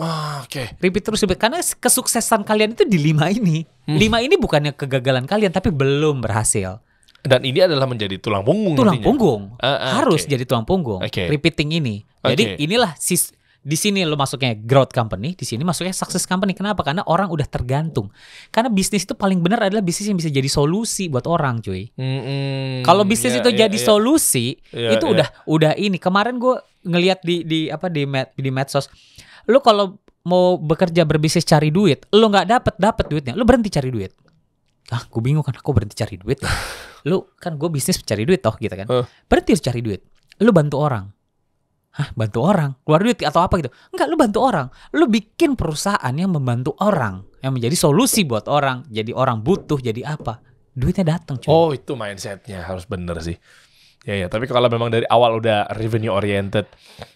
Ah, Oke. Okay. Repeat terus repeat karena kesuksesan kalian itu di lima ini. Hmm. Lima ini bukannya kegagalan kalian tapi belum berhasil. Dan ini adalah menjadi tulang punggung. Tulang nantinya. punggung. Uh, uh, Harus okay. jadi tulang punggung. Okay. Repeating ini. Jadi okay. inilah sis di sini lo masuknya growth company, di sini masuknya success company. Kenapa? Karena orang udah tergantung. Karena bisnis itu paling benar adalah bisnis yang bisa jadi solusi buat orang, cuy.
Mm-hmm. Kalau bisnis yeah, itu yeah, jadi yeah. solusi, yeah, itu yeah. udah
udah ini. Kemarin gue ngelihat di di apa di med, di medsos, lo kalau mau bekerja berbisnis cari duit, lo nggak dapet dapet duitnya, lo berhenti cari duit. Ah, gue bingung kan, aku berhenti cari duit. Ya? lo kan gue bisnis cari duit toh gitu kan. Uh. Berhenti cari duit. Lo bantu orang Hah, bantu orang, keluar duit atau apa gitu. Enggak, lu bantu orang. Lu bikin perusahaan yang membantu orang, yang menjadi solusi
buat orang. Jadi orang butuh jadi apa? Duitnya datang, Oh, itu mindsetnya harus bener sih. Ya ya, tapi kalau memang dari awal udah revenue oriented,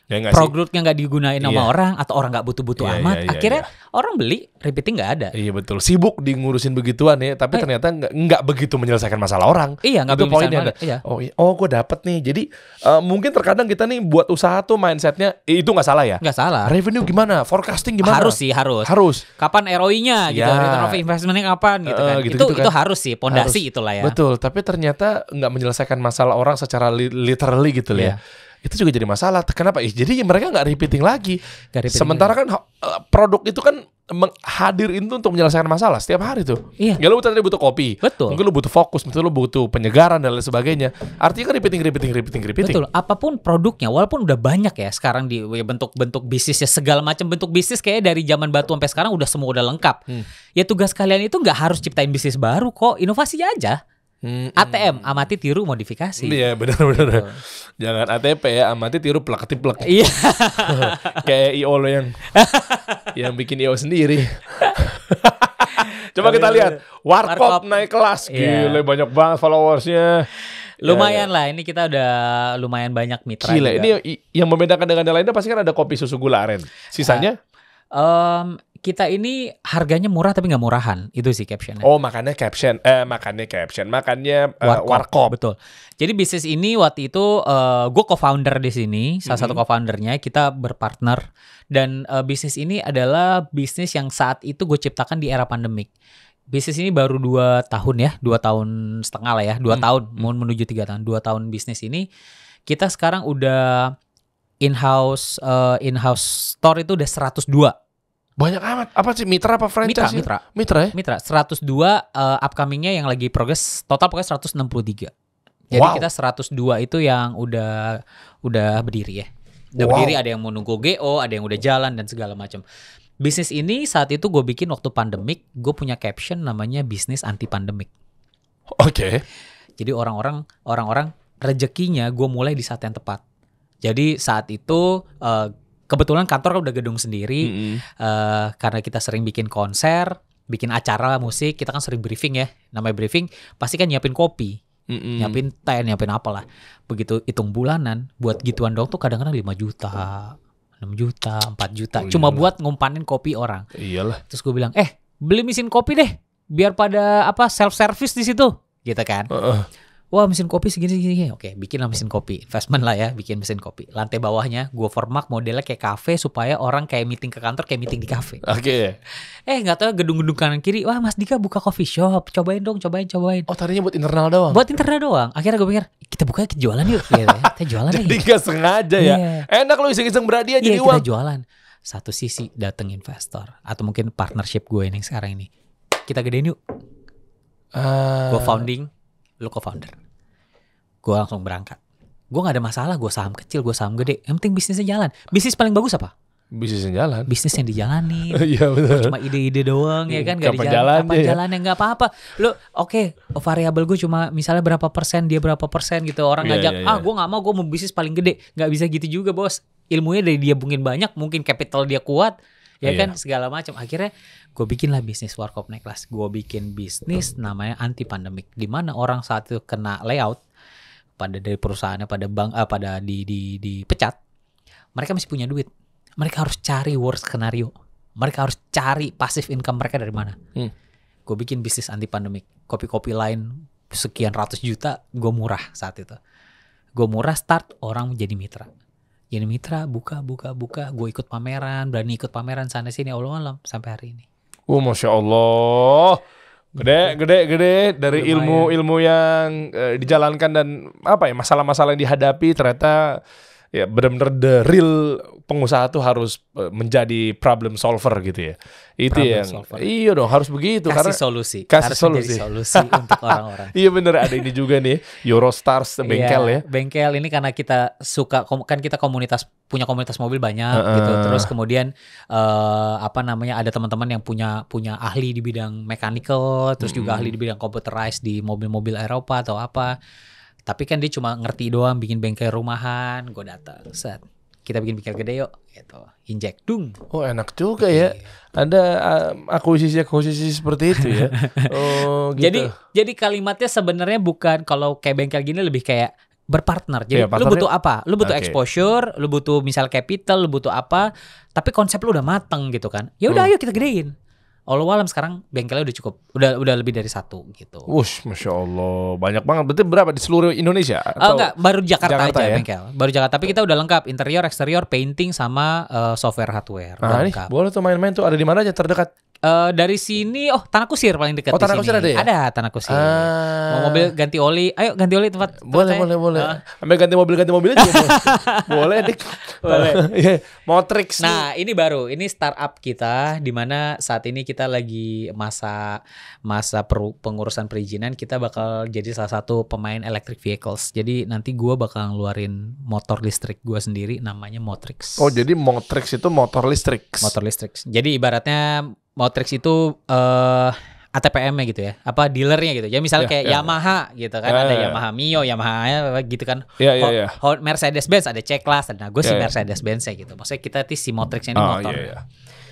ya nggak Produknya nggak digunain sama sama iya. orang atau orang nggak butuh-butuh iya, iya, amat, akhirnya orang beli, repeating nggak ada. Iya betul, sibuk di ngurusin begituan ya, tapi eh. ternyata nggak begitu menyelesaikan masalah orang. Iya nggak begitu poinnya. Ada. Iya. Oh, iya. oh gue dapet nih, jadi uh, mungkin terkadang kita nih buat usaha tuh mindsetnya eh, itu nggak salah ya? Nggak salah. Revenue gimana? Forecasting gimana? Harus sih harus. Harus.
Kapan ROI-nya gitu, return of investment kapan gitu uh, kan? Gitu, itu kan. itu harus sih, pondasi itulah ya.
Betul, tapi ternyata nggak menyelesaikan masalah orang secara secara literally gitu yeah. ya iya. itu juga jadi masalah. Kenapa? Jadi mereka nggak repeating lagi. Gak repeating Sementara lagi. kan eh, produk itu kan hadir itu untuk menyelesaikan masalah setiap hari tuh. Iya. Gak lu tadi butuh kopi. Betul. Mungkin lu butuh fokus, mungkin lu butuh penyegaran dan lain sebagainya. Artinya kan repeating, repeating, repeating, repeating. Betul. Apapun produknya, walaupun udah banyak ya sekarang di ya
bentuk-bentuk bisnisnya segala macam bentuk bisnis kayak dari zaman batu sampai sekarang udah semua udah lengkap. Hmm. Ya tugas kalian itu nggak harus ciptain bisnis baru kok, inovasi aja. Hmm, ATM amati tiru
modifikasi. Iya benar gitu. benar. Gitu. Jangan ATP ya amati tiru plak tiplek. Iya. Kayak IO lo yang yang bikin IO sendiri. Coba kita iya, iya, lihat iya. Warkop, Warkop naik kelas yeah. gila banyak banget followersnya. Lumayan ya, ya. lah ini kita udah lumayan banyak mitra. Gila juga. ini yang membedakan dengan yang lainnya pasti kan ada kopi susu gula aren. Sisanya? Uh, um, kita ini harganya murah tapi nggak murahan itu sih captionnya. Oh makannya caption, eh makannya caption, makannya uh, warkop. warkop. Betul.
Jadi bisnis ini waktu itu uh, eh, gue co-founder di sini, salah mm -hmm. satu mm-hmm. co-foundernya kita berpartner dan uh, bisnis ini adalah bisnis yang saat itu gue ciptakan di era pandemik. Bisnis ini baru dua tahun ya, dua tahun setengah lah ya, dua mm -hmm. tahun, mau menuju tiga tahun, dua tahun bisnis ini kita sekarang udah in-house uh, in-house store itu udah 102
banyak amat. Apa sih mitra apa franchise? Mitra,
mitra. Mitra ya? Mitra 102 uh, eh, upcomingnya yang lagi progres total pokoknya 163. Jadi wow. kita 102 itu yang udah udah berdiri ya. Udah wow. berdiri ada yang mau nunggu GO, ada yang udah jalan dan segala macam. Bisnis ini saat itu gue bikin waktu pandemik, gue punya caption namanya bisnis anti pandemik. Oke. Okay. Jadi orang-orang orang-orang rezekinya gue mulai di saat yang tepat. Jadi saat itu uh, kebetulan kantor udah gedung sendiri mm -hmm. uh, karena kita sering bikin konser bikin acara musik kita kan sering briefing ya namanya briefing pasti kan nyiapin kopi mm -hmm. nyiapin teh nyiapin apalah begitu hitung bulanan buat gituan dong tuh kadang-kadang 5 juta 6 juta 4 juta oh, cuma iya. buat ngumpanin kopi orang iyalah terus gue bilang eh beli mesin kopi deh biar pada apa self service di situ gitu kan uh -uh wah mesin kopi segini segini oke lah mesin kopi investment lah ya bikin mesin kopi lantai bawahnya gue formak modelnya kayak kafe supaya orang kayak meeting ke kantor kayak meeting di kafe oke okay. eh nggak tahu gedung-gedung kanan kiri wah mas Dika buka coffee shop cobain dong cobain cobain oh tadinya buat internal doang buat internal doang akhirnya gue pikir kita buka kita
jualan yuk iya, ya.
kita jualan ya. jadi nggak sengaja ya
yeah. enak lu iseng-iseng berhadiah yeah, iya, jadi kita uang
jualan satu sisi dateng investor atau mungkin partnership gue ini sekarang ini kita gedein yuk uh. Ah. gue founding lu co-founder gue langsung berangkat gue gak ada masalah gue saham kecil gue saham gede yang penting bisnisnya jalan bisnis paling bagus apa bisnis yang jalan bisnis yang dijalani iya betul cuma ide-ide doang ya kan gak kapan jalan kapan ya? jalan yang nggak apa-apa lo oke okay, variabel gue cuma misalnya berapa persen dia berapa persen gitu orang iya, ngajak iya, iya. ah gue nggak mau gue mau bisnis paling gede nggak bisa gitu juga bos ilmunya dari dia mungkin banyak mungkin capital dia kuat ya kan segala macam akhirnya gue bikin lah bisnis warkop kelas. gue bikin bisnis namanya anti pandemik di mana orang itu kena layout pada dari perusahaannya pada bank ah, pada di di dipecat mereka masih punya duit mereka harus cari worst skenario mereka harus cari pasif income mereka dari mana hmm. gue bikin bisnis anti pandemik kopi-kopi lain sekian ratus juta gue murah saat itu
gue murah start
orang menjadi mitra jadi mitra buka buka buka gue ikut pameran berani ikut pameran sana sini allah alam sampai hari ini
Oh, masya Allah. Gede, gede, gede dari ilmu-ilmu yang uh, dijalankan dan apa ya masalah-masalah yang dihadapi ternyata ya benar-benar the real pengusaha tuh harus eh, menjadi problem solver gitu ya. Itu problem yang solver. iya dong harus begitu kasih karena solusi. Kasih harus solusi. solusi untuk orang-orang. iya benar ada ini juga nih Eurostars iya, bengkel ya. Bengkel ini
karena kita suka kan kita komunitas punya komunitas mobil banyak uh -uh. gitu. Terus kemudian uh, apa namanya ada teman-teman yang punya punya ahli di bidang mechanical, terus hmm. juga ahli di bidang computerized di mobil-mobil Eropa atau apa tapi kan dia cuma ngerti doang bikin bengkel rumahan gue datang set kita bikin bengkel gede yuk
gitu injek dung oh enak juga ya iya. ada um, ah, akuisisi akuisisi seperti itu ya oh gitu. jadi
jadi kalimatnya sebenarnya bukan kalau kayak bengkel gini lebih kayak berpartner. Jadi iya, ya, lu butuh apa? Lu butuh okay. exposure, lu butuh misal capital, lu butuh apa? Tapi konsep lu udah mateng gitu kan. Ya udah hmm. ayo kita gedein. Walau alam sekarang bengkelnya udah
cukup, udah udah lebih dari satu gitu. Wush, masya Allah, banyak banget. Berarti berapa di seluruh Indonesia? Eh, Atau oh enggak,
baru Jakarta, Jakarta aja ya? bengkel. Baru Jakarta, tapi kita udah lengkap interior, eksterior, painting sama uh, software hardware. Nah, ini
boleh tuh main-main tuh ada di mana aja terdekat? Uh, dari sini oh tanah
kusir paling dekat. Oh tanah kusir ada ya? Ada tanah kusir. Uh, Mau mobil ganti oli, ayo ganti oli tempat. tempat boleh
saya. boleh boleh. Uh. Ambil ganti mobil ganti mobil juga boleh dik. Boleh. Iya,
mau triks. Nah nih. ini baru ini startup kita di mana saat ini kita lagi masa masa per, pengurusan perizinan kita bakal jadi salah satu pemain electric vehicles. Jadi nanti gua bakal ngeluarin motor listrik gua sendiri namanya Motrix. Oh
jadi Motrix itu motor listrik. Motor listrik. Jadi ibaratnya Motrix itu uh,
eh, ATPM-nya gitu ya, apa dealernya gitu. Ya misalnya yeah, kayak yeah. Yamaha gitu kan, yeah, ada yeah. Ya. Yamaha Mio, Yamaha gitu kan. Yeah, yeah, yeah. Hot, ya. Mercedes Benz ada C class, nah gue yeah, si Mercedes Benz ya, ya. gitu. Maksudnya kita tuh si Motrix ini oh, ah, motor. Yeah, yeah.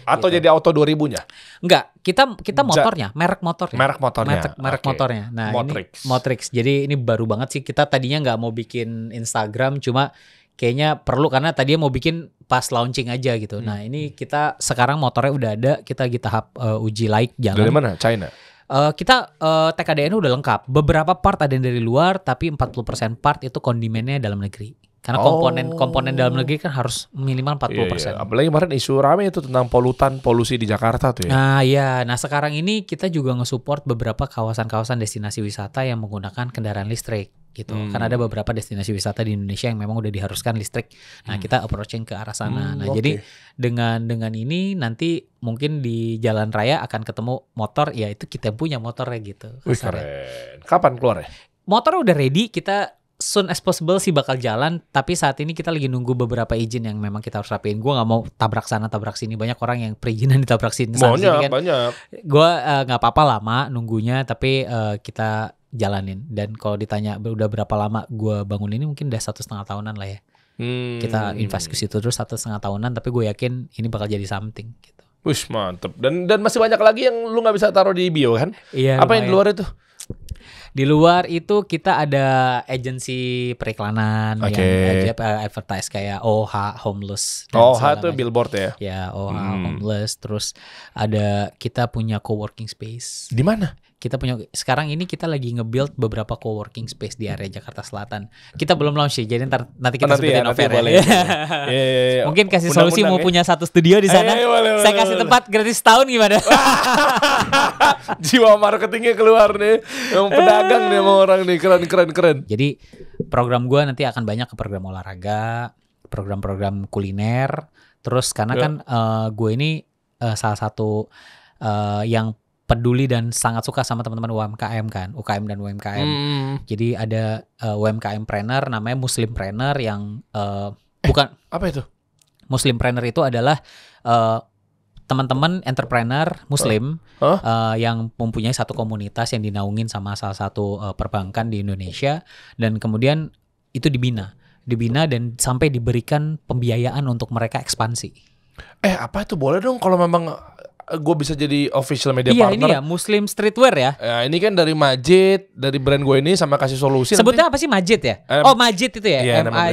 Atau gitu. jadi auto 2000-nya?
Enggak, kita kita motornya, merek motornya. Merek motornya. Merek, merek okay. motornya. Nah, Motrix. ini Motrix. Jadi ini baru banget sih kita tadinya nggak mau bikin Instagram cuma kayaknya perlu karena tadinya mau bikin pas launching aja gitu. Hmm. Nah ini kita sekarang motornya udah ada, kita di tahap uh, uji like jalan. Dari mana? China. Uh, kita uh, eh, TKDN udah lengkap. Beberapa part ada yang dari luar, tapi 40% part itu kondimennya dalam negeri. Karena oh. komponen komponen dalam negeri kan harus minimal 40%. Iya, iya.
Apalagi kemarin isu rame itu tentang polutan polusi di Jakarta tuh ya. Nah,
iya. Nah, sekarang ini kita juga nge-support beberapa kawasan-kawasan destinasi wisata yang menggunakan kendaraan listrik gitu. Hmm. Kan ada beberapa destinasi wisata di Indonesia yang memang udah diharuskan listrik. Nah, hmm. kita approaching ke arah sana. Hmm, nah, okay. jadi dengan dengan ini nanti mungkin di jalan raya akan ketemu motor ya itu kita punya motornya gitu. Wih, keren. Kapan keluar ya? Motor udah ready, kita soon as possible sih bakal jalan tapi saat ini kita lagi nunggu beberapa izin yang memang kita harus rapiin gue nggak mau tabrak sana tabrak sini banyak orang yang perizinan ditabrak sini banyak sini kan. banyak gue eh, nggak uh, apa-apa lama nunggunya tapi uh, kita jalanin dan kalau ditanya udah berapa lama gue bangun ini mungkin udah satu setengah tahunan lah ya
hmm. kita
invest ke situ terus satu setengah tahunan tapi gue yakin ini bakal jadi something gitu Wih mantep
dan dan masih banyak lagi yang lu nggak bisa taruh di
bio kan iya, apa lumayan. yang di luar itu di luar itu kita ada agensi periklanan okay. yang uh, advertise kayak OH Homeless. OH itu billboard ya? Ya, OH hmm. Homeless. Terus ada kita punya co-working space. Di mana? kita punya sekarang ini kita lagi nge-build beberapa co-working space di area Jakarta Selatan. Kita belum launch sih, jadi ntar, nanti kita oh, nanti sebutin ya, nanti Ya. ya, ya, Mungkin kasih Undang -undang solusi ya. mau punya satu studio di sana. Ayo, ayo, boleh, Saya kasih tempat
gratis tahun gimana? Jiwa marketingnya keluar nih. Yang pedagang nih mau orang nih, keren keren keren. Jadi
program gua nanti akan banyak ke program olahraga, program-program kuliner, terus karena ya. kan uh, eh, gue ini uh, salah satu uh, yang peduli dan sangat suka sama teman-teman UMKM kan, UKM dan UMKM. Hmm. Jadi ada uh, eh, UMKM trainer namanya Muslim trainer yang uh, eh, bukan eh, apa itu? Muslim trainer itu adalah uh, teman-teman entrepreneur Muslim huh? Huh? Uh, yang mempunyai satu komunitas yang dinaungin sama salah satu uh, perbankan di Indonesia dan kemudian itu dibina, dibina dan sampai diberikan pembiayaan untuk mereka ekspansi.
Eh apa itu boleh dong kalau memang Eh, gue bisa jadi official media iya, partner. Iya ini ya Muslim streetwear ya. ya ini kan dari Majid, dari brand gue ini sama kasih solusi. Sebutnya nanti, apa sih Majid ya? M oh Majid itu ya. Iya, M A J e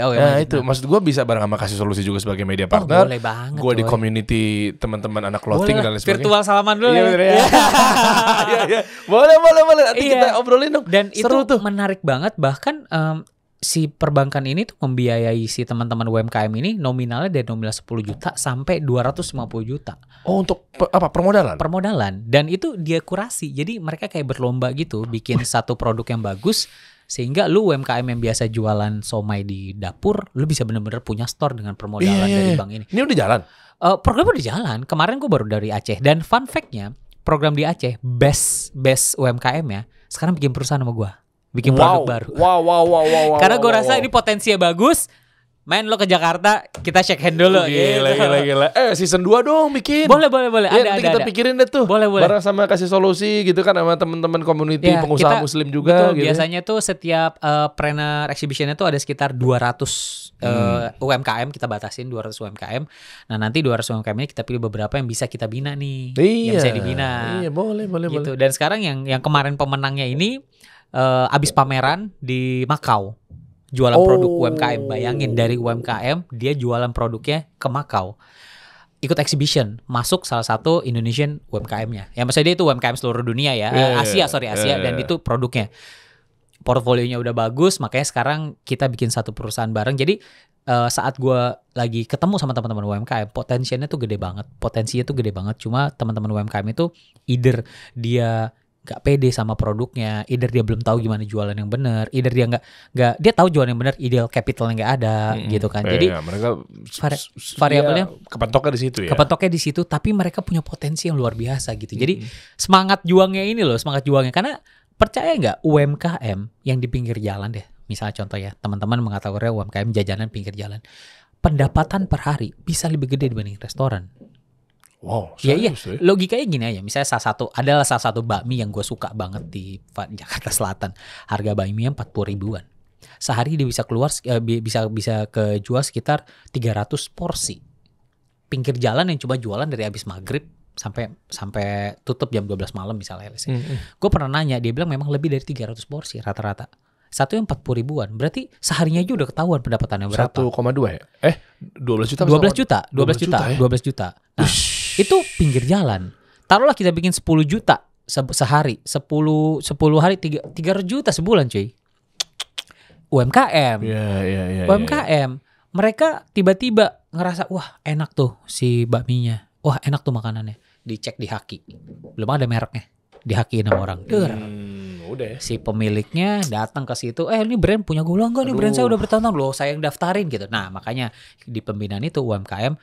Oh, ya, nah Majid. itu maksud gue bisa bareng sama kasih solusi juga sebagai media oh, partner. Oh, boleh banget. Gue di community teman-teman anak clothing boleh. dan lain sebagainya. Virtual
salaman dulu. Iya, ya.
ya, ya. Boleh boleh boleh. Nanti iya. kita obrolin dong. Dan Seru itu tuh. menarik banget bahkan
um, si perbankan ini tuh membiayai si teman-teman UMKM ini nominalnya dari nominal 10 juta sampai 250 juta. Oh, untuk per, apa? Permodalan. Permodalan. Dan itu dia kurasi. Jadi mereka kayak berlomba gitu bikin satu produk yang bagus sehingga lu UMKM yang biasa jualan somai di dapur, lu bisa benar-benar punya store dengan permodalan yeah, iya, dari iya. bank ini. Ini udah jalan. Uh, program udah jalan. Kemarin gue baru dari Aceh dan fun fact-nya program di Aceh best best UMKM ya. Sekarang bikin perusahaan sama gua bikin wow. produk baru. Wow, wow, wow, wow. wow Karena gue wow, rasa wow. ini potensinya bagus. Main lo ke Jakarta, kita shake hand dulu. Gila, gitu. gila, gila.
Eh, season 2 dong bikin. Boleh, boleh, boleh. Ya, ada, nanti ada, kita ada. pikirin deh tuh. Boleh, boleh. Bareng sama kasih solusi gitu kan sama teman-teman community ya, pengusaha kita, muslim juga. Gitu, gitu. Biasanya
tuh setiap uh, prener exhibitionnya tuh ada sekitar 200 eh, hmm. uh, UMKM kita batasin 200 UMKM. Nah, nanti 200 UMKM ini kita pilih beberapa yang bisa kita bina nih. Iya. Yang bisa dibina. Iya,
boleh, boleh, gitu. boleh.
Dan sekarang yang yang kemarin pemenangnya ini uh, abis iya. pameran di Makau jualan oh. produk UMKM. Bayangin dari UMKM dia jualan produknya ke Makau. Ikut exhibition, masuk salah satu Indonesian UMKM-nya. yang maksudnya dia itu UMKM seluruh dunia ya, yeah, iya, Asia iya. sorry Asia yeah, yeah. dan itu produknya. Portfolionya udah bagus, makanya sekarang kita bikin satu perusahaan bareng. Jadi uh, saat gue lagi ketemu sama teman-teman UMKM, potensinya tuh gede banget, potensinya tuh gede banget. Cuma teman-teman UMKM itu either dia gak pede sama produknya, either dia belum tahu gimana jualan yang benar, either dia nggak nggak dia tahu jualan yang benar, ideal capitalnya nggak ada -hmm. gitu kan. Iya, Jadi ya, mereka vari variabelnya kepentoknya di situ ya. Kepentoknya di situ, tapi mereka punya potensi yang luar biasa gitu. Jadi mm -hmm. semangat juangnya ini loh, semangat juangnya karena percaya nggak UMKM yang di pinggir jalan deh, misalnya contoh ya, teman-teman mengatakan UMKM jajanan pinggir jalan, pendapatan per hari bisa lebih gede dibanding restoran. Wow. Iya iya. Eh? Logikanya gini aja. Misalnya salah satu adalah salah satu bakmi yang gue suka banget di Jakarta Selatan. Harga bakmi yang empat puluh ribuan. Sehari dia bisa keluar eh, bisa bisa kejual sekitar 300 porsi. Pinggir jalan yang coba jualan dari habis maghrib sampai sampai tutup jam 12 malam misalnya. Mm -hmm. Gue pernah nanya, dia bilang memang lebih dari 300 porsi rata-rata satu yang empat puluh ribuan. Berarti seharinya aja udah ketahuan pendapatannya berapa. 1,2 ya? Eh,
12 juta? 12 juta, 12 juta, 12 juta. juta, ya?
12 juta. Nah, Ush. Itu pinggir jalan. Taruhlah kita bikin 10 juta se sehari, 10 10 hari 3 300 juta sebulan, cuy. UMKM. Yeah, yeah, yeah, iya, iya. UMKM. Yeah, yeah. Mereka tiba-tiba ngerasa wah enak tuh si bakminya. Wah enak tuh makanannya. Dicek di haki. Belum ada mereknya. Di haki enam orang. Der. Hmm, udah. Ya. Si pemiliknya datang ke situ, eh ini brand punya gue enggak nih brand saya udah bertahun-tahun loh, saya yang daftarin gitu. Nah, makanya di pembinaan itu UMKM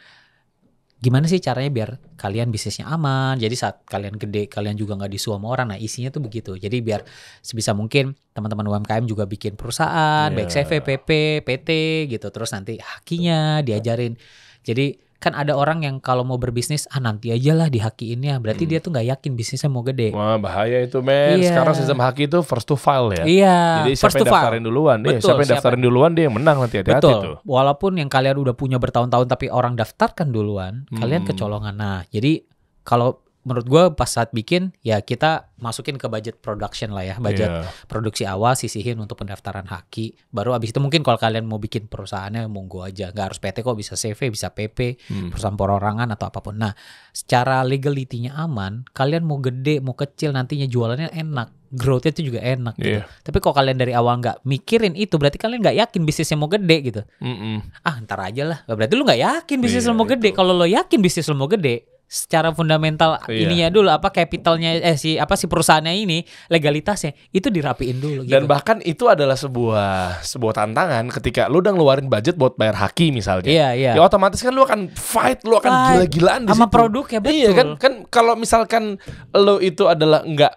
gimana sih caranya biar kalian bisnisnya aman jadi saat kalian gede kalian juga nggak disuam orang nah isinya tuh begitu jadi biar sebisa mungkin teman-teman UMKM juga bikin perusahaan yeah. baik CV PP iya. PT gitu terus nanti hakinya diajarin jadi kan ada orang yang kalau mau berbisnis ah nanti aja lah di haki ini ya berarti hmm. dia tuh nggak yakin bisnisnya mau gede wah bahaya itu men iya. sekarang sistem haki itu first to file ya iya jadi siapa first yang daftarin file. duluan dia siapa yang daftarin
duluan dia yang menang nanti hati-hati Betul.
walaupun yang kalian udah punya bertahun-tahun tapi orang daftarkan duluan hmm. kalian kecolongan nah jadi kalau menurut gue pas saat bikin ya kita masukin ke budget production lah ya budget yeah. produksi awal sisihin untuk pendaftaran haki baru abis itu mungkin kalau kalian mau bikin perusahaannya monggo aja nggak harus PT kok bisa CV bisa PP hmm. perusahaan perorangan atau apapun nah secara legalitinya aman kalian mau gede mau kecil nantinya jualannya enak growthnya itu juga enak gitu. Iya. Tapi kalau kalian dari awal nggak mikirin itu, berarti kalian nggak yakin bisnisnya mau gede gitu. Mm -mm. Ah ntar aja lah. Berarti lu nggak yakin bisnis yeah, lo mau gede. Kalau lo yakin bisnis lo mau gede, secara fundamental iya. ininya dulu apa capitalnya eh si apa si perusahaannya ini legalitasnya itu dirapiin dulu gitu. Dan
bahkan itu adalah sebuah sebuah tantangan ketika lu udah ngeluarin budget buat bayar haki misalnya. Iya, iya. Ya otomatis kan lu akan fight, lu akan gila-gilaan sama produk ya betul. Iya kan kan kalau misalkan lu itu adalah enggak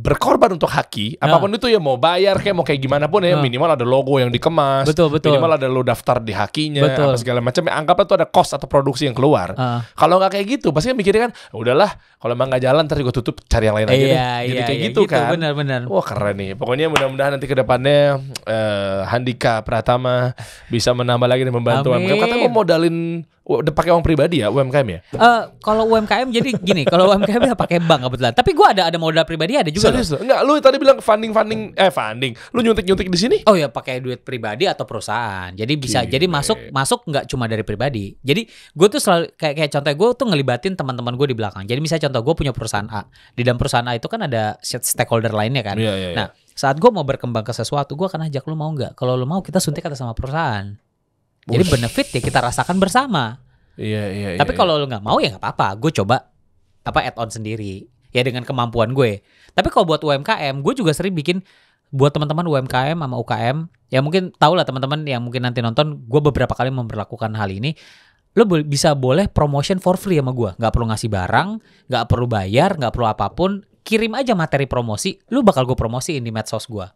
berkorban untuk haki, nah. apapun itu ya mau bayar kayak mau kayak gimana pun ya nah. minimal ada logo yang dikemas, betul, betul. minimal ada lo daftar di hakinya, betul. apa segala macam. Ya, anggaplah tuh ada cost atau produksi yang keluar. Uh. Kalau nggak kayak gitu, pasti kan mikirnya kan, ya udahlah kalau emang nggak jalan terus gue tutup cari yang lain aja iya, deh. Jadi iya, kayak iya, gitu, gitu kan. Benar, benar. Wah keren nih. Pokoknya mudah-mudahan nanti kedepannya uh, eh, Handika Pratama bisa menambah lagi dan membantu. Amin. Kata mau modalin udah pakai uang pribadi ya UMKM ya? Eh uh, kalau
UMKM jadi gini,
kalau UMKM ya pakai bank kebetulan. Tapi gua ada ada modal pribadi ada juga. Serius Enggak, lu tadi bilang funding funding eh funding. Lu nyuntik-nyuntik di sini? Oh ya pakai
duit pribadi atau perusahaan. Jadi bisa Gile. jadi masuk masuk enggak cuma dari pribadi. Jadi gue tuh selalu kayak kayak contoh gue tuh ngelibatin teman-teman gue di belakang. Jadi misalnya contoh gue punya perusahaan A. Di dalam perusahaan A itu kan ada stakeholder lainnya kan. Yeah, yeah, yeah. Nah, saat gue mau berkembang ke sesuatu, gue akan ajak lu mau nggak? Kalau lu mau kita suntik atas sama perusahaan. Ush. Jadi benefit ya kita rasakan bersama. Iya iya. iya Tapi yeah, kalau yeah. lo nggak mau ya nggak apa-apa. Gue coba apa add on sendiri ya dengan kemampuan gue. Tapi kalau buat UMKM, gue juga sering bikin buat teman-teman UMKM sama UKM ya mungkin tau lah teman-teman yang mungkin nanti nonton gue beberapa kali memperlakukan hal ini lo bisa boleh promotion for free sama gue Gak perlu ngasih barang gak perlu bayar gak perlu apapun kirim aja materi promosi lu bakal gue promosiin di medsos gue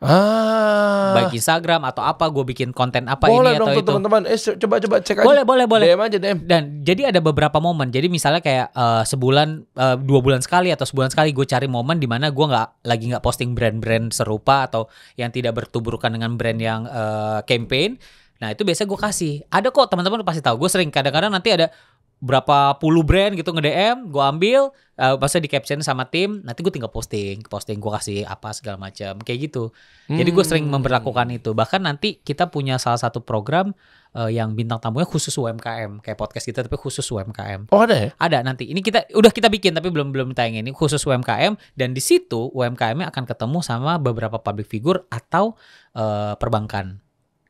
Ah. Baik
Instagram atau apa gue bikin konten apa boleh ini atau itu. Boleh teman-teman.
Eh coba coba cek aja. Boleh boleh boleh. DM
aja DM. Dan jadi ada beberapa momen. Jadi misalnya kayak uh, sebulan uh, dua bulan sekali atau sebulan sekali gue cari momen di mana gue nggak lagi nggak posting brand-brand serupa atau yang tidak bertuburkan dengan brand yang uh, campaign. Nah itu biasanya gue kasih. Ada kok teman-teman pasti tahu. Gue sering kadang-kadang nanti ada berapa puluh brand gitu nge-DM, gue ambil, uh, maksudnya di caption sama tim, nanti gue tinggal posting, posting gue kasih apa segala macam kayak gitu. Hmm. Jadi gue sering memperlakukan itu. Bahkan nanti kita punya salah satu program uh, yang bintang tamunya khusus UMKM, kayak podcast kita tapi khusus UMKM. Oh ada ya? Ada nanti. Ini kita udah kita bikin tapi belum belum tayang ini khusus UMKM dan di situ UMKM-nya akan ketemu sama beberapa public figure atau uh, perbankan.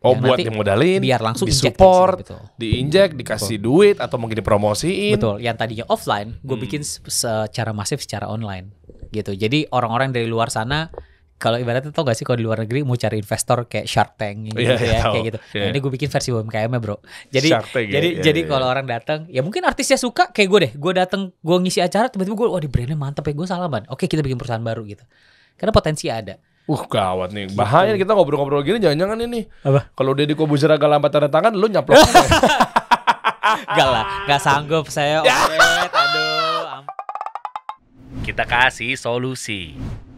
Oh ya, buat dimodalin, biar langsung di gitu. diinjek, dikasih betul. duit atau mungkin dipromosiin. Betul. Yang tadinya offline, gue hmm. bikin secara masif secara online gitu. Jadi orang-orang dari luar sana kalau ibaratnya tau gak sih kalau di luar negeri mau cari investor kayak Shark Tank gitu yeah, ya iya, kayak gitu. Yeah. Nah, ini iya. gue bikin versi UMKM ya bro. Jadi Tank, iya, jadi yeah, jadi yeah, kalau yeah. orang datang ya mungkin artisnya suka kayak gue deh. Gue datang gue ngisi acara tiba-tiba gue wah di brandnya mantep ya gue salaman.
Oke kita bikin perusahaan baru gitu. Karena potensi ada. Uh gawat nih, bahaya kita ngobrol-ngobrol gini jangan-jangan ini. Apa? Kalau Deddy Kobuzer gak lambat tanda tangan, lu nyaplok. gak
lah, gak sanggup saya. Oke, aduh. Kita kasih
solusi.